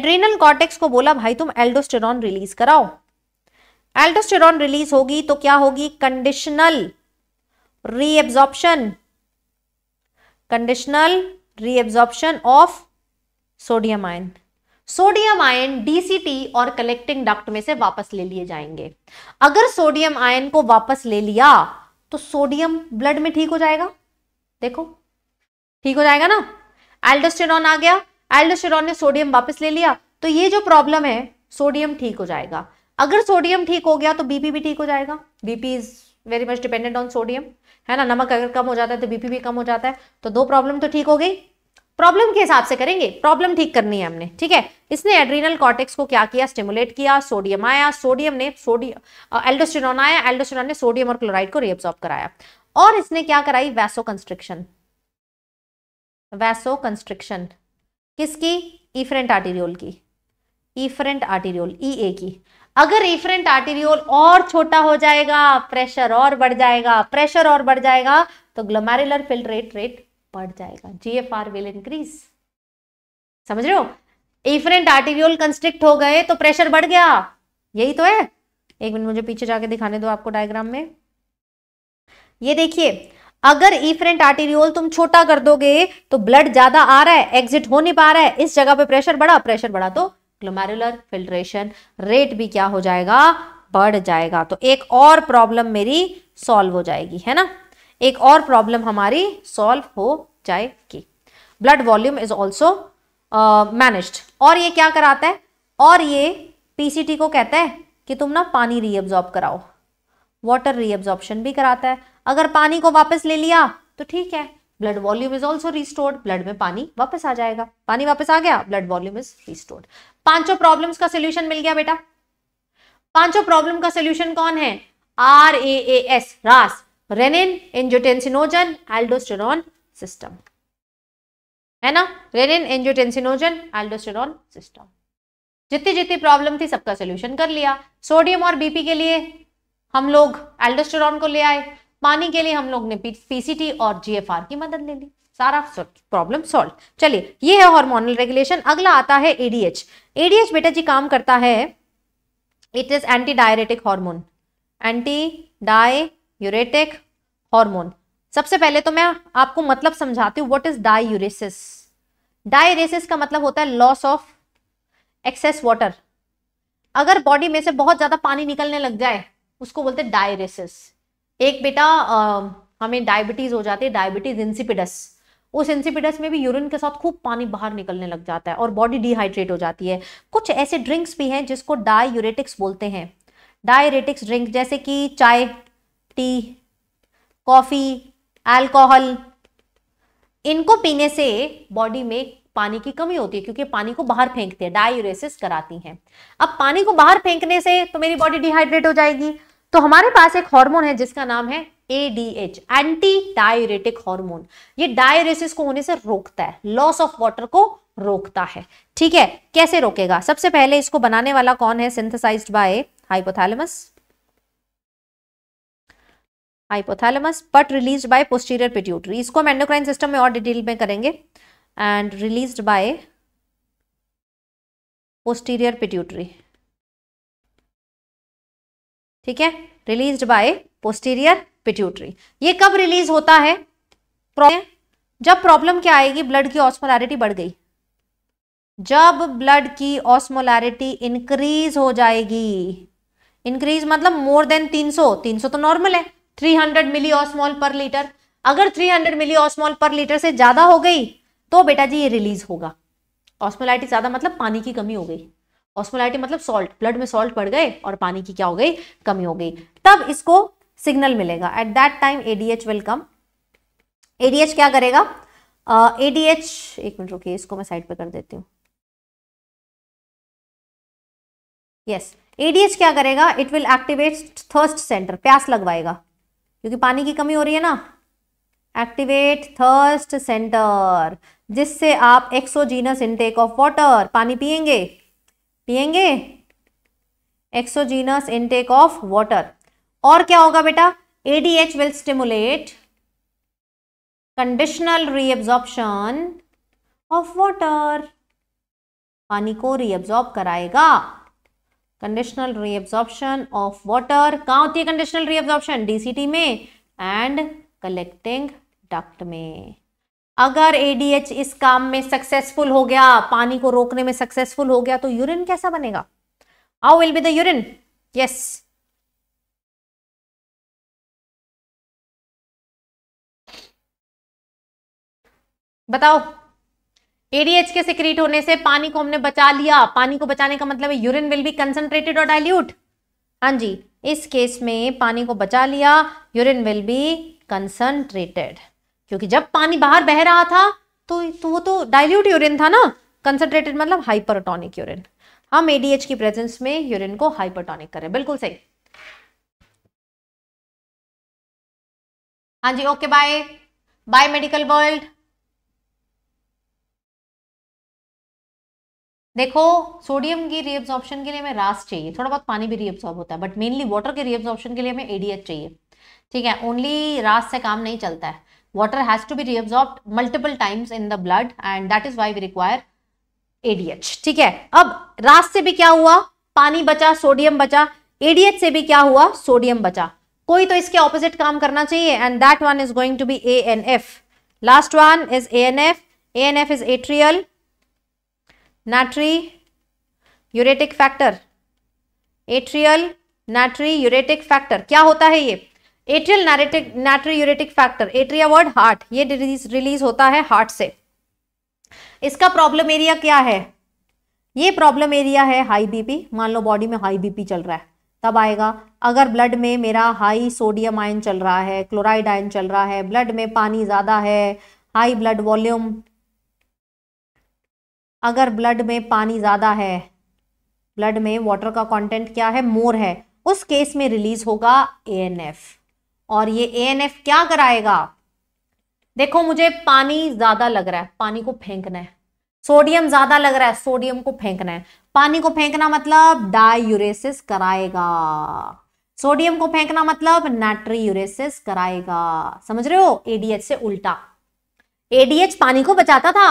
एड्रीनल कॉटेक्स को बोला भाई तुम एल्डोस्टेरॉन रिलीज कराओ एल्डोस्टेरॉन रिलीज होगी तो क्या होगी conditional reabsorption conditional reabsorption of sodium ion sodium ion DCT और कलेक्टिंग डक्ट में से वापस ले लिए जाएंगे अगर सोडियम आयन को वापस ले लिया तो सोडियम ब्लड में ठीक हो जाएगा देखो ठीक हो जाएगा ना एल्डोस्टेरॉन आ गया एल्डोस्टेरॉन ने सोडियम वापस ले लिया तो ये जो प्रॉब्लम है सोडियम ठीक हो जाएगा अगर सोडियम ठीक हो गया तो बीपी भी ठीक हो जाएगा BP is very much dependent on sodium है ना नमक अगर कम हो जाता है तो बीपी भी कम हो जाता है तो दो प्रॉब्लम तो ठीक हो गई प्रॉब्लम के हिसाब से करेंगे प्रॉब्लम ठीक करनी है हमने ठीक है इसने एड्रीनल कॉर्टेक्स को क्या किया स्टिमुलेट किया सोडियम आया सोडियम ने सोडियम एल्डोस्टिनोन आया एल्डोस्टिनोन ने सोडियम और क्लोराइड को रिअब्सॉर्ब कराया और इसने क्या कराई वैसो कंस्ट्रिक्शन वैसो कंस्ट्रिक्शन किसकी ईफ्रेंट आर्टीरियोल की ईफ्रेंट आर्टीरियोल ई की अगर रेफरेंट आर्टेरियोल और छोटा हो जाएगा प्रेशर और बढ़ जाएगा प्रेशर और बढ़ जाएगा तो ग्लोमेरुलर फिल्ट्रेट रेट बढ़ जाएगा जीएफआर विल इंक्रीज समझ रहे हो एफरेंट आर्टेरियोल कंस्ट्रिक्ट हो गए तो प्रेशर बढ़ गया यही तो है एक मिनट मुझे पीछे जाके दिखाने दो आपको डायग्राम में ये देखिए अगर ईफ्रेंट आर्टेरियोल तुम छोटा कर दोगे तो ब्लड ज्यादा आ रहा है एग्जिट हो नहीं पा रहा है इस जगह पे प्रेशर बढ़ा प्रेशर बढ़ा तो ग्लोमेरुलर फिल्ट्रेशन रेट भी क्या हो जाएगा बढ़ जाएगा तो एक और प्रॉब्लम मेरी सॉल्व हो जाएगी है ना एक और प्रॉब्लम हमारी सॉल्व हो जाएगी blood volume is also managed और ये क्या कराता है और ये पीसीटी को कहता है कि तुम ना पानी रीअब्जॉर्ब कराओ वाटर रीअब्जॉर्प्शन भी कराता है अगर पानी को वापस ले लिया तो ठीक है blood volume is also restored ब्लड में पानी वापस आ जाएगा पानी वापस आ गया ब्लड वॉल्यूम इज रिस्टोर्ड पांचों प्रॉब्लम्स का सोल्यूशन मिल गया बेटा पांचों प्रॉब्लम का सोल्यूशन कौन है R A A S RAS renin angiotensinogen aldosterone system है ना रेनिन एंजोटेंसिनोजन एल्डोस्टेरॉन सिस्टम जितनी जितनी प्रॉब्लम थी सबका सोल्यूशन कर लिया सोडियम और बीपी के लिए हम लोग एल्डोस्टेरॉन को ले आए पानी के लिए हम लोग ने पीसीटी और जीएफआर की मदद ले ली सारा प्रॉब्लम सॉल्व चलिए ये है हार्मोनल रेगुलेशन अगला आता है एडीएच एडीएच बेटा जी काम करता है it is anti diuretic hormone anti diuretic hormone सबसे पहले तो मैं आपको मतलब समझाती हूँ वट इज डायूरेसिस डायरेसिस का मतलब होता है लॉस ऑफ एक्सेस वाटर अगर बॉडी में से बहुत ज्यादा पानी निकलने लग जाए उसको बोलते हैं डायरेसिस एक बेटा आ, हमें डायबिटीज हो जाती है डायबिटीज इंसिपिडस उस इंसिपिडस में भी यूरिन के साथ खूब पानी बाहर निकलने लग जाता है और बॉडी डिहाइड्रेट हो जाती है कुछ ऐसे ड्रिंक्स भी हैं जिसको डायूरेटिक्स बोलते हैं डायरेटिक्स ड्रिंक जैसे कि चाय टी कॉफ़ी अल्कोहल इनको पीने से बॉडी में पानी की कमी होती है क्योंकि पानी को बाहर फेंकते हैं डायूरेसिस कराती हैं अब पानी को बाहर फेंकने से तो मेरी बॉडी डिहाइड्रेट हो जाएगी तो हमारे पास एक हार्मोन है जिसका नाम है एडीएच एंटी डायरेटिक हार्मोन ये डायरेसिस को होने से रोकता है लॉस ऑफ वाटर को रोकता है ठीक है कैसे रोकेगा सबसे पहले इसको बनाने वाला कौन है synthesize by hypothalamus hypothalamus but release by posterior pituitary इसको हम एंडोक्राइन सिस्टम में और डिटेल में करेंगे and release by posterior pituitary ठीक है रिलीज्ड बाय पोस्टीरियर पिट्यूटरी ये कब रिलीज होता है जब प्रॉब्लम क्या आएगी ब्लड की ऑस्मोलैरिटी बढ़ गई जब ब्लड की ऑस्मोलैरिटी इंक्रीज हो जाएगी इंक्रीज मतलब मोर देन 300 300 तो नॉर्मल है 300 मिली ऑस्मोल पर लीटर अगर 300 मिली ऑस्मोल पर लीटर से ज्यादा हो गई तो बेटा जी ये रिलीज होगा ऑस्मोलैरिटी ज्यादा मतलब पानी की कमी हो गई ऑस्मोलैरिटी मतलब सॉल्ट ब्लड में सॉल्ट बढ़ गए और पानी की क्या हो गई कमी हो गई तब इसको सिग्नल मिलेगा at that time ADH will come ADH क्या करेगा एडीएच uh, एक मिनट रुकिए इसको मैं साइड पे कर देती हूँ यस एडीएच क्या करेगा it will activate thirst centre प्यास लगवाएगा क्योंकि पानी की कमी हो रही है ना एक्टिवेट थर्स्ट सेंटर जिससे आप एक्सोजीनस इनटेक ऑफ वाटर पानी पियेंगे पियेंगे एक्सोजीनस इनटेक ऑफ वाटर और क्या होगा बेटा ADH will stimulate conditional reabsorption of water पानी को रीअब्जॉर्ब कराएगा कंडीशनल रीअब्जॉर्प्शन ऑफ वाटर कहां होती है कंडीशनल रीअब्जॉर्प्शन डीसीटी में एंड कलेक्टिंग डक्ट में अगर एडीएच इस काम में सक्सेसफुल हो गया पानी को रोकने में सक्सेसफुल हो गया तो यूरिन कैसा बनेगा how will be the urine yes बताओ एडीएच के सिक्रीट होने से पानी को हमने बचा लिया पानी को बचाने का मतलब है यूरिन विल बी कंसनट्रेटेड और डाइल्यूट हाँ जी इस केस में पानी को बचा लिया यूरिन विल बी कंसनट्रेटेड क्योंकि जब पानी बाहर बह रहा था तो, तो वो तो डाइल्यूट यूरिन था ना कंसनट्रेटेड मतलब हाइपरटोनिक यूरिन हम एडीएच की प्रेजेंस में यूरिन को हाइपरटोनिक करें बिल्कुल सही हाँ जी okay bye bye medical world देखो सोडियम की रीअब्जॉर्प्शन के लिए हमें रास चाहिए थोड़ा बहुत पानी भी रीअब्जॉर्ब होता है बट मेनली वाटर के रीअब्जॉर्प्शन के लिए हमें एडीएच चाहिए ठीक है ओनली रास से काम नहीं चलता है water has to be reabsorb multiple times in the blood and that is why we require ADH ठीक है अब रास से भी क्या हुआ पानी बचा सोडियम बचा एडीएच से भी क्या हुआ सोडियम बचा कोई तो इसके ऑपोजिट काम करना चाहिए and that one is going to be A N F last one is A N F A N F is atrial natriuretic factor atrial natriuretic factor क्या होता है ये एट्रियल नैरेटिक natriuretic factor atria word heart ये release होता है heart से इसका प्रॉब्लम एरिया क्या है ये प्रॉब्लम एरिया है हाई बीपी मान लो बॉडी में हाई बीपी चल रहा है तब आएगा अगर ब्लड में मेरा हाई सोडियम आयन चल रहा है क्लोराइड आयन चल रहा है ब्लड में पानी ज़्यादा है हाई ब्लड वॉल्यूम अगर ब्लड में पानी ज़्यादा है ब्लड में वाटर का कंटेंट क्या है मोर है उस केस में रिलीज होगा ए और ये ए क्या कराएगा देखो मुझे पानी ज़्यादा लग रहा है पानी को फेंकना है सोडियम ज़्यादा लग रहा है सोडियम को फेंकना है पानी को फेंकना मतलब डायूरेसिस कराएगा सोडियम को फेंकना मतलब नाट्री यूरेसिस कराएगा समझ रहे हो एडीएच से उल्टा एडीएच पानी को बचाता था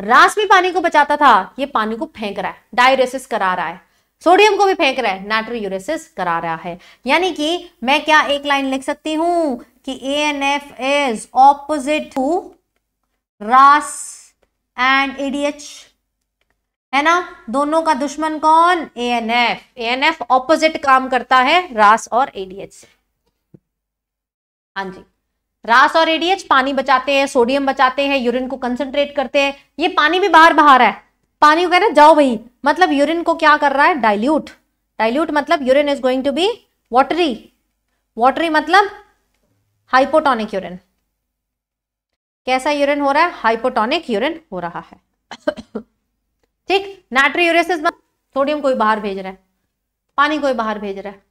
रास भी पानी को बचाता था ये पानी को फेंक रहा है डायरेसिस करा रहा है सोडियम को भी फेंक रहा है नाइट्रो यूरेसिस करा रहा है यानी कि मैं क्या एक लाइन लिख सकती हूं कि A N F is opposite to RAAS and ADH है ना दोनों का दुश्मन कौन A N F A N F opposite काम करता है रास और एडीएच से हाँ जी रास और एडीएच पानी बचाते हैं सोडियम बचाते हैं यूरिन को कंसंट्रेट करते हैं ये पानी भी बाहर बाहर है पानी को कह रहे जाओ भाई मतलब यूरिन को क्या कर रहा है डाइल्यूट डाइल्यूट मतलब urine is going to be watery watery मतलब हाइपोटोनिक यूरिन कैसा यूरिन हो रहा है हाइपोटोनिक यूरिन हो रहा है ठीक नाइट्रो यूरेसिस मतलब सोडियम कोई बाहर भेज रहा है पानी कोई बाहर भेज रहा है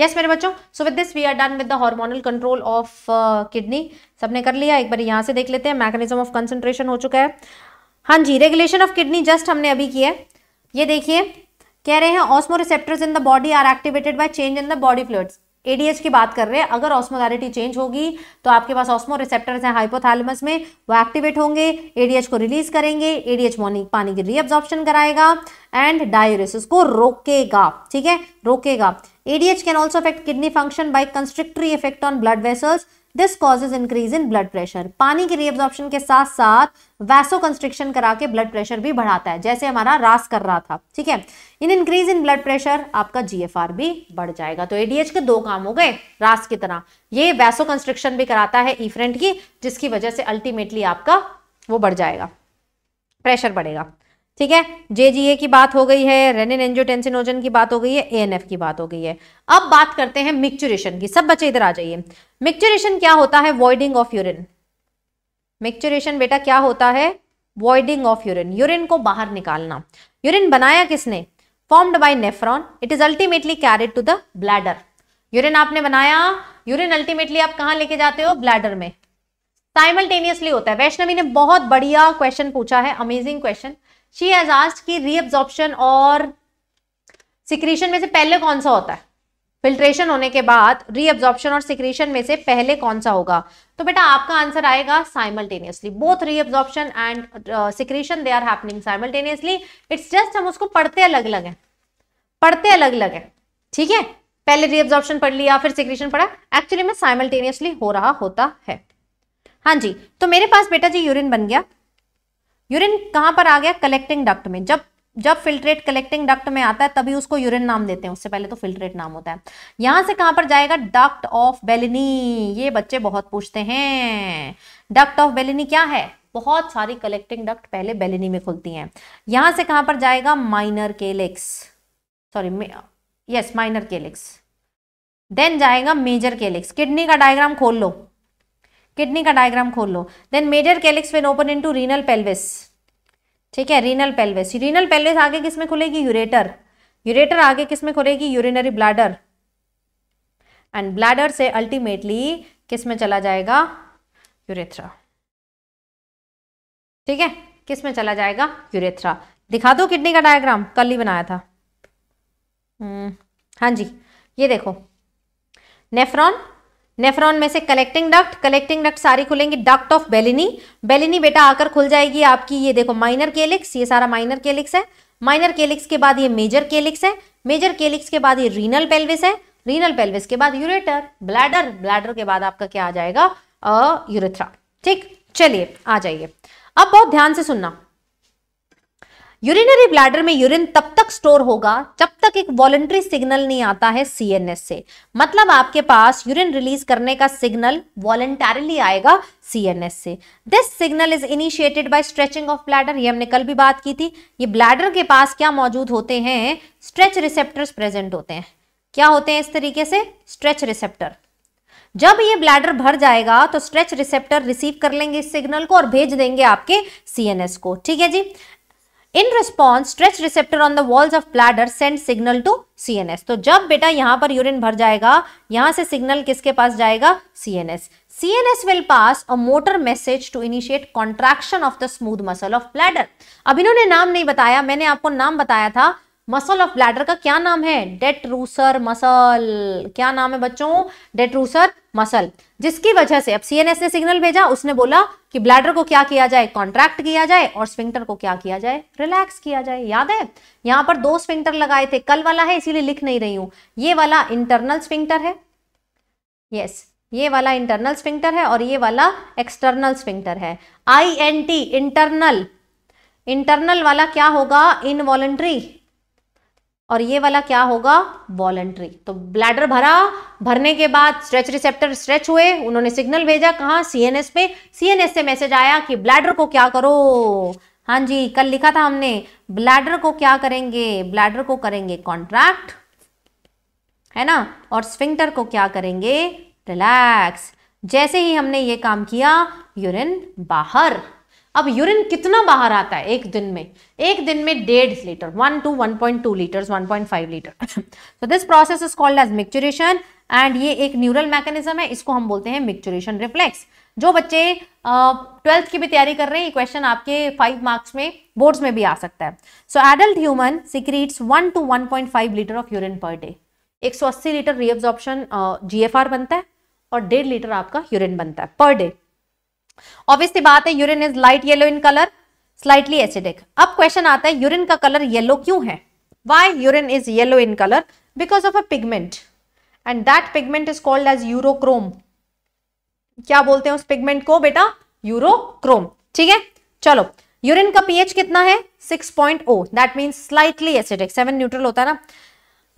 यस yes, मेरे बच्चों so with this we are done with the hormonal control of kidney सबने कर लिया एक बार यहां से देख लेते हैं मैकेनिज्म ऑफ कंसंट्रेशन हो चुका है हाँ जी रेगुलेशन ऑफ किडनी जस्ट हमने अभी किया है ये देखिए कह रहे हैं osmoreceptors in the body are activated by change in the body fluids ADH की बात कर रहे हैं अगर ऑस्मोलैरिटी चेंज होगी तो आपके पास ऑस्मो रिसेप्टर्स हैं हाइपोथैलेमस में वो एक्टिवेट होंगे एडीएच को रिलीज करेंगे एडीएच पानी की रीअब्जॉर्प्शन कराएगा एंड डायरेसिस को रोकेगा ठीक है रोकेगा ADH can also affect kidney function by constrictory effect on blood vessels this causes increase in blood pressure पानी की रीअब्जॉर्प्शन के साथ साथ वैसो कंस्ट्रिक्शन करा के ब्लड प्रेशर भी बढ़ाता है जैसे हमारा रास कर रहा था ठीक है in increase in blood pressure आपका जीएफआर भी बढ़ जाएगा तो एडीएच के दो काम हो गए रास की तरह ये वैसो कंस्ट्रिक्शन भी कराता है ईफ्रेंट e की जिसकी वजह से अल्टीमेटली आपका वो बढ़ जाएगा प्रेशर बढ़ेगा ठीक है जेजीए की बात हो गई है रेनिन एंजियोटेंसिनोजन की बात हो गई है एएनएफ की बात हो गई है अब बात करते हैं मिक्चुरेशन की सब बच्चे इधर आ जाइए मिक्चुरेशन क्या होता है वॉइडिंग ऑफ यूरिन मिक्चुरेशन बेटा क्या होता है वॉइडिंग ऑफ यूरिन यूरिन को बाहर निकालना यूरिन बनाया किसने formed by nephron it is ultimately carried to the bladder urine आपने बनाया यूरिन अल्टीमेटली आप कहां लेके जाते हो ब्लैडर में साइमल्टेनियसली होता है वैष्णवी ने बहुत बढ़िया क्वेश्चन पूछा है amazing question she has asked की रीअब्जॉर्प्शन और सिक्रीशन में से पहले कौन सा होता है फिल्ट्रेशन होने के बाद रीअब्जॉर्प्शन और सिक्रीशन में से पहले कौन सा होगा तो बेटा आपका आंसर आएगा simultaneously both reabsorption and secretion they are happening simultaneously it's just हम उसको पढ़ते अलग अलग हैं पढ़ते अलग अलग हैं ठीक है पहले रीअब्जॉर्प्शन पढ़ लिया फिर सिक्रीशन पढ़ा एक्चुअली में साइमल्टेनियसली हो रहा होता है हाँ जी तो मेरे पास बेटा जी यूरिन बन गया यूरिन कहाँ पर आ गया कलेक्टिंग डक्ट में जब जब फिल्ट्रेट कलेक्टिंग डक्ट में आता है तभी उसको यूरिन नाम देते हैं उससे पहले तो फिल्ट्रेट नाम होता है यहां से कहां पर जाएगा डक्ट ऑफ बेलिनी ये बच्चे बहुत पूछते हैं डक्ट ऑफ बेलिनी क्या है बहुत सारी कलेक्टिंग डक्ट पहले बेलिनी में खुलती हैं यहां से कहां पर जाएगा minor calyx sorry yes minor calyx then जाएगा मेजर केलिक्स किडनी का डायग्राम खोल लो किडनी का डायग्राम खोल लो then major calyx when open into renal pelvis ठीक है रीनल पेल्विस रीनल पेल्विस आगे किस में खुलेगी यूरेटर यूरेटर आगे किस में खुलेगी यूरिनरी ब्लैडर एंड ब्लैडर से अल्टीमेटली किस में चला जाएगा यूरेथ्रा ठीक है किस में चला जाएगा यूरेथ्रा दिखा दो किडनी का डायग्राम कल ही बनाया था हम्म, हाँ जी ये देखो नेफ्रॉन नेफ्रॉन में से कलेक्टिंग डक्ट कलेक्टिंग डक्ट सारी खुलेंगी डक्ट ऑफ बेलिनी बेलिनी बेटा आकर खुल जाएगी आपकी ये देखो माइनर केलिक्स ये सारा माइनर केलिक्स है माइनर केलिक्स के बाद ये मेजर केलिक्स है मेजर केलिक्स के बाद ये रीनल पेल्विस है रीनल पेल्विस के बाद यूरेटर ब्लैडर ब्लैडर के बाद आपका क्या आ जाएगा यूरेथ्रा ठीक चलिए आ जाइए अब बहुत ध्यान से सुनना यूरिनरी ब्लैडर में यूरिन तब तक स्टोर होगा जब तक एक वॉलेंट्री सिग्नल नहीं आता है सीएनएस से मतलब आपके पास यूरिन रिलीज करने का सिग्नल वॉलेंटरली आएगा सीएनएस से this signal is initiated by stretching of bladder ये हमने कल भी बात की थी ये ब्लैडर के पास क्या मौजूद होते हैं स्ट्रेच रिसेप्टर्स प्रेजेंट होते हैं क्या होते हैं इस तरीके से स्ट्रेच रिसेप्टर जब ये ब्लैडर भर जाएगा तो स्ट्रेच रिसेप्टर रिसीव कर लेंगे इस सिग्नल को और भेज देंगे आपके सीएनएस को ठीक है जी in response stretch receptor on the walls of bladder send signal to CNS तो जब बेटा यहां पर यूरिन भर जाएगा यहां से सिग्नल किसके पास जाएगा CNS CNS will pass a motor message to initiate contraction of the smooth muscle of bladder. अब इन्होंने नाम नहीं बताया मैंने आपको नाम बताया था मसल ऑफ ब्लैडर का क्या नाम है डेट्रूसर मसल क्या नाम है बच्चों डेट्रूसर मसल जिसकी वजह से अब सीएनएस ने सिग्नल भेजा उसने बोला कि ब्लैडर को क्या किया जाए कॉन्ट्रैक्ट किया जाए और स्विंगटर को क्या किया जाए रिलैक्स किया जाए याद है यहां पर दो स्विंगटर लगाए थे कल वाला है इसीलिए लिख नहीं रही हूं ये वाला इंटरनल स्विंगटर है यस ये वाला इंटरनल स्विंगटर है और ये वाला एक्सटर्नल स्विंगटर है I N T internal internal वाला क्या होगा इनवॉलेंट्री और ये वाला क्या होगा वॉलंट्री तो ब्लैडर भरा भरने के बाद स्ट्रेच रिसेप्टर स्ट्रेच हुए उन्होंने सिग्नल भेजा कहा सीएनएस पे सीएनएस से मैसेज आया कि ब्लैडर को क्या करो हाँ जी कल लिखा था हमने ब्लैडर को क्या करेंगे ब्लैडर को करेंगे कॉन्ट्रैक्ट है ना और स्फिंक्टर को क्या करेंगे रिलैक्स जैसे ही हमने ये काम किया यूरिन बाहर अब यूरिन कितना बाहर आता है एक दिन में एक दिन में डेढ़ litre one two one point two litre one point five litre तो this process is called as micturition and ये एक न्यूरल मैकेनिज्म है इसको हम बोलते हैं मिक्चुरेशन रिफ्लेक्स जो बच्चे ट्वेल्थ uh, की भी तैयारी कर रहे हैं ये क्वेश्चन आपके फाइव मार्क्स में बोर्ड्स में भी आ सकता है so adult human secretes one two one point five litre of urine per day एक सौ अस्सी लीटर रीअब्जॉर्प्शन जीएफआर बनता है और डेढ़ लीटर आपका यूरिन बनता है पर डे ऑब्वियस सी बात है urine is light yellow in colour slightly acidic अब क्वेश्चन आता है यूरिन का कलर येलो क्यों है why urine is yellow in colour because of a pigment and that pigment is called as urochrome क्या बोलते हैं उस पिगमेंट को बेटा यूरोक्रोम ठीक है चलो यूरिन का पीएच कितना है 6.0 point O that mean slightly acidic seven neutral होता है ना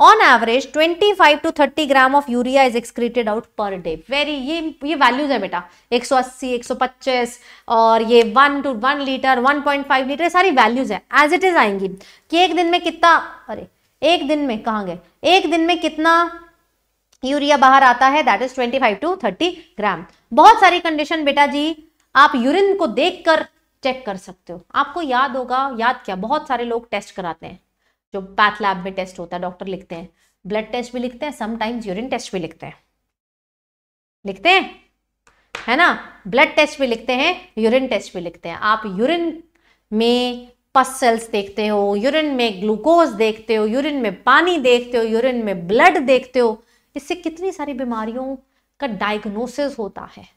on average 25 to 30 gram of urea is excreted out per day very ये ये वैल्यूज है बेटा 180 125 और ये 1 टू 1 लीटर 1.5 लीटर सारी वैल्यूज है एज इट इज आएंगी कि एक दिन में कितना अरे एक दिन में कहाँ गए एक दिन में कितना यूरिया बाहर आता है दैट इज 25 टू 30 ग्राम बहुत सारी कंडीशन बेटा जी आप यूरिन को देखकर चेक कर सकते हो आपको याद होगा याद क्या बहुत सारे लोग टेस्ट कराते हैं जो पैथ लैब में टेस्ट होता है डॉक्टर लिखते हैं ब्लड टेस्ट भी लिखते हैं समटाइम्स यूरिन टेस्ट भी लिखते हैं लिखते हैं है ना ब्लड टेस्ट भी लिखते हैं यूरिन टेस्ट भी लिखते हैं आप यूरिन में पस सेल्स देखते हो यूरिन में ग्लूकोज देखते हो यूरिन में पानी देखते हो यूरिन में ब्लड देखते हो इससे कितनी सारी बीमारियों का डायग्नोसिस होता है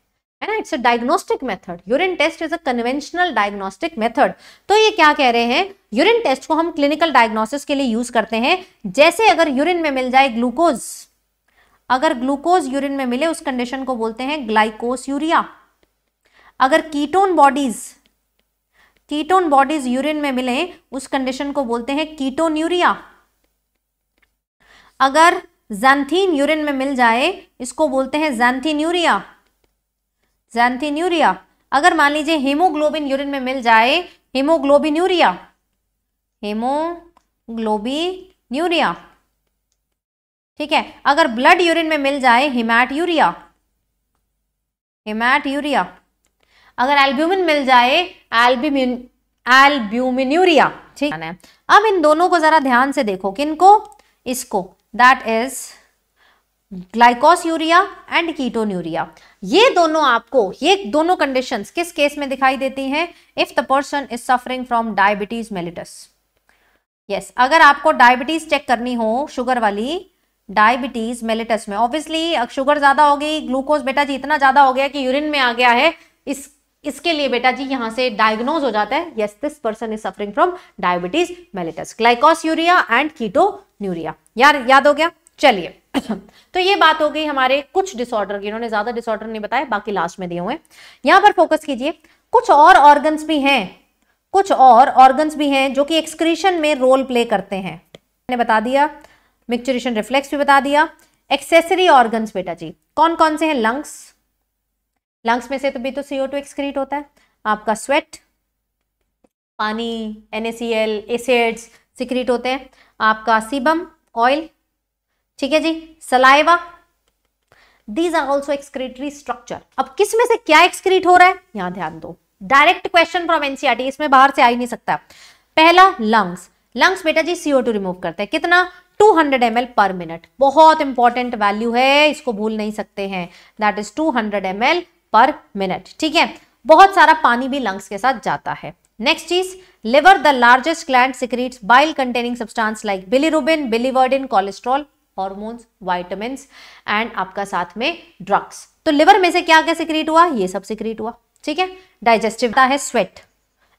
है ना it's a diagnostic method urine test is a conventional diagnostic method तो ये क्या कह रहे हैं यूरिन टेस्ट को हम क्लिनिकल डायग्नोसिस के लिए यूज करते हैं जैसे अगर यूरिन में मिल जाए ग्लूकोज अगर ग्लूकोज यूरिन में मिले उस कंडीशन को बोलते हैं ग्लाइकोस यूरिया अगर ketone bodies ketone bodies urine में मिले उस कंडीशन को बोलते हैं कीटोन यूरिया अगर जैंथीन यूरिन में मिल जाए इसको बोलते हैं जैंथीन यूरिया जैंथिन्यूरिया अगर मान लीजिए हीमोग्लोबिन यूरिन में मिल जाए हीमोग्लोबिन्यूरिया हीमोग्लोबिन्यूरिया ठीक है अगर ब्लड यूरिन में मिल जाए हिमैट यूरिया हिमैट यूरिया अगर एल्ब्यूमिन मिल जाए एल्ब्यूमिन एल्ब्यूमिन्यूरिया ठीक है अब इन दोनों को जरा ध्यान से देखो किनको इसको that is glycosuria and ketonuria ये दोनों आपको ये दोनों कंडीशंस किस केस में दिखाई देती हैं if the person is suffering from diabetes mellitus yes अगर आपको डायबिटीज चेक करनी हो शुगर वाली डायबिटीज मेलिटस में ऑब्वियसली शुगर ज्यादा हो गई ग्लूकोज बेटा जी इतना ज्यादा हो गया कि यूरिन में आ गया है इस इसके लिए बेटा जी यहां से डायग्नोज हो जाता है yes this person is suffering from diabetes mellitus glycosuria and ketonuria यार याद हो गया चलिए अच्छा, तो ये बात हो गई हमारे कुछ डिसऑर्डर इन्होंने ज्यादा डिसऑर्डर नहीं बताए बाकी लास्ट में दिए हुए यहां पर फोकस कीजिए कुछ और ऑर्गन्स भी हैं कुछ और ऑर्गन्स भी हैं जो कि एक्सक्रीशन में रोल प्ले करते हैं मैंने बता दिया मिक्चुरेशन रिफ्लेक्स भी बता दिया एक्सेसरी ऑर्गन्स बेटा जी कौन कौन से हैं लंग्स लंग्स में से तो भी तो सीओ टू एक्सक्रीट होता है आपका स्वेट पानी एनएसीएल एसिड्स सिक्रीट होते हैं आपका सीबम ऑयल ठीक है जी saliva these are also excretory structure अब किस में से क्या एक्सक्रीट हो रहा है यहां ध्यान दो डायरेक्ट क्वेश्चन फ्रॉम एनसीआरटी इसमें बाहर से आ ही नहीं सकता पहला लंग्स लंग्स बेटा जी सीओ टू रिमूव करते हैं कितना 200 हंड्रेड एम पर मिनट बहुत इंपॉर्टेंट वैल्यू है इसको भूल नहीं सकते हैं that is 200 hundred M per minute ठीक है बहुत सारा पानी भी लंग्स के साथ जाता है नेक्स्ट चीज liver the largest gland secrete bile containing substance like bilirubin biliverdin cholesterol hormones vitamin and आपका साथ में ड्रग्स तो लिवर में से क्या क्या सिक्रीट हुआ ये सब सिक्रीट हुआ ठीक है डाइजेस्टिव है sweat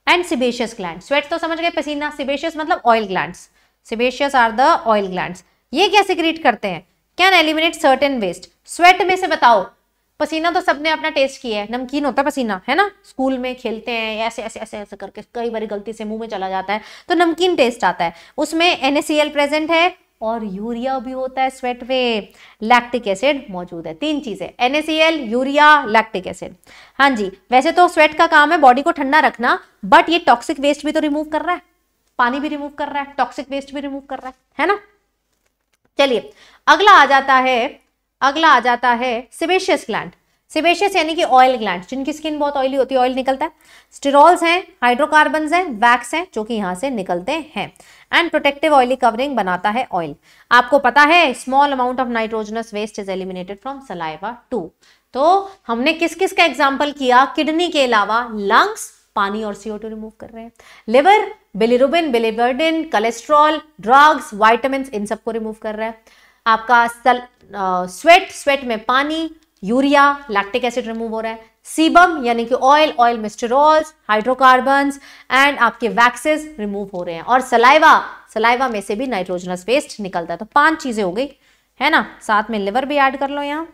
and sebaceous gland sweat तो समझ गए पसीना सिबेशियस मतलब oil gland sebaceous are the oil gland ये क्या सिक्रीट करते हैं can eliminate certain waste sweat में से बताओ पसीना तो सबने अपना टेस्ट किया है नमकीन होता है पसीना है ना स्कूल में खेलते हैं ऐसे ऐसे ऐसे ऐसे करके कई बार गलती से मुंह में चला जाता है तो नमकीन टेस्ट आता है उसमें एन प्रेजेंट है और यूरिया भी होता है स्वेट में लैक्टिक एसिड मौजूद है तीन चीज़ें एन यूरिया लैक्टिक एसिड हाँ जी वैसे तो स्वेट का काम है बॉडी को ठंडा रखना बट ये टॉक्सिक वेस्ट भी तो रिमूव कर रहा है पानी भी रिमूव कर रहा है टॉक्सिक वेस्ट भी रिमूव कर रहा है है ना चलिए अगला आ जाता है अगला आ जाता है सिवेशियस ग्लैंड सिबेशियस यानी कि ऑयल ग्लैंड जिनकी स्किन बहुत ऑयली होती है ऑयल निकलता है स्टेरॉल्स हैं हाइड्रोकार्बन हैं वैक्स हैं जो कि यहाँ से निकलते हैं एंड प्रोटेक्टिव ऑयली कवरिंग बनाता है ऑयल आपको पता है small amount of nitrogenous waste is eliminated from saliva too तो हमने किस किस का एग्जाम्पल किया किडनी के अलावा लंग्स पानी और सीओ रिमूव कर रहे हैं liver bilirubin biliverdin cholesterol drugs vitamin इन सबको रिमूव कर रहा है आपका स्वेट स्वेट में पानी यूरिया लैक्टिक एसिड रिमूव हो रहा है सीबम यानी कि ऑयल ऑयल मिस्टरॉल्स हाइड्रोकार्बन एंड आपके वैक्सेस रिमूव हो रहे हैं और सलाइवा सलाइवा में से भी नाइट्रोजनस वेस्ट निकलता है तो पांच चीजें हो गई है ना साथ में लिवर भी ऐड कर लो यहाँ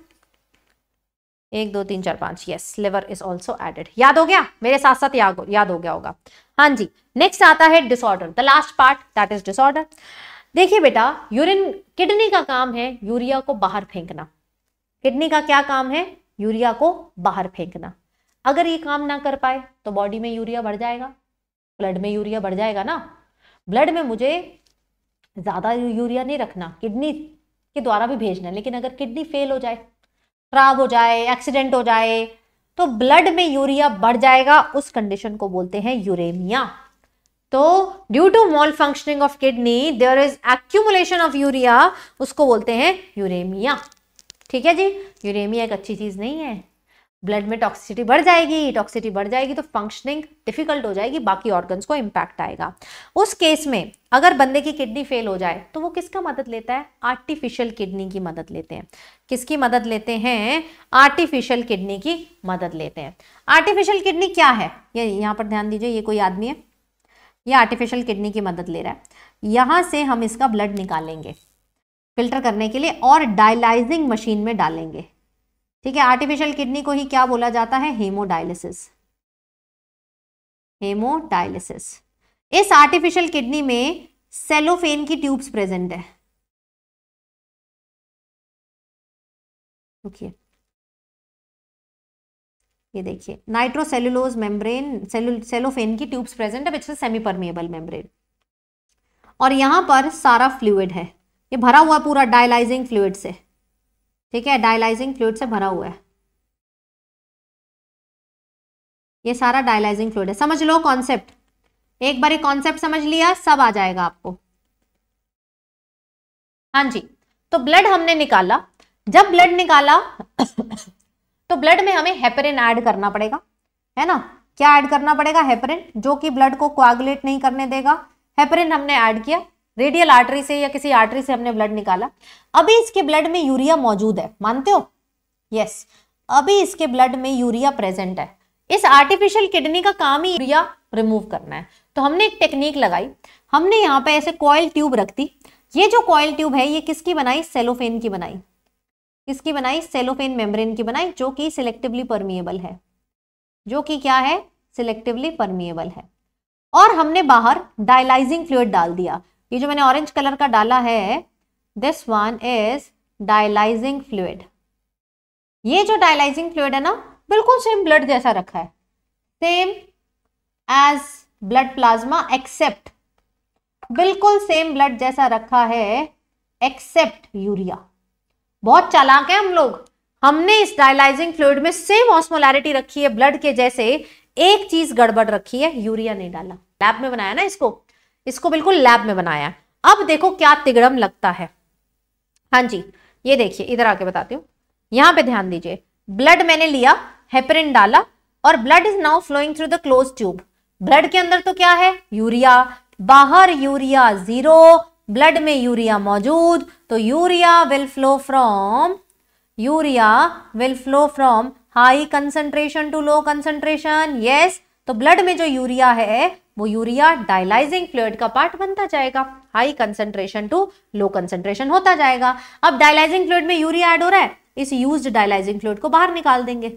एक दो तीन चार पांच yes liver is also added याद हो गया मेरे साथ साथ याद याद हो गया होगा हाँ जी नेक्स्ट आता है disorder the last part that is disorder देखिए बेटा यूरिन किडनी का काम है यूरिया को बाहर फेंकना किडनी का क्या काम है यूरिया को बाहर फेंकना अगर ये काम ना कर पाए तो बॉडी में यूरिया बढ़ जाएगा ब्लड में यूरिया बढ़ जाएगा ना ब्लड में मुझे ज़्यादा यूरिया नहीं रखना किडनी के द्वारा भी भेजना लेकिन अगर किडनी फेल हो जाए खराब हो जाए एक्सीडेंट हो जाए तो ब्लड में यूरिया बढ़ जाएगा उस कंडीशन को बोलते हैं यूरेमिया तो due to malfunctioning of kidney there is accumulation of urea उसको बोलते हैं यूरेमिया ठीक है जी यूरेमिया एक अच्छी चीज़ नहीं है ब्लड में टॉक्सिसिटी बढ़ जाएगी टॉक्सिसिटी बढ़ जाएगी तो फंक्शनिंग डिफिकल्ट हो जाएगी बाकी ऑर्गन्स को इम्पैक्ट आएगा उस केस में अगर बंदे की किडनी फेल हो जाए तो वो किसका मदद लेता है आर्टिफिशियल किडनी की मदद लेते हैं किसकी मदद लेते हैं आर्टिफिशियल किडनी की मदद लेते हैं आर्टिफिशियल किडनी क्या है ये यहाँ पर ध्यान दीजिए ये कोई आदमी है ये आर्टिफिशियल किडनी की मदद ले रहा है यहाँ से हम इसका ब्लड निकालेंगे फिल्टर करने के लिए और डायलाइजिंग मशीन में डालेंगे ठीक है आर्टिफिशियल किडनी को ही क्या बोला जाता है हेमोडायलिसिस हेमोडायलिसिस इस आर्टिफिशियल किडनी में सेलोफेन की ट्यूब्स प्रेजेंट है ओके ये देखिए नाइट्रोसेलुलोज मेम्ब्रेन सेलोफेन की ट्यूब्स प्रेजेंट है सेमी परमिएबल मेम्ब्रेन और यहां पर सारा फ्लूइड है ये भरा हुआ है पूरा डायलाइजिंग फ्लूड से ठीक है डायलाइजिंग फ्लूड से भरा हुआ है ये सारा डायलाइजिंग फ्लूड है समझ लो कॉन्सेप्ट एक बार एक कॉन्सेप्ट समझ लिया सब आ जाएगा आपको हाँ जी तो ब्लड हमने निकाला जब ब्लड निकाला तो ब्लड में हमें हेपरिन ऐड करना पड़ेगा है ना क्या ऐड करना पड़ेगा हेपरिन जो कि ब्लड को क्वागुलेट नहीं करने देगा हेपरिन हमने ऐड किया रेडियल आर्टरी से या किसी आर्टरी से हमने ब्लड निकाला अभी इसके ब्लड में यूरिया मौजूद है मानते हो यस अभी इसके ब्लड में यूरिया प्रेजेंट है इस आर्टिफिशियल किडनी का काम ही यूरिया रिमूव करना है तो हमने एक टेक्निक लगाई हमने यहाँ पे ऐसे कॉयल ट्यूब रख दी ये जो कॉयल ट्यूब है ये किसकी बनाई सेलोफेन की बनाई किसकी बनाई सेलोफेन मेम्ब्रेन की बनाई जो कि सिलेक्टिवली परमिएबल है जो कि क्या है सिलेक्टिवली परमिएबल है और हमने बाहर डायलाइजिंग फ्लूड डाल दिया ये जो मैंने ऑरेंज कलर का डाला है this one is dialysing fluid ये जो डायलाइजिंग फ्लूड है ना बिल्कुल सेम ब्लड जैसा रखा है same as blood plasma except बिल्कुल सेम ब्लड जैसा रखा है एक्सेप्ट यूरिया बहुत चालाक है हम लोग हमने इस डायलाइजिंग फ्लूड में सेम ऑस्मोलैरिटी रखी है ब्लड के जैसे एक चीज गड़बड़ रखी है यूरिया नहीं डाला लैब में बनाया ना इसको इसको बिल्कुल लैब में बनाया अब देखो क्या तिगड़म लगता है हाँ जी ये देखिए इधर आके बताती हूँ यहाँ पे ध्यान दीजिए ब्लड मैंने लिया हेपरिन डाला और blood is now flowing through the close tube blood के अंदर तो क्या है यूरिया बाहर यूरिया जीरो ब्लड में यूरिया मौजूद तो urea will flow from urea will flow from high concentration to low concentration yes तो ब्लड में जो यूरिया है वो यूरिया डायलाइजिंग फ्लूड का पार्ट बनता जाएगा high concentration to low concentration होता जाएगा अब डायलाइजिंग फ्लूड में यूरिया एड हो रहा है इस यूज डायलाइजिंग फ्लूड को बाहर निकाल देंगे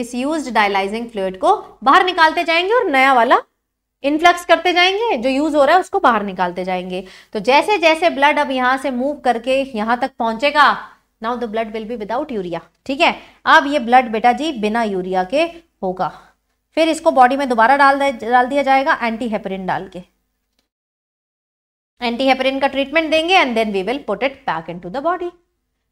इस यूज डायलाइजिंग फ्लूड को बाहर निकालते जाएंगे और नया वाला इनफ्लक्स करते जाएंगे जो यूज हो रहा है उसको बाहर निकालते जाएंगे तो जैसे जैसे ब्लड अब यहां से मूव करके यहां तक पहुंचेगा now the blood will be without urea ठीक है अब ये ब्लड बेटा जी बिना यूरिया के होगा फिर इसको बॉडी में दोबारा डाल डाल दिया जाएगा एंटी हेपरिन डाल के एंटी हेपरिन का ट्रीटमेंट देंगे and then we will put it back into the body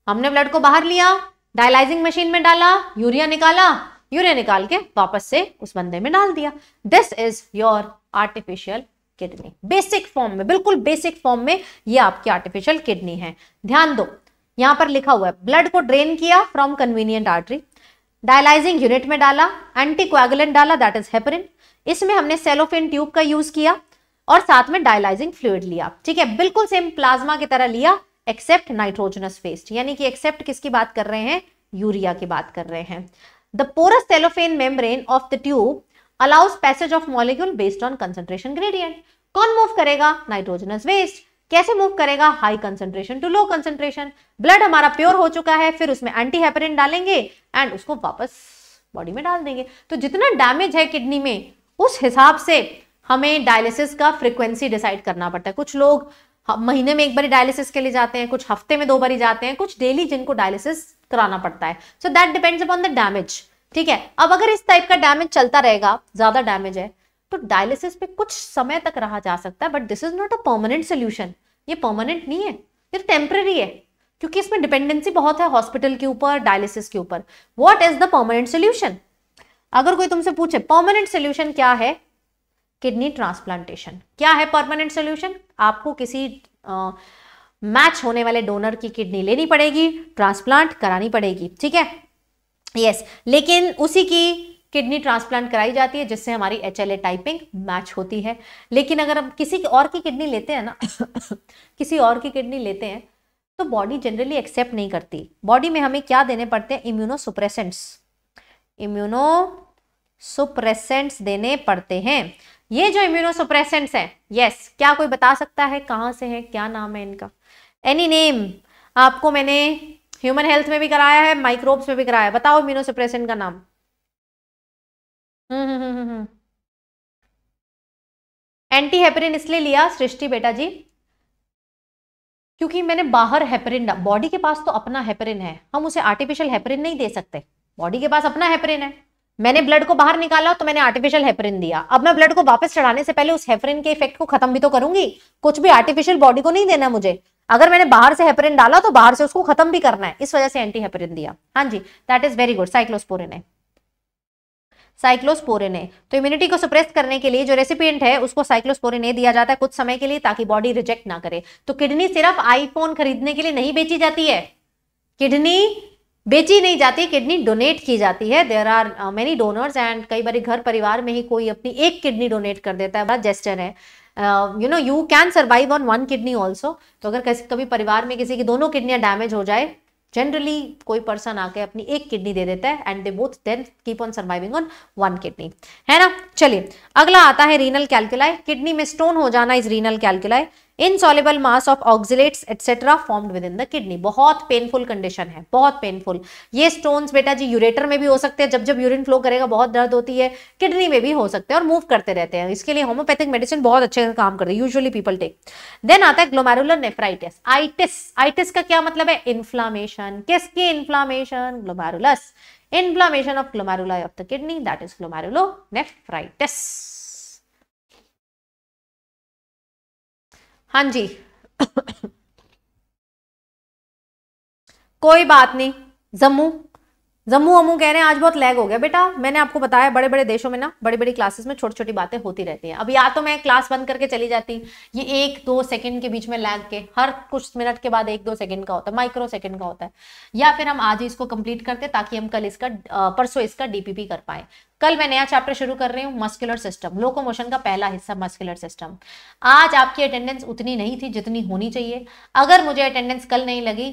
हमने ब्लड को बाहर लिया डायलाइजिंग मशीन में डाला यूरिया निकाला यूरिया निकाल के वापस से उस बंदे में डाल दिया this is your artificial kidney basic form में बिल्कुल बेसिक फॉर्म में ये आपकी आर्टिफिशियल किडनी है ध्यान दो यहां पर लिखा हुआ है ब्लड को ड्रेन किया from convenient artery dialysing unit में डाला एंटी कोएगुलेंट डाला दैट इज हेपरिन इसमें हमने सेलोफेन ट्यूब का यूज किया और साथ में डायलाइजिंग फ्लूड लिया ठीक है बिल्कुल सेम प्लाज्मा की तरह लिया एक्सेप्ट नाइट्रोजनस फेस्ट यानी कि एक्सेप्ट किसकी बात कर रहे हैं यूरिया की बात कर रहे हैं the porous cellophane membrane of the tube allows passage of molecule based on concentration gradient कौन मूव करेगा नाइट्रोजनस वेस्ट कैसे मूव करेगा high concentration to low concentration blood हमारा प्योर हो चुका है फिर उसमें एंटी हेपरिन डालेंगे एंड उसको वापस बॉडी में डाल देंगे तो जितना डैमेज है किडनी में उस हिसाब से हमें डायलिसिस का फ्रिक्वेंसी डिसाइड करना पड़ता है कुछ लोग महीने में एक बार डायलिसिस के लिए जाते हैं कुछ हफ्ते में दो बारी जाते हैं कुछ डेली जिनको डायलिसिस कराना पड़ता है so that depends upon the damage ठीक है अब अगर इस टाइप का डैमेज चलता रहेगा ज्यादा डैमेज है तो डायलिसिस पे कुछ समय तक रहा जा सकता है but this is not a permanent solution ये परमानेंट नहीं है ये टेम्प्रेरी है क्योंकि इसमें डिपेंडेंसी बहुत है हॉस्पिटल के ऊपर डायलिसिस के ऊपर what is the permanent solution अगर कोई तुमसे पूछे परमानेंट सोल्यूशन क्या है किडनी ट्रांसप्लांटेशन क्या है परमानेंट सोल्यूशन आपको किसी आ, मैच होने वाले डोनर की किडनी लेनी पड़ेगी ट्रांसप्लांट करानी पड़ेगी ठीक है यस yes, लेकिन उसी की किडनी ट्रांसप्लांट कराई जाती है जिससे हमारी H L A typing match होती है लेकिन अगर हम किसी और की किडनी लेते हैं ना किसी और की किडनी लेते हैं तो बॉडी जनरली एक्सेप्ट नहीं करती बॉडी में हमें क्या देने पड़ते हैं इम्यूनो सुप्रेसेंट्स इम्यूनो सुप्रेसेंट्स देने पड़ते हैं ये जो इम्यूनो सुप्रेसेंट्स हैं यस क्या कोई बता सकता है कहाँ से है क्या नाम है इनका एनी नेम आपको मैंने ह्यूमन हेल्थ में भी कराया है माइक्रोब्स में भी कराया है बताओ इम्यूनो सुप्रेसेंट का नाम एंटी हेपरिन इसलिए लिया सृष्टि बेटा जी क्योंकि मैंने बाहर हेपरिन बॉडी के पास तो अपना हेपरिन है हम उसे आर्टिफिशियल हेपरिन नहीं दे सकते बॉडी के पास अपना हेपरिन है मैंने ब्लड को बाहर निकाला तो मैंने आर्टिफिशियल हेपरिन दिया अब मैं ब्लड को वापस चढ़ाने से पहले उस हेपरिन के इफेक्ट को खत्म भी तो करूंगी कुछ भी आर्टिफिशियल बॉडी को नहीं देना मुझे अगर मैंने बाहर से हेपरिन डाला तो बाहर से उसको खत्म भी करना है इस वजह से एंटी हेपरिन दिया हाँ जी that is very good cyclosporin है साइक्लोस्पोरिन ए तो इम्यूनिटी को सप्रेस करने के लिए जो रेसिपियंट है उसको साइक्लोस्पोरिन ए दिया जाता है कुछ समय के लिए ताकि बॉडी रिजेक्ट ना करे तो किडनी सिर्फ आईफोन खरीदने के लिए नहीं बेची जाती है किडनी बेची नहीं जाती किडनी डोनेट की जाती है there are many donors and कई बार घर परिवार में ही कोई अपनी एक किडनी डोनेट कर देता है बड़ा जेस्टर है you know you can survive on one kidney also तो अगर कभी परिवार में किसी की दोनों किडनियां डैमेज हो जाए जनरली कोई पर्सन आके अपनी एक किडनी दे देता है and they both then keep on surviving on one kidney है ना चलिए अगला आता है रीनल कैलकुलाई किडनी में स्टोन हो जाना is renal calculi insoluble mass of oxalates etcetera formed with in the kidney बहुत पेनफुल कंडीशन है बहुत पेनफुल ये स्टोन्स बेटा जी यूरेटर में भी हो सकते हैं जब जब यूरिन फ्लो करेगा बहुत दर्द होती है किडनी में भी हो सकते हैं और मूव करते रहते हैं इसके लिए होम्योपैथिक मेडिसिन बहुत अच्छे काम करते हैं यूजली पीपल टेक देन आता है ग्लोमेरुलर नेफ्राइटिस आइटिस आइटिस का क्या मतलब है इन्फ्लामेशन किसकी inflammation glomerulus of glomeruli of the kidney that is glomerulonephritis हाँ जी कोई बात नहीं जम्मू जम्मू अमू कह रहे हैं आज बहुत लैग हो गया बेटा मैंने आपको बताया बड़े बड़े देशों में ना बड़ी बड़ी क्लासेस में छोटी छोटी बातें होती रहती हैं अब या तो मैं क्लास बंद करके चली जाती ये एक दो सेकंड के बीच में लैग के हर कुछ मिनट के बाद एक दो सेकंड का होता है माइक्रो सेकंड का होता है या फिर हम आज ही इसको कंप्लीट करते ताकि हम कल इसका परसों इसका डीपीपी कर पाए कल मैं नया चैप्टर शुरू कर रही हूँ मस्कुलर सिस्टम लोकोमोशन का पहला हिस्सा मस्कुलर सिस्टम आज आपकी अटेंडेंस उतनी नहीं थी जितनी होनी चाहिए अगर मुझे अटेंडेंस कल नहीं लगी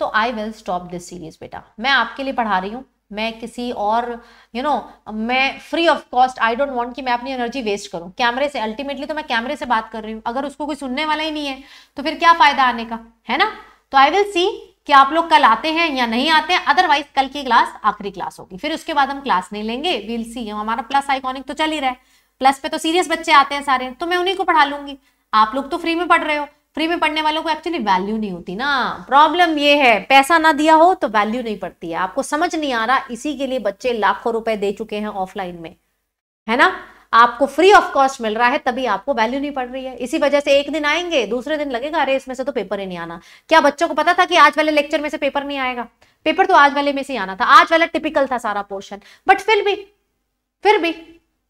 तो I will stop this series बेटा मैं आपके लिए पढ़ा रही हूँ मैं किसी और यू you नो know, मैं free of cost I don't want कि मैं अपनी एनर्जी वेस्ट करूं कैमरे से अल्टीमेटली तो मैं कैमरे से बात कर रही हूं अगर उसको कोई सुनने वाला ही नहीं है तो फिर क्या फायदा आने का है ना तो आई विल सी कि आप लोग कल आते हैं या नहीं आते हैं अदरवाइज कल की क्लास आखिरी क्लास होगी फिर उसके बाद हम क्लास नहीं लेंगे विल सी हमारा प्लस आइकॉनिक तो चल ही रहा है प्लस पे तो सीरियस बच्चे आते हैं सारे तो मैं उन्हीं को पढ़ा लूंगी आप लोग तो फ्री में पढ़ रहे हो फ्री में पढ़ने वालों को एक्चुअली वैल्यू नहीं होती ना प्रॉब्लम ये है पैसा ना दिया हो तो वैल्यू नहीं पड़ती है आपको समझ नहीं आ रहा इसी के लिए बच्चे लाखों रुपए दे चुके हैं ऑफलाइन में है ना आपको फ्री ऑफ कॉस्ट मिल रहा है तभी आपको वैल्यू नहीं पड़ रही है इसी वजह से एक दिन आएंगे दूसरे दिन लगेगा अरे इसमें से तो पेपर ही नहीं आना क्या बच्चों को पता था कि आज वाले लेक्चर में से पेपर नहीं आएगा पेपर तो आज वाले में से आना था आज वाला टिपिकल था सारा पोर्शन बट फिर भी फिर भी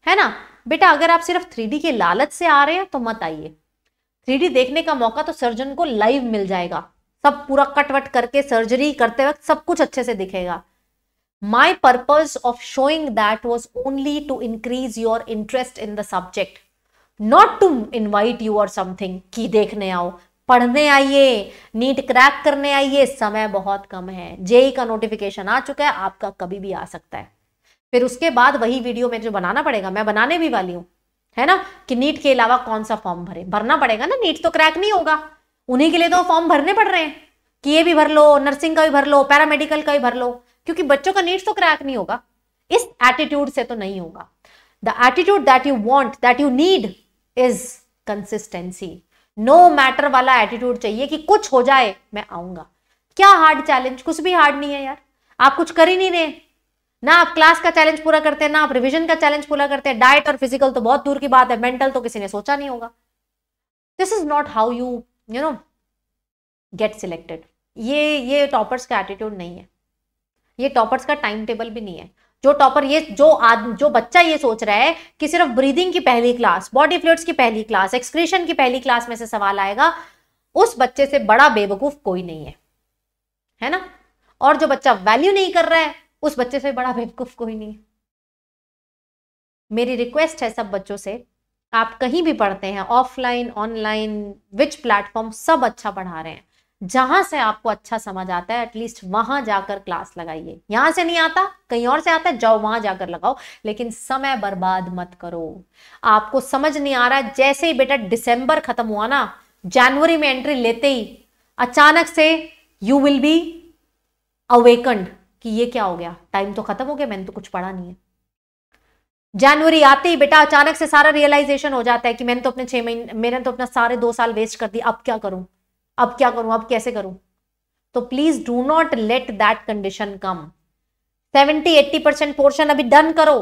है ना बेटा अगर आप सिर्फ थ्री के लालच से आ रहे हैं तो मत आइए थ्री देखने का मौका तो सर्जन को लाइव मिल जाएगा सब पूरा कटवट करके सर्जरी करते वक्त सब कुछ अच्छे से दिखेगा my purpose of showing that was only to increase your interest in the subject not to invite you और समथिंग की देखने आओ पढ़ने आइए नीट क्रैक करने आइए समय बहुत कम है जेई e का नोटिफिकेशन आ चुका है आपका कभी भी आ सकता है फिर उसके बाद वही वीडियो जो बनाना पड़ेगा मैं बनाने भी वाली हूँ है ना कि नीट के अलावा कौन सा फॉर्म भरे भरना पड़ेगा ना नीट तो क्रैक नहीं होगा उन्हीं के लिए तो फॉर्म भरने पड़ रहे हैं कि ये भी भर लो नर्सिंग का भी भर लो पैरामेडिकल का भी भर लो क्योंकि बच्चों का नीट तो क्रैक नहीं होगा इस एटीट्यूड से तो नहीं होगा the attitude that you want that you need is consistency no matter वाला एटीट्यूड चाहिए कि कुछ हो जाए मैं आऊंगा क्या हार्ड चैलेंज कुछ भी हार्ड नहीं है यार आप कुछ कर ही नहीं रहे ना आप क्लास का चैलेंज पूरा करते हैं ना आप रिविजन का चैलेंज पूरा करते हैं डाइट और फिजिकल तो बहुत दूर की बात है मेंटल तो किसी ने सोचा नहीं होगा this is not how you you know get selected ये ये टॉपर्स का एटीट्यूड नहीं है ये टॉपर्स का टाइम टेबल भी नहीं है जो टॉपर ये जो आदमी जो बच्चा ये सोच रहा है कि सिर्फ ब्रीदिंग की पहली क्लास बॉडी फ्लूड्स की पहली क्लास एक्सक्रीशन की पहली क्लास में से सवाल आएगा उस बच्चे से बड़ा बेवकूफ कोई नहीं है है ना और जो बच्चा वैल्यू नहीं कर रहा है उस बच्चे से बड़ा बेवकूफ कोई नहीं मेरी रिक्वेस्ट है सब बच्चों से आप कहीं भी पढ़ते हैं ऑफलाइन ऑनलाइन विच प्लेटफॉर्म सब अच्छा पढ़ा रहे हैं जहां से आपको अच्छा समझ आता है एटलीस्ट वहां जाकर क्लास लगाइए यहां से नहीं आता कहीं और से आता है जाओ वहां जाकर लगाओ लेकिन समय बर्बाद मत करो आपको समझ नहीं आ रहा जैसे ही बेटा दिसंबर खत्म हुआ ना जनवरी में एंट्री लेते ही अचानक से यू विल बी अवेकंड कि ये क्या हो गया टाइम तो खत्म हो गया मैंने तो कुछ पढ़ा नहीं है जनवरी आते ही बेटा अचानक से सारा रियलाइजेशन हो जाता है कि मैंने तो अपने छह महीने मैंने तो अपना सारे दो साल वेस्ट कर दिया अब क्या करूं अब क्या करूं अब कैसे करूं तो please do not let that condition come seventy eighty percent portion अभी डन करो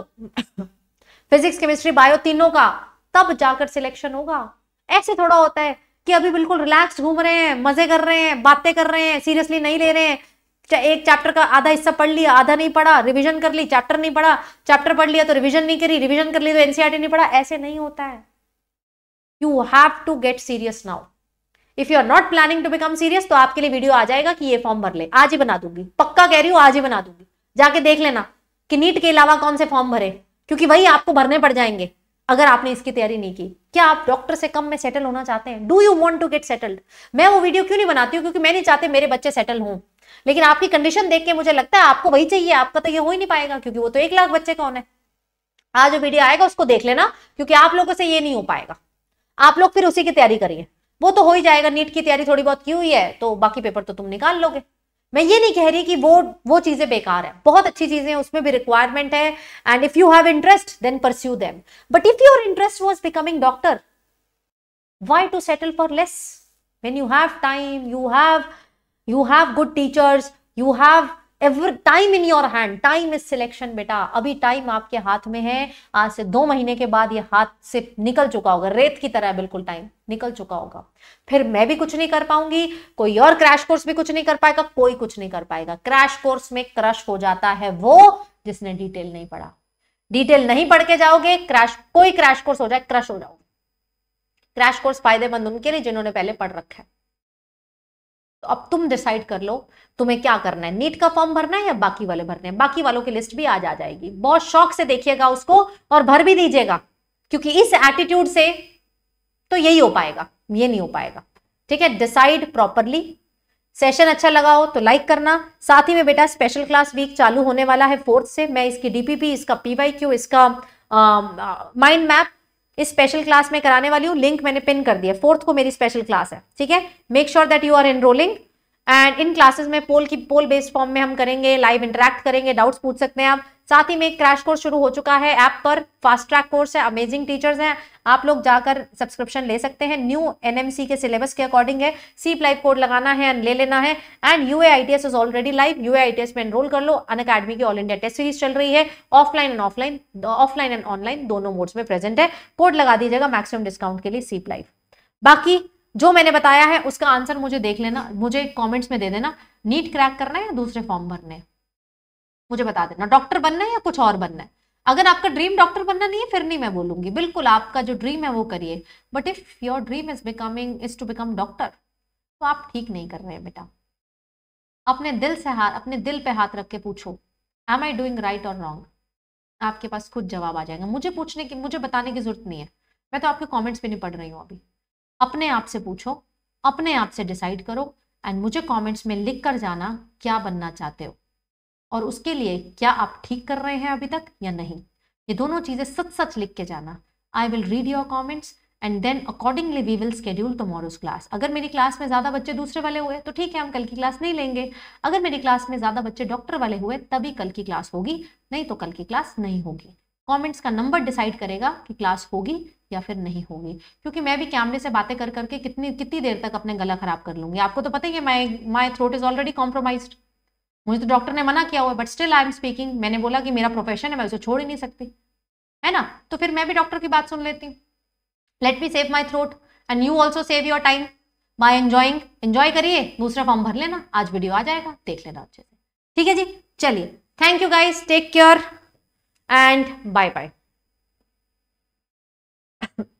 फिजिक्स केमिस्ट्री बायो तीनों का तब जाकर सिलेक्शन होगा ऐसे थोड़ा होता है कि अभी बिल्कुल रिलैक्स घूम रहे हैं मजे कर रहे हैं बातें कर रहे हैं सीरियसली नहीं ले रहे हैं एक चैप्टर का आधा हिस्सा पढ़ लिया आधा नहीं पढ़ा रिवीजन कर ली चैप्टर नहीं पढ़ा चैप्टर पढ़ लिया तो रिवीजन नहीं करी रिवीजन कर ली तो एनसीआरटी e नहीं पढ़ा ऐसे नहीं होता है you have to get serious now if you are not planning to become serious तो आपके लिए वीडियो आ जाएगा कि ये फॉर्म भर ले आज ही बना दूंगी पक्का कह रही हूँ आज ही बना दूंगी जाके देख लेना कि नीट के अलावा कौन से फॉर्म भरे क्योंकि वही आपको भरने पड़ जाएंगे अगर आपने इसकी तैयारी नहीं की क्या आप डॉक्टर से कम में सेटल होना चाहते हैं do you want to get settled मैं वो वीडियो क्यों नहीं बनाती हूँ क्योंकि मैं नहीं चाहते मेरे बच्चे सेटल हों लेकिन आपकी कंडीशन देख के मुझे लगता है आपको वही चाहिए आपका तो ये हो ही नहीं पाएगा क्योंकि वो तो एक लाख बच्चे कौन है आज जो वीडियो आएगा उसको देख लेना क्योंकि आप लोगों से ये नहीं हो पाएगा आप लोग फिर उसी की तैयारी करिए वो तो हो ही जाएगा नीट की तैयारी थोड़ी बहुत की हुई है तो बाकी पेपर तो तुम निकाल लोगे मैं ये नहीं कह रही कि वो वो चीज़ें बेकार है बहुत अच्छी चीज़ें हैं उसमें भी रिक्वायरमेंट है and if you have interest then pursue them but if your interest was becoming doctor why to settle for less when you have time you have you have good teachers you have every time in your hand time is selection बेटा अभी time आपके हाथ में है आज से दो महीने के बाद ये हाथ से निकल चुका होगा रेत की तरह बिल्कुल टाइम निकल चुका होगा फिर मैं भी कुछ नहीं कर पाऊंगी कोई और क्रैश कोर्स भी कुछ नहीं कर पाएगा कोई कुछ नहीं कर पाएगा क्रैश कोर्स में क्रश हो जाता है वो जिसने डिटेल नहीं पढ़ा डिटेल नहीं पढ़ के जाओगे क्रैश कोई क्रैश कोर्स हो जाए क्रश हो जाओगे क्रैश कोर्स फायदेमंद उनके लिए जिन्होंने पहले पढ़ रखा है तो अब तुम डिसाइड कर लो तुम्हें क्या करना है नीट का फॉर्म भरना है या बाकी वाले भरने हैं बाकी वालों की लिस्ट भी आज आ जाएगी बहुत शौक से देखिएगा उसको और भर भी दीजिएगा क्योंकि इस एटीट्यूड से तो यही हो पाएगा ये नहीं हो पाएगा ठीक है डिसाइड प्रॉपरली सेशन अच्छा लगा हो तो लाइक करना साथ ही में बेटा स्पेशल क्लास वीक चालू होने वाला है फोर्थ से मैं इसकी डीपीपी इसका क्यू इसका माइंड मैप इस स्पेशल क्लास में कराने वाली हूँ लिंक मैंने पिन कर दिया फोर्थ को मेरी स्पेशल क्लास है ठीक है make sure that you are enrolling and in classes में पोल की पोल बेस्ड फॉर्म में हम करेंगे लाइव इंटरेक्ट करेंगे डाउट्स पूछ सकते हैं आप साथ ही में एक क्रैश कोर्स शुरू हो चुका है ऐप पर फास्ट ट्रैक कोर्स है अमेजिंग टीचर्स हैं आप लोग जाकर सब्सक्रिप्शन ले सकते हैं न्यू एनएमसी के सिलेबस के अकॉर्डिंग है सी लाइव कोड लगाना है एंड ले लेना है and you is already live you में एनरोल कर लो अन अकेडमी की ऑल इंडिया टेस्ट सीरीज चल रही है offline and offline offline and online दोनों मोड्स में प्रेजेंट है कोड लगा दीजिएगा मैक्सिमम डिस्काउंट के लिए सीप लाइव बाकी जो मैंने बताया है उसका आंसर मुझे देख लेना मुझे कॉमेंट्स में दे देना नीट क्रैक करना है या दूसरे फॉर्म भरने हैं मुझे बता देना डॉक्टर बनना है या कुछ और बनना है अगर आपका ड्रीम डॉक्टर बनना नहीं है फिर नहीं मैं बोलूंगी बिल्कुल आपका जो ड्रीम है वो करिए but if your dream is becoming is to become doctor तो आप ठीक नहीं कर रहे हैं बेटा अपने दिल से हाथ अपने दिल पे हाथ रख के पूछो एम आई डूइंग राइट और रॉन्ग आपके पास खुद जवाब आ जाएगा मुझे पूछने की मुझे बताने की जरूरत नहीं है मैं तो आपके कॉमेंट्स भी नहीं पढ़ रही हूँ अभी अपने आप से पूछो अपने आप से डिसाइड करो एंड मुझे कॉमेंट्स में लिख कर जाना क्या बनना चाहते हो और उसके लिए क्या आप ठीक कर रहे हैं अभी तक या नहीं ये दोनों चीज़ें सच सच लिख के जाना I will read your comments and then accordingly we will schedule tomorrow's class अगर मेरी क्लास में ज़्यादा बच्चे दूसरे वाले हुए तो ठीक है हम कल की क्लास नहीं लेंगे अगर मेरी क्लास में ज़्यादा बच्चे डॉक्टर वाले हुए तभी कल की क्लास होगी नहीं तो कल की क्लास नहीं होगी कमेंट्स का नंबर डिसाइड करेगा कि क्लास होगी या फिर नहीं होगी क्योंकि मैं भी कैमरे से बातें कर करके कितनी कितनी देर तक अपने गला खराब कर लूंगी आपको तो पता ही है my my throat is already compromised मुझे तो डॉक्टर ने मना किया हुआ but still I am speaking मैंने बोला कि मेरा प्रोफेशन है मैं उसे छोड़ ही नहीं सकती है ना तो फिर मैं भी डॉक्टर की बात सुन लेती हूँ let me save my throat and you also save your time by enjoying enjoy करिए दूसरा फॉर्म भर लेना आज वीडियो आ जाएगा देख लेना अच्छे से ठीक है जी चलिए thank you guys take care and bye bye